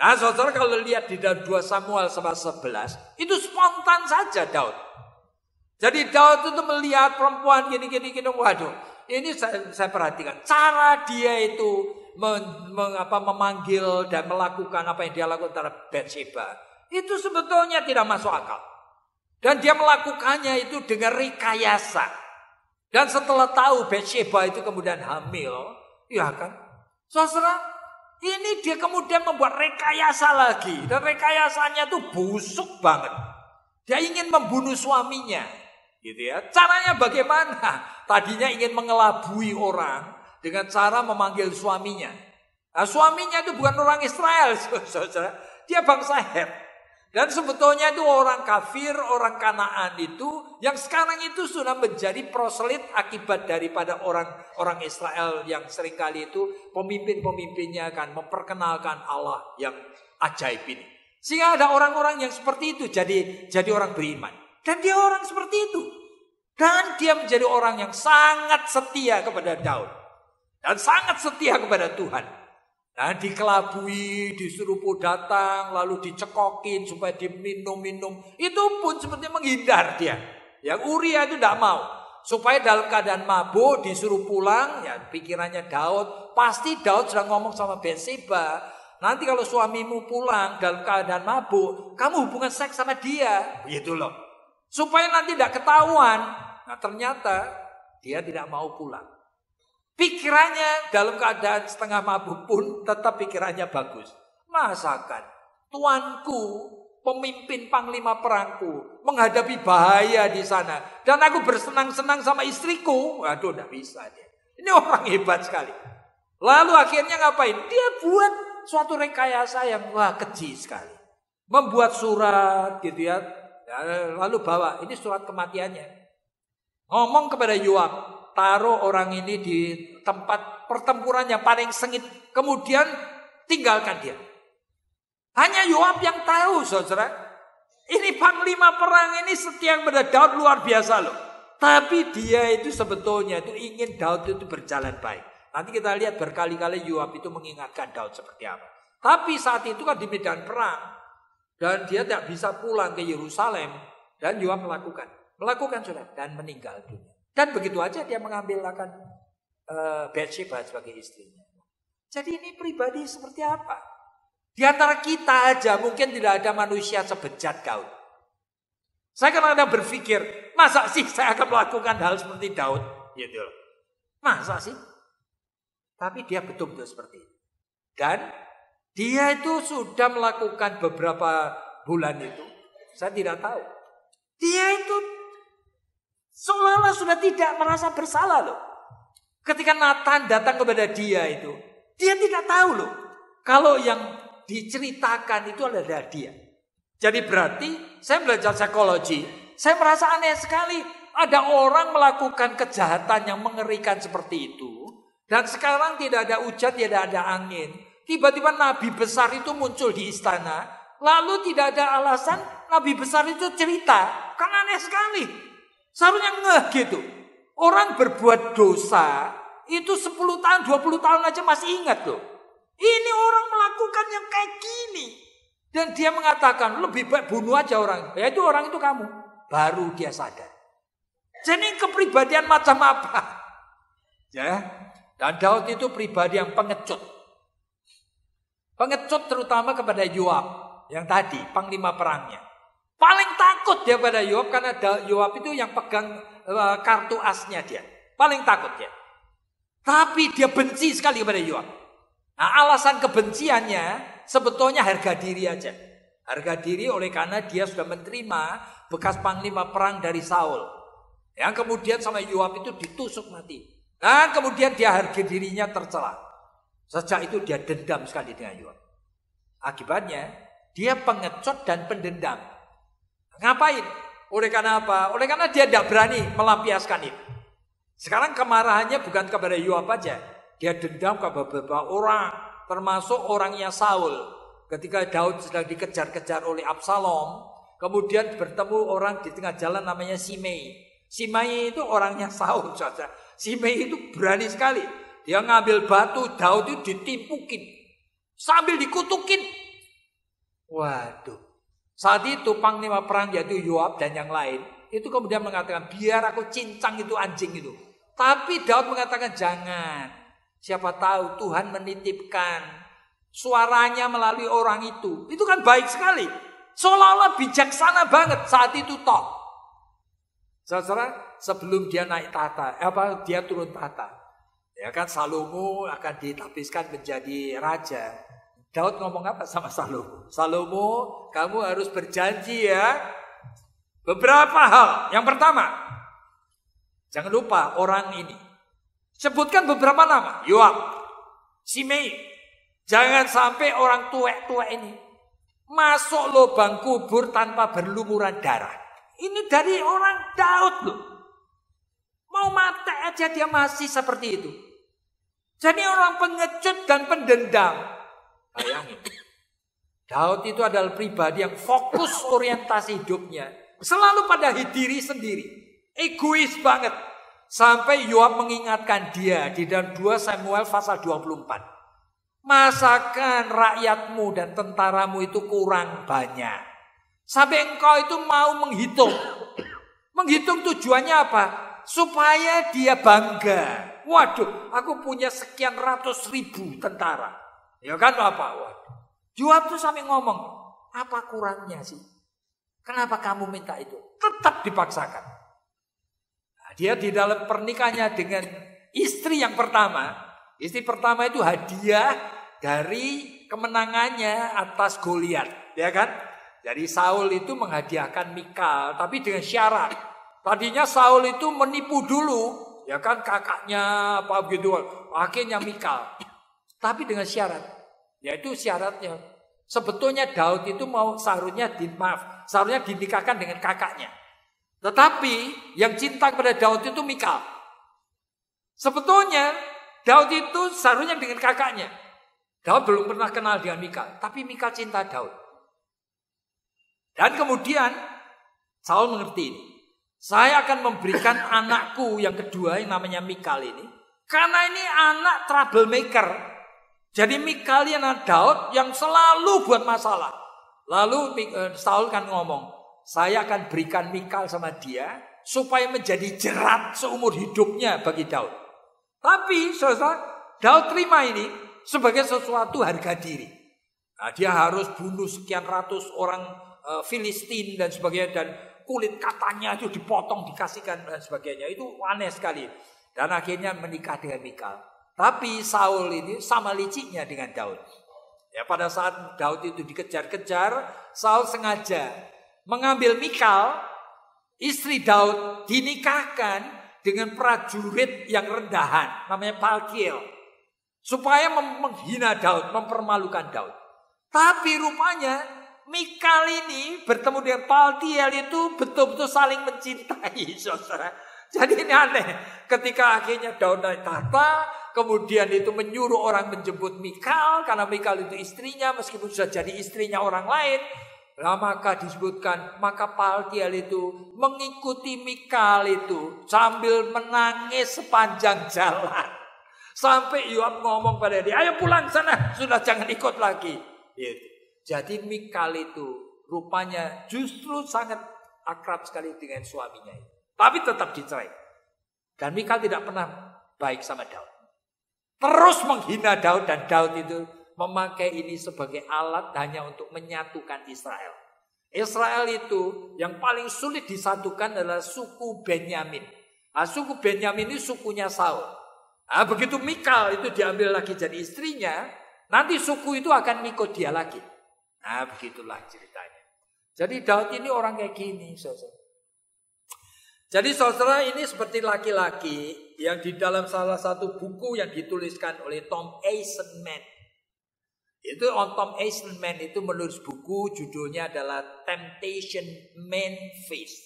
Nah saudara kalau lihat di dalam 2 Samuel 11. Itu spontan saja Daud. Jadi Daud itu melihat perempuan gini-gini. Waduh ini saya, saya perhatikan. Cara dia itu mengapa memanggil dan melakukan apa yang dia lakukan terhadap Betseba itu sebetulnya tidak masuk akal. Dan dia melakukannya itu dengan rekayasa. Dan setelah tahu Betseba itu kemudian hamil, ya kan? Saudara, ini dia kemudian membuat rekayasa lagi. Dan rekayasanya itu busuk banget. Dia ingin membunuh suaminya. Gitu ya. Caranya bagaimana? Tadinya ingin mengelabui orang, dengan cara memanggil suaminya. Nah, suaminya itu bukan orang Israel, saudara. Dia bangsa Het. Dan sebetulnya itu orang kafir, orang Kanaan itu yang sekarang itu sudah menjadi proselit akibat daripada orang orang Israel yang seringkali itu pemimpin-pemimpinnya akan memperkenalkan Allah yang ajaib ini. Sehingga ada orang-orang yang seperti itu jadi jadi orang beriman. Dan dia orang seperti itu. Dan dia menjadi orang yang sangat setia kepada Daud. Dan sangat setia kepada Tuhan. Nah dikelabui, disuruh datang, lalu dicekokin supaya diminum-minum. Itu pun sepertinya menghindar dia. Yang Uria itu tidak mau. Supaya dalam keadaan mabuk disuruh pulang, ya pikirannya Daud. Pasti Daud sedang ngomong sama Betseba. Nanti kalau suamimu pulang dalam keadaan mabuk, kamu hubungan seks sama dia. Begitu loh. Supaya nanti tidak ketahuan. Nah ternyata dia tidak mau pulang. Pikirannya dalam keadaan setengah mabuk pun tetap pikirannya bagus. Masakan tuanku pemimpin panglima perangku menghadapi bahaya di sana dan aku bersenang-senang sama istriku. Waduh, tidak bisa dia. Ini orang hebat sekali. Lalu akhirnya ngapain? Dia buat suatu rekayasa yang wah keji sekali. Membuat surat gitu ya. Lalu bawa ini surat kematiannya. Ngomong kepada Yoab, taruh orang ini di tempat pertempuran yang paling sengit. Kemudian tinggalkan dia. Hanya Yoab yang tahu, saudara. Ini panglima perang ini setiap pada Daud luar biasa loh. Tapi dia itu sebetulnya itu ingin Daud itu berjalan baik. Nanti kita lihat berkali-kali Yoab itu mengingatkan Daud seperti apa. Tapi saat itu kan di medan perang. Dan dia tidak bisa pulang ke Yerusalem. Dan Yoab melakukan. Melakukan sudah dan meninggal dunia. Dan begitu aja dia mengambil akan uh, sebagai istrinya. Jadi ini pribadi seperti apa? Di antara kita aja mungkin tidak ada manusia sebejat Daud. Saya kadang-kadang berpikir, masa sih saya akan melakukan hal seperti Daud? Gitu loh. Masa sih? Tapi dia betul-betul seperti itu. Dan dia itu sudah melakukan beberapa bulan itu. Saya tidak tahu. Dia itu Seolah-olah sudah tidak merasa bersalah loh. Ketika Nathan datang kepada dia itu, dia tidak tahu loh. Kalau yang diceritakan itu adalah dia. Jadi berarti saya belajar psikologi, saya merasa aneh sekali ada orang melakukan kejahatan yang mengerikan seperti itu. Dan sekarang tidak ada hujan, tidak ada angin. Tiba-tiba nabi besar itu muncul di istana. Lalu tidak ada alasan nabi besar itu cerita. Kan aneh sekali. Seharusnya ngeh gitu. Orang berbuat dosa itu 10 tahun, 20 tahun aja masih ingat loh. Ini orang melakukan yang kayak gini. Dan dia mengatakan lebih baik bunuh aja orang. Ya itu orang itu kamu. Baru dia sadar. Jadi kepribadian macam apa? Ya. Dan Daud itu pribadi yang pengecut. Pengecut terutama kepada Yoab yang tadi, panglima perangnya. Paling takut dia pada Yoab karena ada Yoab itu yang pegang eh, kartu asnya dia. Paling takut dia. Tapi dia benci sekali kepada Yoab. Nah, alasan kebenciannya sebetulnya harga diri aja. Harga diri oleh karena dia sudah menerima bekas panglima perang dari Saul. Yang kemudian sama Yoab itu ditusuk mati. Nah, kemudian dia harga dirinya tercela. Sejak itu dia dendam sekali dengan Yoab. Akibatnya dia pengecut dan pendendam. Ngapain? Oleh karena apa? Oleh karena dia tidak berani melampiaskan itu. Sekarang kemarahannya bukan kepada Yoab aja. Dia dendam kepada beberapa orang. Termasuk orangnya Saul. Ketika Daud sedang dikejar-kejar oleh Absalom. Kemudian bertemu orang di tengah jalan namanya Simei. Simei itu orangnya Saul saja. Simei itu berani sekali. Dia ngambil batu, Daud itu ditimpukin. Sambil dikutukin. Waduh, saat itu panglima perang yaitu Yoab dan yang lain itu kemudian mengatakan biar aku cincang itu anjing itu. Tapi Daud mengatakan jangan. Siapa tahu Tuhan menitipkan suaranya melalui orang itu. Itu kan baik sekali. Seolah-olah bijaksana banget saat itu top. Saudara, sebelum dia naik tahta, eh, apa dia turun tahta, ya kan Salomo akan ditapiskan menjadi raja. Daud ngomong apa sama Salomo? Salomo, kamu harus berjanji ya. Beberapa hal. Yang pertama, jangan lupa orang ini. Sebutkan beberapa nama. Yoab, Simei. Jangan sampai orang tua-tua ini masuk lubang kubur tanpa berlumuran darah. Ini dari orang Daud loh. Mau mati aja dia masih seperti itu. Jadi orang pengecut dan pendendam Bayangin. Daud itu adalah pribadi yang fokus orientasi hidupnya. Selalu pada diri sendiri. Egois banget. Sampai Yoab mengingatkan dia di dalam 2 Samuel pasal 24. Masakan rakyatmu dan tentaramu itu kurang banyak. Sampai engkau itu mau menghitung. Menghitung tujuannya apa? Supaya dia bangga. Waduh, aku punya sekian ratus ribu tentara. Ya kan Bapak? Waduh. Jawab tuh sampai ngomong, apa kurangnya sih? Kenapa kamu minta itu? Tetap dipaksakan. Nah, dia di dalam pernikahannya dengan istri yang pertama, istri pertama itu hadiah dari kemenangannya atas Goliat, ya kan? Jadi Saul itu menghadiahkan Mikal, tapi dengan syarat. Tadinya Saul itu menipu dulu, ya kan kakaknya apa gitu, akhirnya Mikal. Tapi dengan syarat, yaitu syaratnya sebetulnya Daud itu mau seharusnya di, maaf, seharusnya dinikahkan dengan kakaknya. Tetapi yang cinta kepada Daud itu Mikal. Sebetulnya Daud itu seharusnya dengan kakaknya. Daud belum pernah kenal dengan Mikal, tapi Mikal cinta Daud. Dan kemudian Saul mengerti ini. Saya akan memberikan anakku yang kedua yang namanya Mikal ini. Karena ini anak troublemaker. Jadi Mikal dan Daud yang selalu buat masalah. Lalu eh, Saul kan ngomong, saya akan berikan Mikal sama dia supaya menjadi jerat seumur hidupnya bagi Daud. Tapi saudara, Daud terima ini sebagai sesuatu harga diri. Nah, dia harus bunuh sekian ratus orang e, Filistin dan sebagainya dan kulit katanya itu dipotong dikasihkan dan sebagainya. Itu aneh sekali. Dan akhirnya menikah dengan Mikal. Tapi Saul ini sama liciknya dengan Daud. Ya, pada saat Daud itu dikejar-kejar, Saul sengaja mengambil Mikal, istri Daud dinikahkan dengan prajurit yang rendahan, namanya Palkiel. Supaya menghina Daud, mempermalukan Daud. Tapi rupanya Mikal ini bertemu dengan Paltiel itu betul-betul saling mencintai, saudara. Jadi ini aneh. Ketika akhirnya Daud naik tahta, Kemudian itu menyuruh orang menjemput Mikal karena Mikal itu istrinya meskipun sudah jadi istrinya orang lain. Nah, maka disebutkan maka Paltiel itu mengikuti Mikal itu sambil menangis sepanjang jalan. Sampai Yoab ngomong pada dia, ayo pulang sana, sudah jangan ikut lagi. Gitu. Jadi Mikal itu rupanya justru sangat akrab sekali dengan suaminya. Tapi tetap dicerai. Dan Mikal tidak pernah baik sama Daud terus menghina Daud dan Daud itu memakai ini sebagai alat hanya untuk menyatukan Israel. Israel itu yang paling sulit disatukan adalah suku Benyamin. Nah, suku Benyamin ini sukunya Saul. Nah, begitu Mikal itu diambil lagi jadi istrinya, nanti suku itu akan mikut dia lagi. Nah, begitulah ceritanya. Jadi Daud ini orang kayak gini, saudara. Jadi saudara ini seperti laki-laki yang di dalam salah satu buku yang dituliskan oleh Tom Eisenman. Itu on oh, Tom Eisenman itu menulis buku judulnya adalah Temptation Man Face.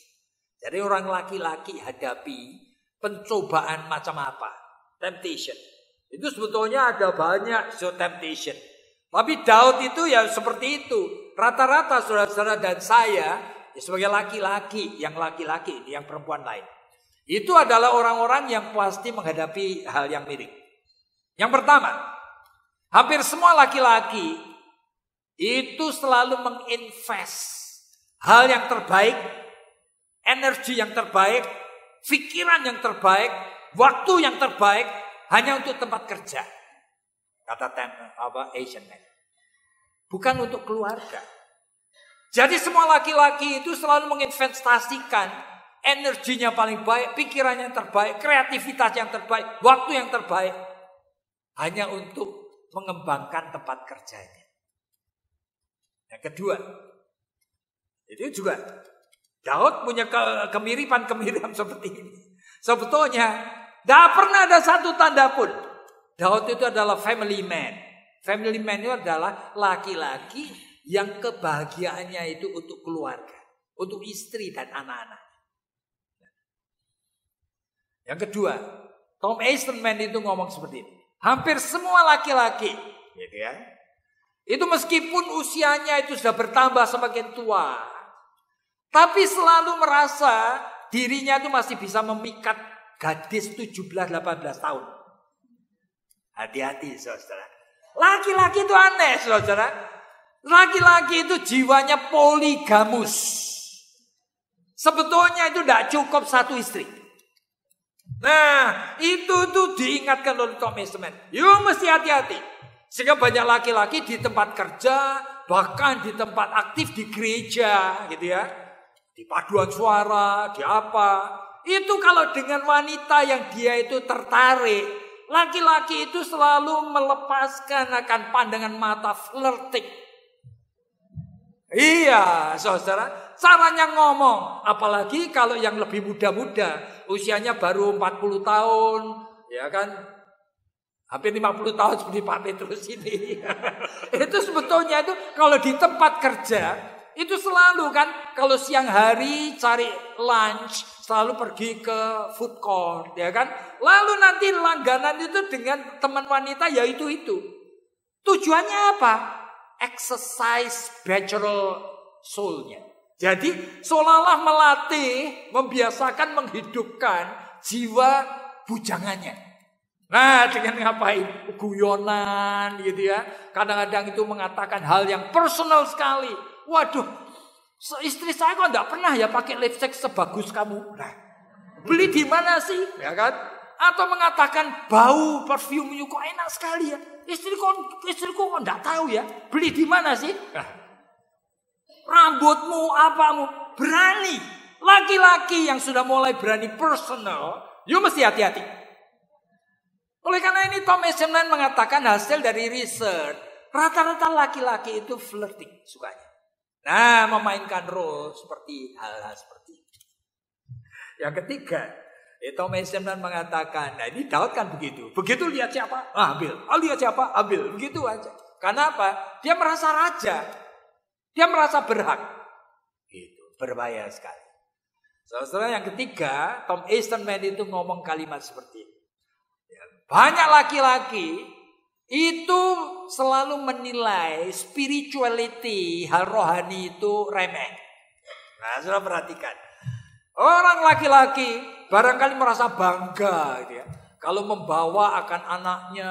Jadi orang laki-laki hadapi pencobaan macam apa? Temptation. Itu sebetulnya ada banyak so temptation. Tapi Daud itu ya seperti itu. Rata-rata saudara-saudara dan saya ya sebagai laki-laki, yang laki-laki, yang perempuan lain. Itu adalah orang-orang yang pasti menghadapi hal yang mirip. Yang pertama, hampir semua laki-laki itu selalu menginvest hal yang terbaik, energi yang terbaik, pikiran yang terbaik, waktu yang terbaik hanya untuk tempat kerja. Kata tem apa Asian Man. Bukan untuk keluarga. Jadi semua laki-laki itu selalu menginvestasikan energinya paling baik, pikirannya yang terbaik, kreativitas yang terbaik, waktu yang terbaik. Hanya untuk mengembangkan tempat kerjanya. Yang kedua, itu juga Daud punya ke kemiripan-kemiripan seperti ini. Sebetulnya tidak pernah ada satu tanda pun. Daud itu adalah family man. Family man itu adalah laki-laki yang kebahagiaannya itu untuk keluarga, untuk istri dan anak-anak. Yang kedua, Tom Eisenman itu ngomong seperti ini. Hampir semua laki-laki, gitu ya. Itu meskipun usianya itu sudah bertambah semakin tua, tapi selalu merasa dirinya itu masih bisa memikat gadis 17-18 tahun. Hati-hati saudara. Laki-laki itu aneh saudara. Laki-laki itu jiwanya poligamus. Sebetulnya itu tidak cukup satu istri. Nah, itu tuh diingatkan oleh komitmen. You Yuk mesti hati-hati. Sehingga banyak laki-laki di tempat kerja, bahkan di tempat aktif di gereja, gitu ya. Di paduan suara, di apa. Itu kalau dengan wanita yang dia itu tertarik, laki-laki itu selalu melepaskan akan pandangan mata flirting. Iya, saudara. Caranya ngomong, apalagi kalau yang lebih muda-muda, usianya baru 40 tahun, ya kan? Hampir 50 tahun seperti Pak Petrus ini. itu sebetulnya itu kalau di tempat kerja itu selalu kan kalau siang hari cari lunch selalu pergi ke food court ya kan lalu nanti langganan itu dengan teman wanita yaitu itu tujuannya apa exercise bachelor soulnya jadi seolah-olah melatih, membiasakan menghidupkan jiwa bujangannya. Nah dengan ngapain? Guyonan gitu ya. Kadang-kadang itu mengatakan hal yang personal sekali. Waduh, istri saya kok nggak pernah ya pakai lipstick sebagus kamu. Nah, beli di mana sih? Ya kan? Atau mengatakan bau perfume kok enak sekali ya. Istriku, istriku kok nggak tahu ya. Beli di mana sih? Nah, rambutmu, apamu. Berani. Laki-laki yang sudah mulai berani personal, you mesti hati-hati. Oleh karena ini Tom Eisenman mengatakan hasil dari riset. Rata-rata laki-laki itu flirting sukanya. Nah, memainkan role seperti hal-hal seperti itu. Yang ketiga, itu eh, Eisenman mengatakan, nah ini Daud kan begitu. Begitu lihat siapa, ah, ambil. Oh, lihat siapa, ambil. Begitu aja. Karena apa? Dia merasa raja. Dia merasa berhak. Gitu. Berbahaya sekali. Saudara yang ketiga, Tom Eastman itu ngomong kalimat seperti ini. Ya, banyak laki-laki itu selalu menilai spirituality, hal rohani itu remeh. Nah, saudara perhatikan. Orang laki-laki barangkali merasa bangga gitu ya. Kalau membawa akan anaknya,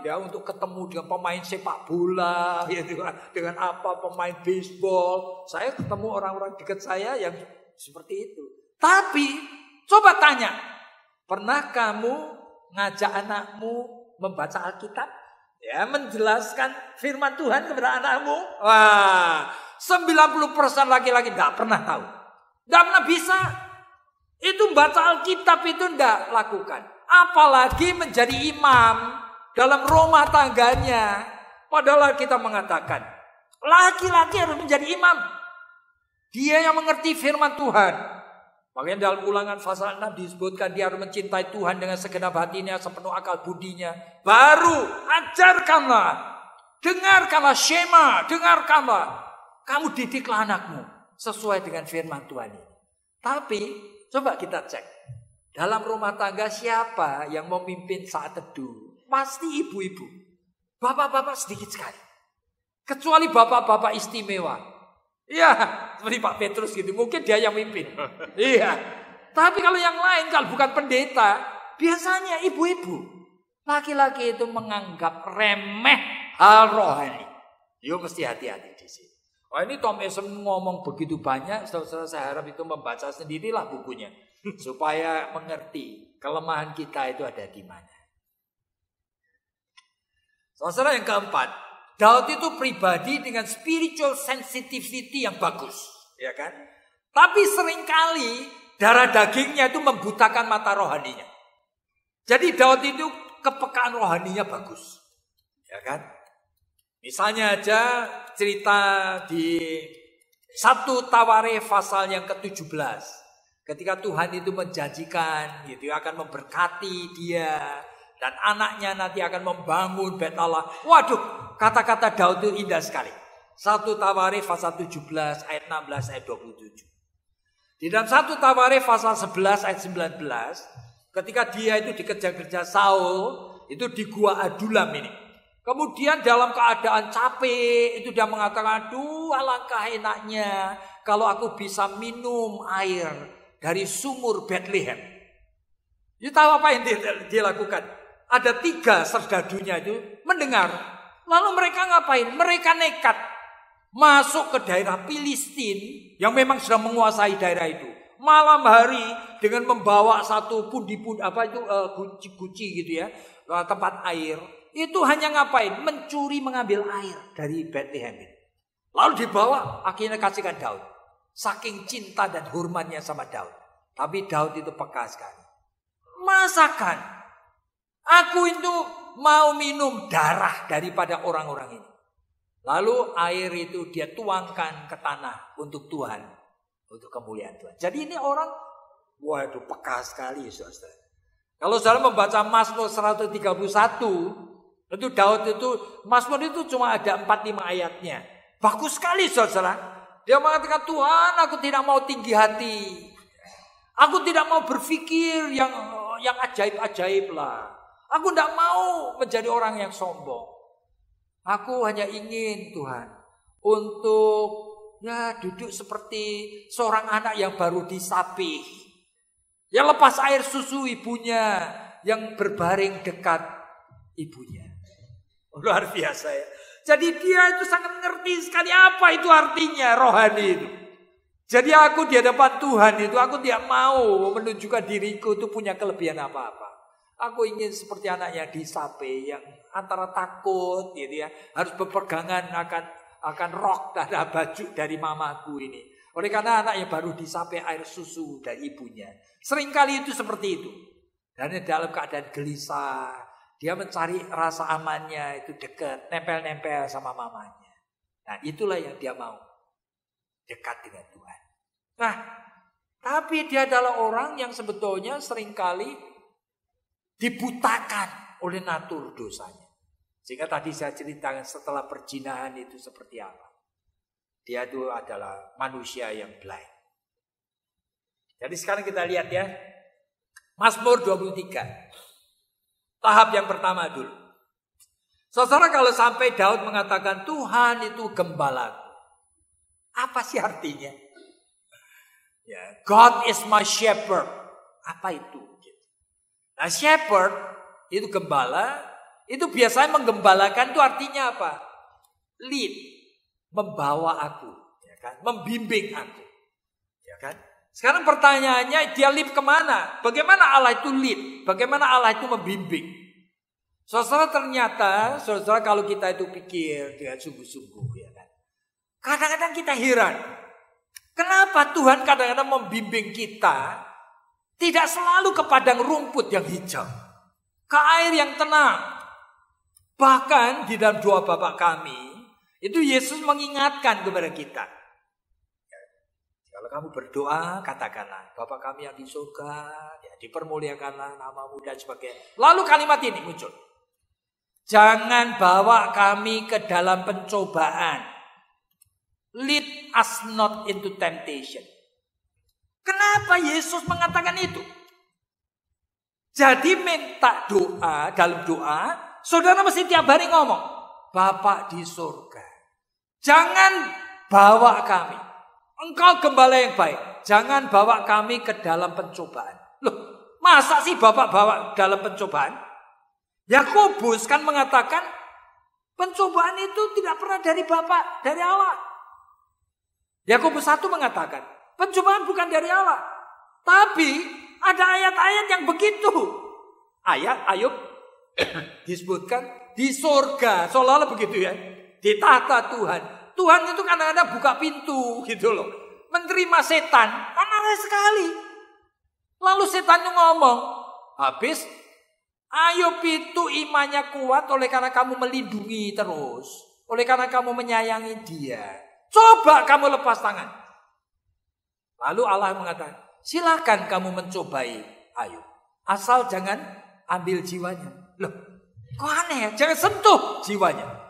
ya untuk ketemu dengan pemain sepak bola, ya dengan, dengan apa pemain baseball. Saya ketemu orang-orang dekat saya yang seperti itu. Tapi coba tanya, pernah kamu ngajak anakmu membaca Alkitab? Ya, menjelaskan firman Tuhan kepada anakmu? Wah, 90% laki-laki tidak pernah tahu. Tidak pernah bisa. Itu baca Alkitab itu tidak lakukan apalagi menjadi imam dalam rumah tangganya. Padahal kita mengatakan, laki-laki harus menjadi imam. Dia yang mengerti firman Tuhan. Makanya dalam ulangan pasal 6 disebutkan dia harus mencintai Tuhan dengan segenap hatinya, sepenuh akal budinya. Baru ajarkanlah, dengarkanlah Shema, dengarkanlah. Kamu didiklah anakmu sesuai dengan firman Tuhan ini. Tapi coba kita cek. Dalam rumah tangga siapa yang memimpin saat teduh? Pasti ibu-ibu. Bapak-bapak sedikit sekali. Kecuali bapak-bapak istimewa. Iya, seperti Pak Petrus gitu. Mungkin dia yang mimpin. iya. Tapi kalau yang lain, kalau bukan pendeta, biasanya ibu-ibu. Laki-laki itu menganggap remeh hal rohani. Yuk mesti hati-hati di sini. oh, ini Tom Esom ngomong begitu banyak, saudara saya harap itu membaca sendirilah bukunya supaya mengerti kelemahan kita itu ada di mana. Saudara yang keempat, Daud itu pribadi dengan spiritual sensitivity yang bagus, ya kan? Tapi seringkali darah dagingnya itu membutakan mata rohaninya. Jadi Daud itu kepekaan rohaninya bagus, ya kan? Misalnya aja cerita di satu Tawari pasal yang ke-17 Ketika Tuhan itu menjanjikan, gitu ya, akan memberkati dia dan anaknya nanti akan membangun bait Allah. Waduh, kata-kata Daud itu indah sekali. Satu Tawarif pasal 17 ayat 16 ayat 27. Di dalam satu Tawarif pasal 11 ayat 19, ketika dia itu dikejar-kejar Saul, itu di gua Adulam ini. Kemudian dalam keadaan capek, itu dia mengatakan, aduh alangkah enaknya kalau aku bisa minum air dari sumur Bethlehem. You ya tahu apa yang dia, dia lakukan? Ada tiga serdadunya itu mendengar. Lalu mereka ngapain? Mereka nekat masuk ke daerah Filistin yang memang sudah menguasai daerah itu. Malam hari dengan membawa satu pundi pun apa itu eh, guci-guci uh, gitu ya, eh, tempat air. Itu hanya ngapain? Mencuri mengambil air dari Bethlehem. Lalu dibawa akhirnya kasihkan Daud. Saking cinta dan hormatnya sama Daud. Tapi Daud itu peka sekali. Masakan aku itu mau minum darah daripada orang-orang ini. Lalu air itu dia tuangkan ke tanah untuk Tuhan. Untuk kemuliaan Tuhan. Jadi ini orang, waduh peka sekali saudara. Kalau saudara membaca Mazmur 131, itu Daud itu, Mazmur itu cuma ada 4-5 ayatnya. Bagus sekali saudara. Dia mengatakan, Tuhan aku tidak mau tinggi hati. Aku tidak mau berpikir yang yang ajaib-ajaib lah. Aku tidak mau menjadi orang yang sombong. Aku hanya ingin Tuhan untuk ya duduk seperti seorang anak yang baru disapih. Yang lepas air susu ibunya, yang berbaring dekat ibunya. Luar biasa ya. Jadi dia itu sangat ngerti sekali apa itu artinya rohani itu. Jadi aku di hadapan Tuhan itu aku tidak mau menunjukkan diriku itu punya kelebihan apa-apa. Aku ingin seperti anak yang disape yang antara takut gitu ya, harus berpegangan akan akan rok dan baju dari mamaku ini. Oleh karena anak yang baru disape air susu dari ibunya. Seringkali itu seperti itu. Dan dalam keadaan gelisah, dia mencari rasa amannya itu dekat, nempel-nempel sama mamanya. Nah itulah yang dia mau. Dekat dengan Tuhan. Nah, tapi dia adalah orang yang sebetulnya seringkali dibutakan oleh natur dosanya. Sehingga tadi saya ceritakan setelah perjinahan itu seperti apa. Dia itu adalah manusia yang blind. Jadi sekarang kita lihat ya. Mazmur 23. Tahap yang pertama dulu. Saudara kalau sampai Daud mengatakan Tuhan itu gembala, Apa sih artinya? Ya, God is my shepherd. Apa itu? Nah, shepherd itu gembala, itu biasanya menggembalakan itu artinya apa? Lead, membawa aku, ya kan? Membimbing aku, ya kan? Sekarang pertanyaannya dia lip kemana? Bagaimana Allah itu lip? Bagaimana Allah itu membimbing? Saudara ternyata, saudara kalau kita itu pikir dengan sungguh-sungguh ya kan. Kadang-kadang kita heran. Kenapa Tuhan kadang-kadang membimbing kita tidak selalu ke padang rumput yang hijau. Ke air yang tenang. Bahkan di dalam doa Bapak kami, itu Yesus mengingatkan kepada kita kamu berdoa, katakanlah, Bapak kami yang di surga, ya, dipermuliakanlah namamu dan sebagai. Lalu kalimat ini muncul. Jangan bawa kami ke dalam pencobaan. Lead us not into temptation. Kenapa Yesus mengatakan itu? Jadi minta doa, dalam doa, saudara mesti tiap hari ngomong, Bapak di surga. Jangan bawa kami Engkau gembala yang baik. Jangan bawa kami ke dalam pencobaan. Loh, masa sih Bapak bawa ke dalam pencobaan? Yakobus kan mengatakan pencobaan itu tidak pernah dari Bapak, dari Allah. Yakobus satu mengatakan, pencobaan bukan dari Allah. Tapi ada ayat-ayat yang begitu. Ayat Ayub disebutkan di surga, seolah-olah begitu ya. di tahta Tuhan, Tuhan itu kadang-kadang buka pintu gitu loh. Menerima setan, kan aneh sekali. Lalu setan setannya ngomong, habis ayo pintu imannya kuat oleh karena kamu melindungi terus. Oleh karena kamu menyayangi dia. Coba kamu lepas tangan. Lalu Allah mengatakan, silakan kamu mencobai ayo. Asal jangan ambil jiwanya. Loh, kok aneh ya? Jangan sentuh jiwanya.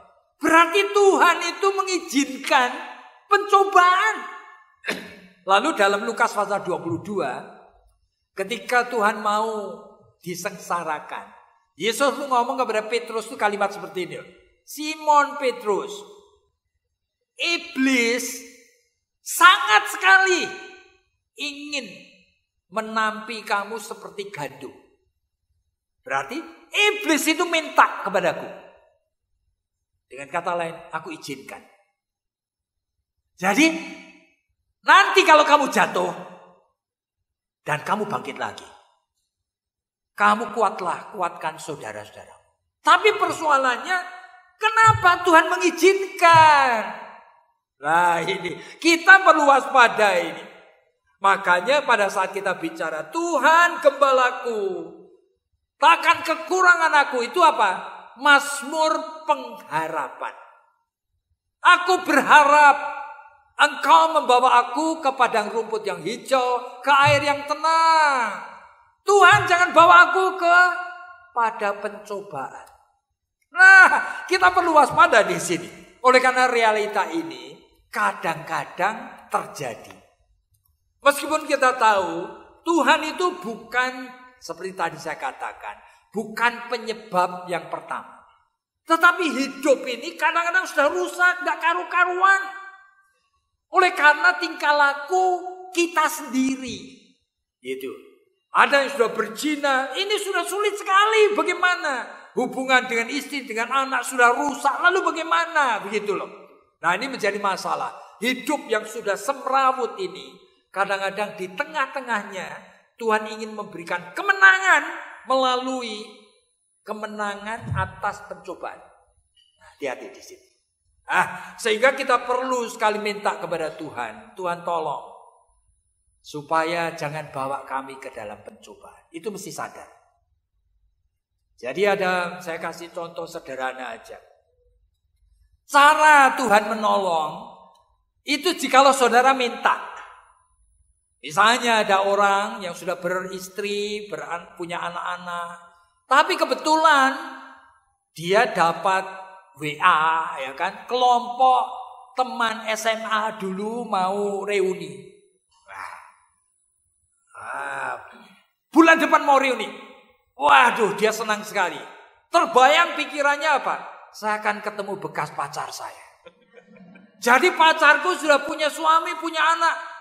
Berarti Tuhan itu mengizinkan pencobaan. Lalu dalam Lukas pasal 22, ketika Tuhan mau disengsarakan, Yesus ngomong kepada Petrus itu kalimat seperti ini. Simon Petrus, iblis sangat sekali ingin menampi kamu seperti gaduh. Berarti iblis itu minta kepadaku. Dengan kata lain, aku izinkan. Jadi, nanti kalau kamu jatuh dan kamu bangkit lagi, kamu kuatlah, kuatkan saudara-saudara. Tapi persoalannya, kenapa Tuhan mengizinkan? Nah ini, kita perlu waspada ini. Makanya pada saat kita bicara, Tuhan gembalaku, takkan kekurangan aku, itu apa? Masmur pengharapan. Aku berharap engkau membawa aku ke padang rumput yang hijau, ke air yang tenang. Tuhan jangan bawa aku ke pada pencobaan. Nah, kita perlu waspada di sini. Oleh karena realita ini kadang-kadang terjadi. Meskipun kita tahu Tuhan itu bukan seperti tadi saya katakan, Bukan penyebab yang pertama. Tetapi hidup ini kadang-kadang sudah rusak, gak karu-karuan. Oleh karena tingkah laku kita sendiri. Gitu. Ada yang sudah berzina, ini sudah sulit sekali. Bagaimana? Hubungan dengan istri, dengan anak sudah rusak. Lalu bagaimana? Begitu loh. Nah ini menjadi masalah. Hidup yang sudah semrawut ini, kadang-kadang di tengah-tengahnya Tuhan ingin memberikan kemenangan melalui kemenangan atas pencobaan. Nah, hati-hati di situ. Ah, sehingga kita perlu sekali minta kepada Tuhan, Tuhan tolong supaya jangan bawa kami ke dalam pencobaan. Itu mesti sadar. Jadi ada saya kasih contoh sederhana aja. Cara Tuhan menolong itu jikalau saudara minta. Misalnya ada orang yang sudah beristri, beran, punya anak-anak, tapi kebetulan dia dapat WA ya kan, kelompok teman SMA dulu mau reuni. Wah. Ah, bulan depan mau reuni. Waduh, dia senang sekali. Terbayang pikirannya apa? Saya akan ketemu bekas pacar saya. Jadi pacarku sudah punya suami, punya anak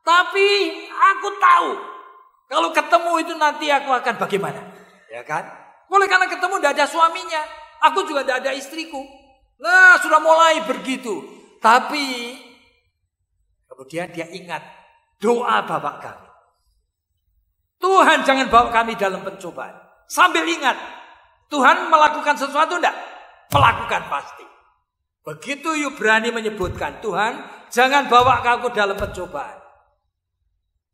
tapi aku tahu kalau ketemu itu nanti aku akan bagaimana. Ya kan? Mulai karena ketemu tidak ada suaminya. Aku juga tidak ada istriku. Nah sudah mulai begitu. Tapi kemudian dia ingat doa bapak kami. Tuhan jangan bawa kami dalam pencobaan. Sambil ingat, Tuhan melakukan sesuatu tidak Melakukan pasti. Begitu Yubrani menyebutkan, Tuhan jangan bawa aku dalam pencobaan.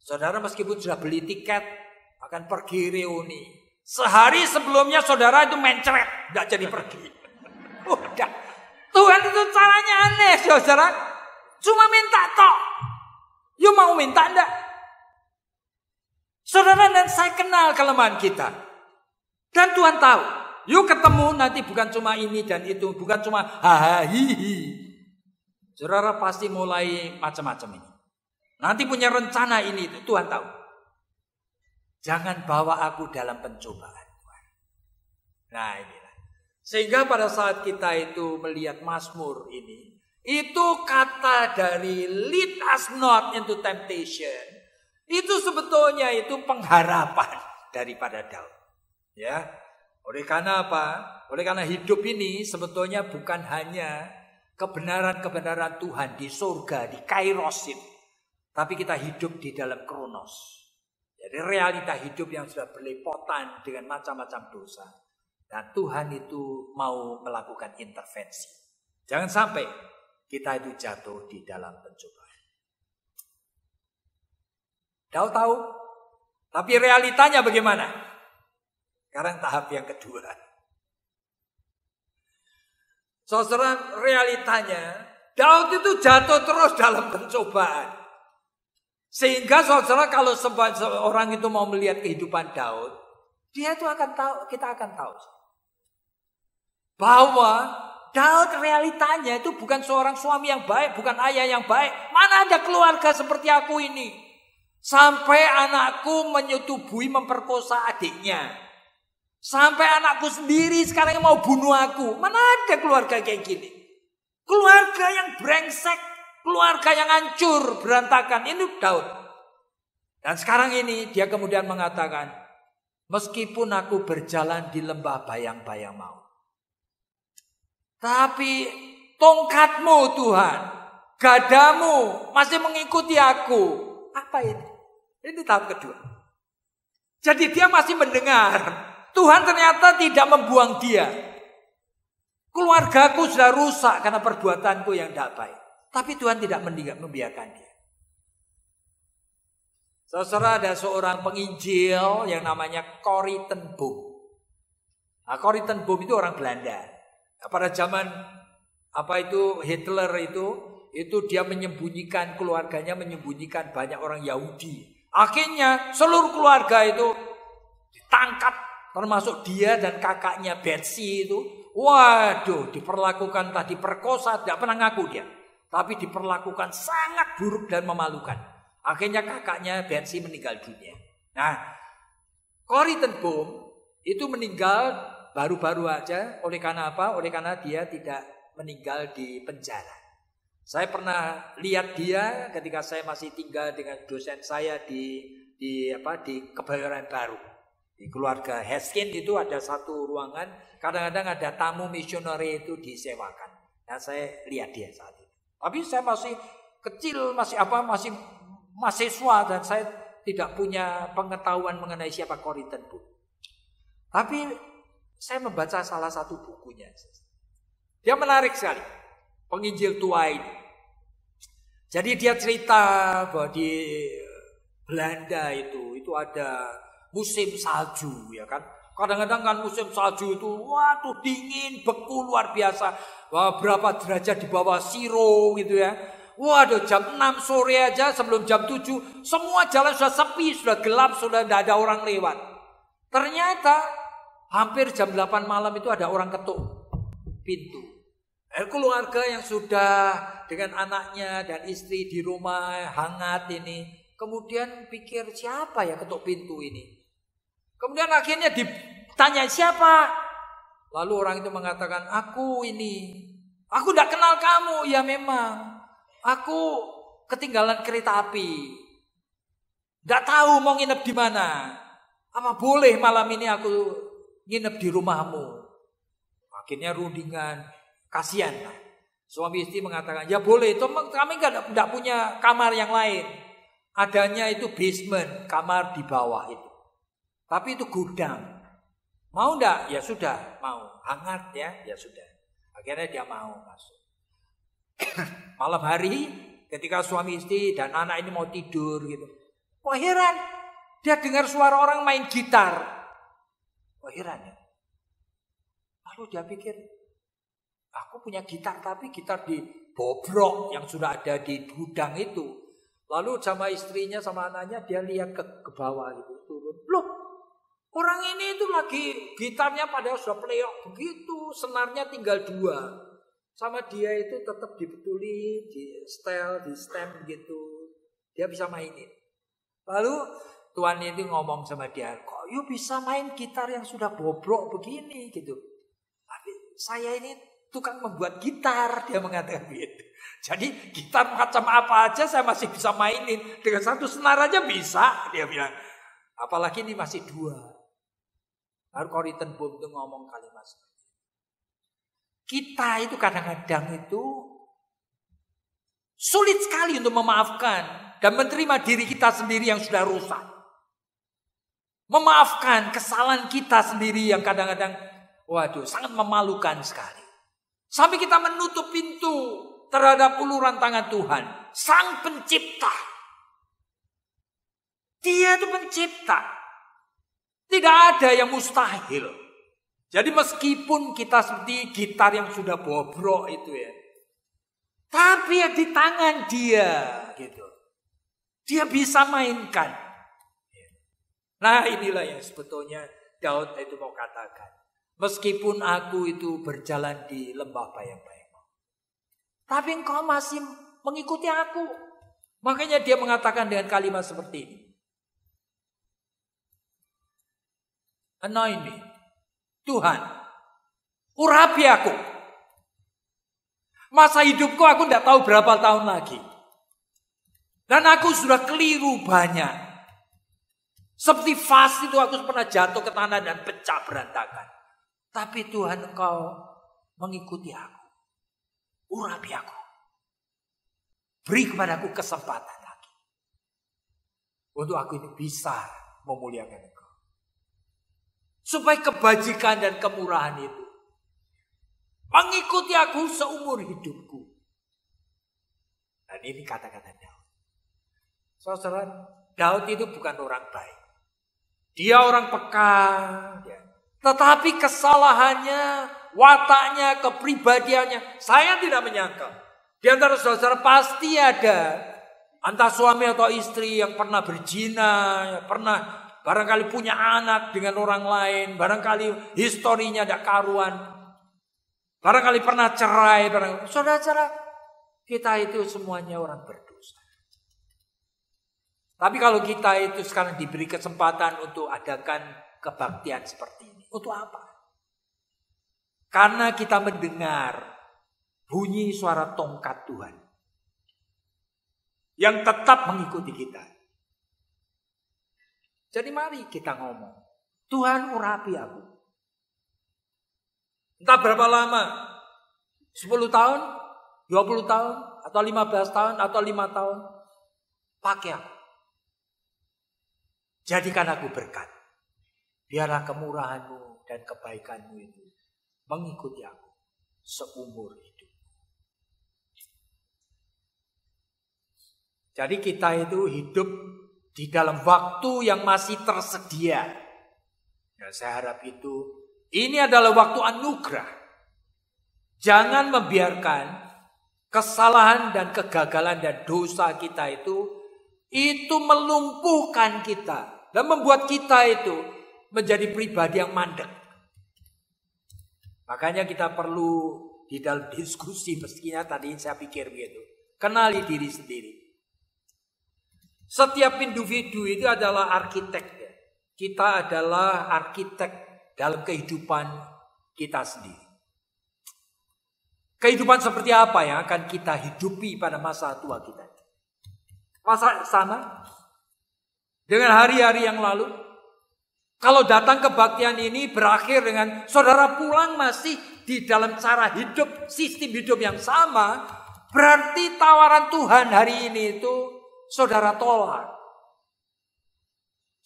Saudara meskipun sudah beli tiket akan pergi reuni. Sehari sebelumnya saudara itu mencret, nggak jadi pergi. Udah. Tuhan itu caranya aneh, saudara. Cuma minta tok. yuk ya, mau minta enggak? Saudara dan saya kenal kelemahan kita. Dan Tuhan tahu. yuk ketemu nanti bukan cuma ini dan itu. Bukan cuma hahaha. Saudara pasti mulai macam-macam ini. Nanti punya rencana ini itu Tuhan tahu. Jangan bawa aku dalam pencobaan Tuhan. Nah inilah. Sehingga pada saat kita itu melihat Mazmur ini. Itu kata dari lead us not into temptation. Itu sebetulnya itu pengharapan daripada Daud. Ya. Oleh karena apa? Oleh karena hidup ini sebetulnya bukan hanya kebenaran-kebenaran Tuhan di surga, di kairosin tapi kita hidup di dalam kronos. Jadi realita hidup yang sudah berlepotan dengan macam-macam dosa. Dan Tuhan itu mau melakukan intervensi. Jangan sampai kita itu jatuh di dalam pencobaan. Tahu tahu, tapi realitanya bagaimana? Sekarang tahap yang kedua. Saudara, realitanya Daud itu jatuh terus dalam pencobaan. Sehingga saudara kalau seorang itu mau melihat kehidupan Daud, dia itu akan tahu, kita akan tahu bahwa Daud realitanya itu bukan seorang suami yang baik, bukan ayah yang baik. Mana ada keluarga seperti aku ini? Sampai anakku menyetubui memperkosa adiknya. Sampai anakku sendiri sekarang mau bunuh aku. Mana ada keluarga kayak gini? Keluarga yang brengsek. Keluarga yang hancur, berantakan. Ini Daud. Dan sekarang ini dia kemudian mengatakan, meskipun aku berjalan di lembah bayang-bayang maut. Tapi tongkatmu Tuhan, gadamu masih mengikuti aku. Apa ini? Ini tahap kedua. Jadi dia masih mendengar. Tuhan ternyata tidak membuang dia. Keluargaku sudah rusak karena perbuatanku yang tidak baik. Tapi Tuhan tidak membiarkan dia. Saudara ada seorang penginjil yang namanya Corrie ten Boom. Nah, Corrie Boom itu orang Belanda. Nah, pada zaman apa itu Hitler itu itu dia menyembunyikan keluarganya menyembunyikan banyak orang Yahudi. Akhirnya seluruh keluarga itu ditangkap termasuk dia dan kakaknya Betsy itu. Waduh, diperlakukan tadi perkosa, tidak pernah ngaku dia tapi diperlakukan sangat buruk dan memalukan. Akhirnya kakaknya Bensi meninggal dunia. Nah, Cory ten Boom itu meninggal baru-baru aja oleh karena apa? Oleh karena dia tidak meninggal di penjara. Saya pernah lihat dia ketika saya masih tinggal dengan dosen saya di di apa di Kebayoran Baru. Di keluarga Heskin itu ada satu ruangan, kadang-kadang ada tamu misionari itu disewakan. Nah, saya lihat dia saat tapi saya masih kecil, masih apa, masih mahasiswa dan saya tidak punya pengetahuan mengenai siapa Koriten pun. Tapi saya membaca salah satu bukunya. Dia menarik sekali. Penginjil tua ini. Jadi dia cerita bahwa di Belanda itu itu ada musim salju ya kan. Kadang-kadang kan musim salju itu, waduh dingin, beku luar biasa. Wah, berapa derajat di bawah siro gitu ya. Waduh jam 6 sore aja sebelum jam 7, semua jalan sudah sepi, sudah gelap, sudah tidak ada orang lewat. Ternyata hampir jam 8 malam itu ada orang ketuk pintu. Eh keluarga yang sudah dengan anaknya dan istri di rumah hangat ini, kemudian pikir siapa ya ketuk pintu ini? Kemudian akhirnya ditanya siapa? Lalu orang itu mengatakan, aku ini. Aku tidak kenal kamu. Ya memang. Aku ketinggalan kereta api. Tidak tahu mau nginep di mana. Apa boleh malam ini aku nginep di rumahmu? Akhirnya rundingan. Kasihan lah. Suami istri mengatakan, ya boleh. Itu kami tidak punya kamar yang lain. Adanya itu basement, kamar di bawah itu. Tapi itu gudang. Mau enggak? Ya sudah, mau. Hangat ya, ya sudah. Akhirnya dia mau masuk. Malam hari ketika suami istri dan anak ini mau tidur gitu. Wah heran, dia dengar suara orang main gitar. Wah heran ya. Lalu dia pikir, aku punya gitar tapi gitar di bobrok yang sudah ada di gudang itu. Lalu sama istrinya sama anaknya dia lihat ke, ke bawah gitu turun. Loh, Orang ini itu lagi gitarnya padahal sudah pleok begitu, senarnya tinggal dua. Sama dia itu tetap dibetuli, di style, di stem gitu. Dia bisa mainin. Lalu Tuhan itu ngomong sama dia, kok you bisa main gitar yang sudah bobrok begini gitu. Tapi saya ini tukang membuat gitar, dia mengatakan gitu. Jadi gitar macam apa aja saya masih bisa mainin. Dengan satu senar aja bisa, dia bilang. Apalagi ini masih dua. Baru return Boom itu ngomong kalimat seperti itu. Kita itu kadang-kadang itu sulit sekali untuk memaafkan dan menerima diri kita sendiri yang sudah rusak. Memaafkan kesalahan kita sendiri yang kadang-kadang, waduh, sangat memalukan sekali. Sampai kita menutup pintu terhadap uluran tangan Tuhan, Sang Pencipta. Dia itu pencipta. Tidak ada yang mustahil. Jadi meskipun kita seperti gitar yang sudah bobrok itu ya. Tapi ya di tangan dia gitu. Dia bisa mainkan. Nah inilah yang sebetulnya Daud itu mau katakan. Meskipun aku itu berjalan di lembah bayang-bayang. Tapi engkau masih mengikuti aku. Makanya dia mengatakan dengan kalimat seperti ini. Anoint me. Tuhan, urapi aku. Masa hidupku aku tidak tahu berapa tahun lagi. Dan aku sudah keliru banyak. Seperti fast itu aku pernah jatuh ke tanah dan pecah berantakan. Tapi Tuhan engkau mengikuti aku. Urapi aku. Beri kepadaku kesempatan lagi. Untuk aku ini bisa memuliakan Supaya kebajikan dan kemurahan itu mengikuti aku seumur hidupku. Dan ini kata-kata Daud. Saudara, Daud itu bukan orang baik. Dia orang peka. Ya. Tetapi kesalahannya, wataknya, kepribadiannya, saya tidak menyangka. Di antara saudara pasti ada antara suami atau istri yang pernah berjina ya, pernah barangkali punya anak dengan orang lain, barangkali historinya ada karuan, barangkali pernah cerai, barangkali saudara-saudara kita itu semuanya orang berdosa. Tapi kalau kita itu sekarang diberi kesempatan untuk adakan kebaktian seperti ini, untuk apa? Karena kita mendengar bunyi suara tongkat Tuhan yang tetap mengikuti kita. Jadi mari kita ngomong. Tuhan urapi aku. Entah berapa lama. 10 tahun, 20 tahun, atau 15 tahun, atau lima tahun. Pakai aku. Jadikan aku berkat. Biarlah kemurahanmu dan kebaikanmu itu mengikuti aku seumur hidup. Jadi kita itu hidup di dalam waktu yang masih tersedia. Dan saya harap itu ini adalah waktu anugerah. Jangan membiarkan kesalahan dan kegagalan dan dosa kita itu itu melumpuhkan kita dan membuat kita itu menjadi pribadi yang mandek. Makanya kita perlu di dalam diskusi mestinya tadi saya pikir begitu. Kenali diri sendiri. Setiap individu itu adalah arsitek. Ya. Kita adalah arsitek dalam kehidupan kita sendiri. Kehidupan seperti apa yang akan kita hidupi pada masa tua kita? Masa sama dengan hari-hari yang lalu? Kalau datang kebaktian ini berakhir dengan saudara pulang masih di dalam cara hidup, sistem hidup yang sama, berarti tawaran Tuhan hari ini itu saudara tolak.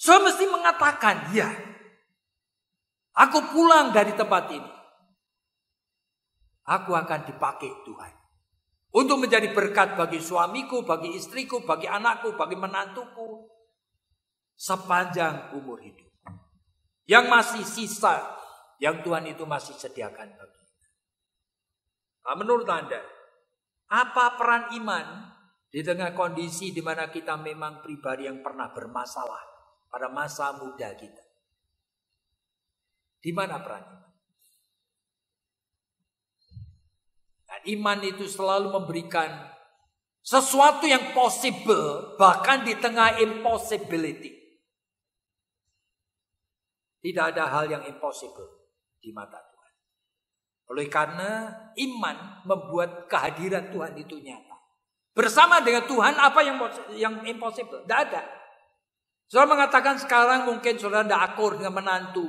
Saya mesti mengatakan, ya, aku pulang dari tempat ini. Aku akan dipakai Tuhan. Untuk menjadi berkat bagi suamiku, bagi istriku, bagi anakku, bagi menantuku. Sepanjang umur hidup. Yang masih sisa. Yang Tuhan itu masih sediakan bagi. Nah, menurut Anda, apa peran iman di tengah kondisi di mana kita memang pribadi yang pernah bermasalah pada masa muda kita. Di mana peran iman? Dan nah, iman itu selalu memberikan sesuatu yang possible bahkan di tengah impossibility. Tidak ada hal yang impossible di mata Tuhan. Oleh karena iman membuat kehadiran Tuhan itu nyata. Bersama dengan Tuhan apa yang yang impossible? Tidak ada. Saudara mengatakan sekarang mungkin saudara tidak akur dengan menantu.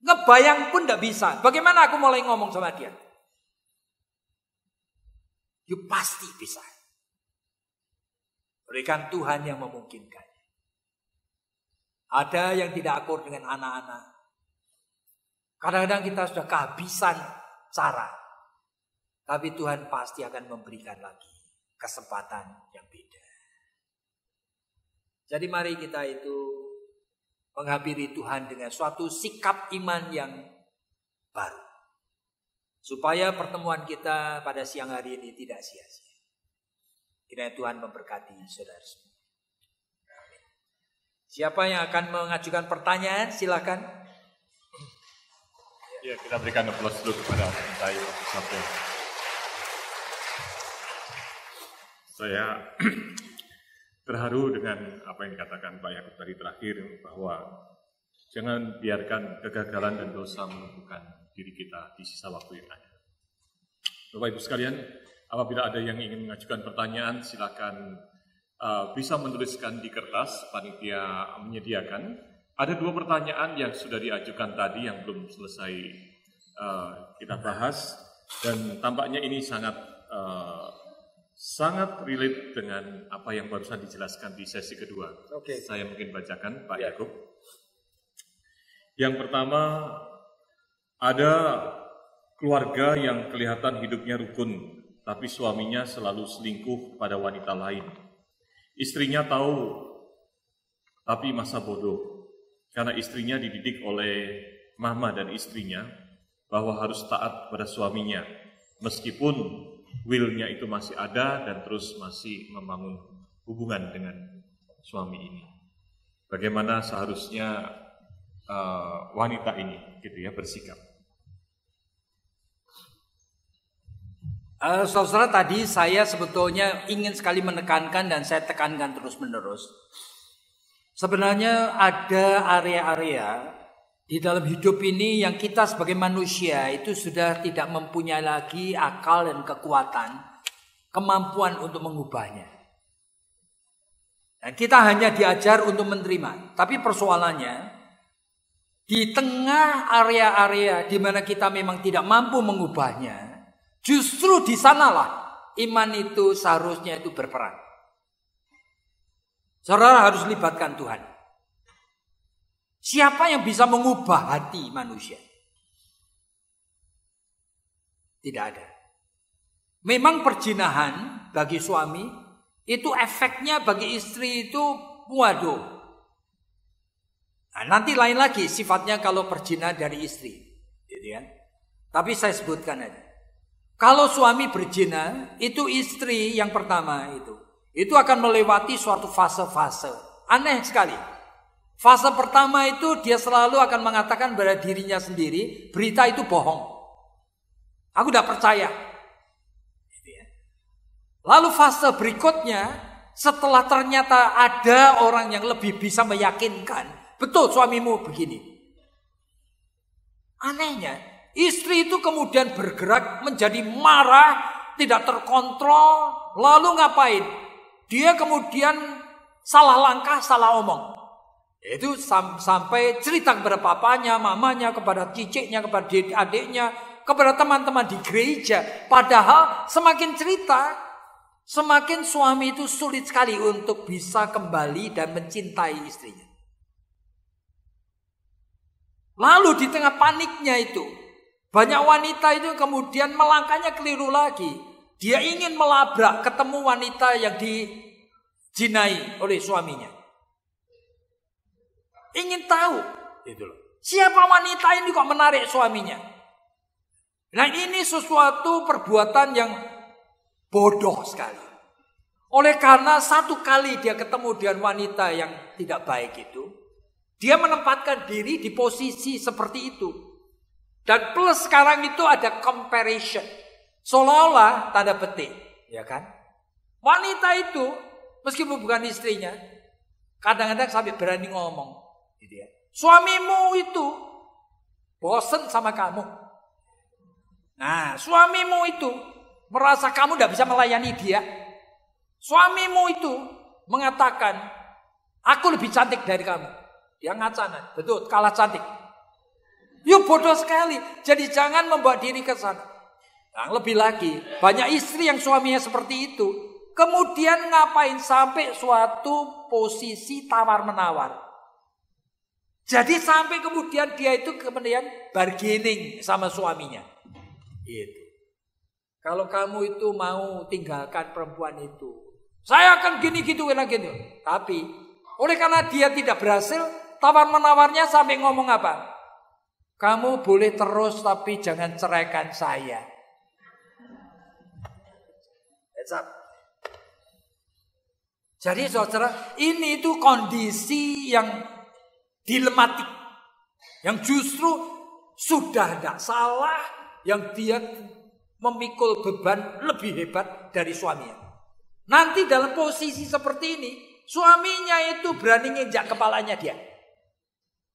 Ngebayang pun tidak bisa. Bagaimana aku mulai ngomong sama dia? You pasti bisa. Berikan Tuhan yang memungkinkan. Ada yang tidak akur dengan anak-anak. Kadang-kadang kita sudah kehabisan cara. Tapi Tuhan pasti akan memberikan lagi kesempatan yang beda. Jadi mari kita itu menghampiri Tuhan dengan suatu sikap iman yang baru. Supaya pertemuan kita pada siang hari ini tidak sia-sia. Kiranya Tuhan memberkati saudara semua. Siapa yang akan mengajukan pertanyaan silakan. Ya, kita berikan aplaus dulu kepada Pak Satrio. Saya terharu dengan apa yang dikatakan Pak Yakub tadi terakhir bahwa jangan biarkan kegagalan dan dosa menumpukan diri kita di sisa waktu yang ada. Bapak Ibu sekalian, apabila ada yang ingin mengajukan pertanyaan, silakan uh, bisa menuliskan di kertas, panitia menyediakan. Ada dua pertanyaan yang sudah diajukan tadi yang belum selesai uh, kita bahas, dan tampaknya ini sangat uh, sangat relate dengan apa yang barusan dijelaskan di sesi kedua. Okay. Saya mungkin bacakan Pak ya. Yakub. Yang pertama, ada keluarga yang kelihatan hidupnya rukun, tapi suaminya selalu selingkuh pada wanita lain. Istrinya tahu, tapi masa bodoh. Karena istrinya dididik oleh mama dan istrinya bahwa harus taat pada suaminya, meskipun willnya itu masih ada dan terus masih membangun hubungan dengan suami ini. Bagaimana seharusnya uh, wanita ini gitu ya bersikap. Uh, eh, Saudara tadi saya sebetulnya ingin sekali menekankan dan saya tekankan terus menerus. Sebenarnya ada area-area di dalam hidup ini yang kita sebagai manusia itu sudah tidak mempunyai lagi akal dan kekuatan, kemampuan untuk mengubahnya. Dan kita hanya diajar untuk menerima. Tapi persoalannya, di tengah area-area di mana kita memang tidak mampu mengubahnya, justru di sanalah iman itu seharusnya itu berperan. Saudara harus libatkan Tuhan. Siapa yang bisa mengubah hati manusia? Tidak ada. Memang perjinahan bagi suami itu efeknya bagi istri itu waduh. Nah, nanti lain lagi sifatnya kalau perjina dari istri. Gitu kan? Tapi saya sebutkan aja. Kalau suami berjina, itu istri yang pertama itu. Itu akan melewati suatu fase-fase. Aneh sekali. Fase pertama itu dia selalu akan mengatakan pada dirinya sendiri, berita itu bohong. Aku tidak percaya. Gitu ya. Lalu fase berikutnya, setelah ternyata ada orang yang lebih bisa meyakinkan, betul suamimu begini. Anehnya, istri itu kemudian bergerak menjadi marah, tidak terkontrol, lalu ngapain? Dia kemudian salah langkah, salah omong. Itu sam sampai cerita kepada papanya, mamanya, kepada ciciknya, kepada adiknya, kepada teman-teman di gereja. Padahal semakin cerita, semakin suami itu sulit sekali untuk bisa kembali dan mencintai istrinya. Lalu di tengah paniknya itu, banyak wanita itu kemudian melangkahnya keliru lagi. Dia ingin melabrak ketemu wanita yang dijinai oleh suaminya. Ingin tahu. Itu loh. Siapa wanita ini kok menarik suaminya? Nah ini sesuatu perbuatan yang bodoh sekali. Oleh karena satu kali dia ketemu dengan wanita yang tidak baik itu, dia menempatkan diri di posisi seperti itu. Dan plus sekarang itu ada comparison. Seolah-olah tanda petik, ya kan? Wanita itu meskipun bukan istrinya, kadang-kadang sampai berani ngomong, Gitu ya. Suamimu itu bosen sama kamu. Nah, suamimu itu merasa kamu tidak bisa melayani dia. Suamimu itu mengatakan, aku lebih cantik dari kamu. Dia ngacana, betul, kalah cantik. Yuk bodoh sekali. Jadi jangan membawa diri ke sana. Yang nah, lebih lagi, banyak istri yang suaminya seperti itu. Kemudian ngapain sampai suatu posisi tawar-menawar. Jadi sampai kemudian dia itu kemudian bargaining sama suaminya. Itu. Kalau kamu itu mau tinggalkan perempuan itu, saya akan gini gitu lagi gitu. Tapi oleh karena dia tidak berhasil, tawar menawarnya sampai ngomong apa? Kamu boleh terus tapi jangan ceraikan saya. Jadi saudara, ini itu kondisi yang dilematik yang justru sudah tidak salah yang dia memikul beban lebih hebat dari suaminya. Nanti dalam posisi seperti ini, suaminya itu berani nginjak kepalanya dia.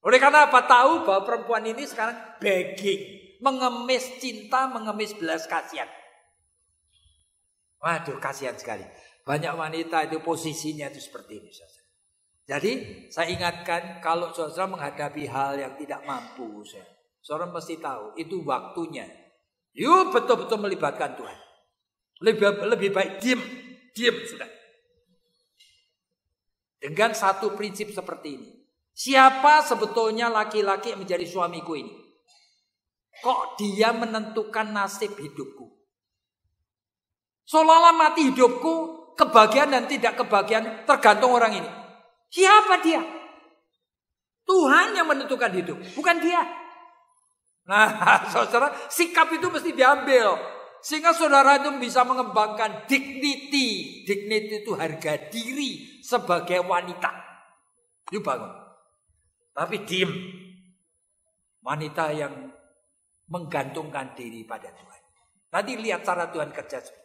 Oleh karena apa? Tahu bahwa perempuan ini sekarang begging. Mengemis cinta, mengemis belas kasihan. Waduh, kasihan sekali. Banyak wanita itu posisinya itu seperti ini. Jadi saya ingatkan kalau saudara menghadapi hal yang tidak mampu, saudara mesti tahu itu waktunya. Yuk betul-betul melibatkan Tuhan. Lebih, lebih baik diam, diam sudah. Dengan satu prinsip seperti ini. Siapa sebetulnya laki-laki yang menjadi suamiku ini? Kok dia menentukan nasib hidupku? Seolah-olah mati hidupku, kebahagiaan dan tidak kebahagiaan tergantung orang ini. Siapa dia? Tuhan yang menentukan hidup, bukan dia. Nah, saudara, sikap itu mesti diambil. Sehingga saudara itu bisa mengembangkan dignity. Dignity itu harga diri sebagai wanita. Yuk bangun. Tapi diem. Wanita yang menggantungkan diri pada Tuhan. Nanti lihat cara Tuhan kerja.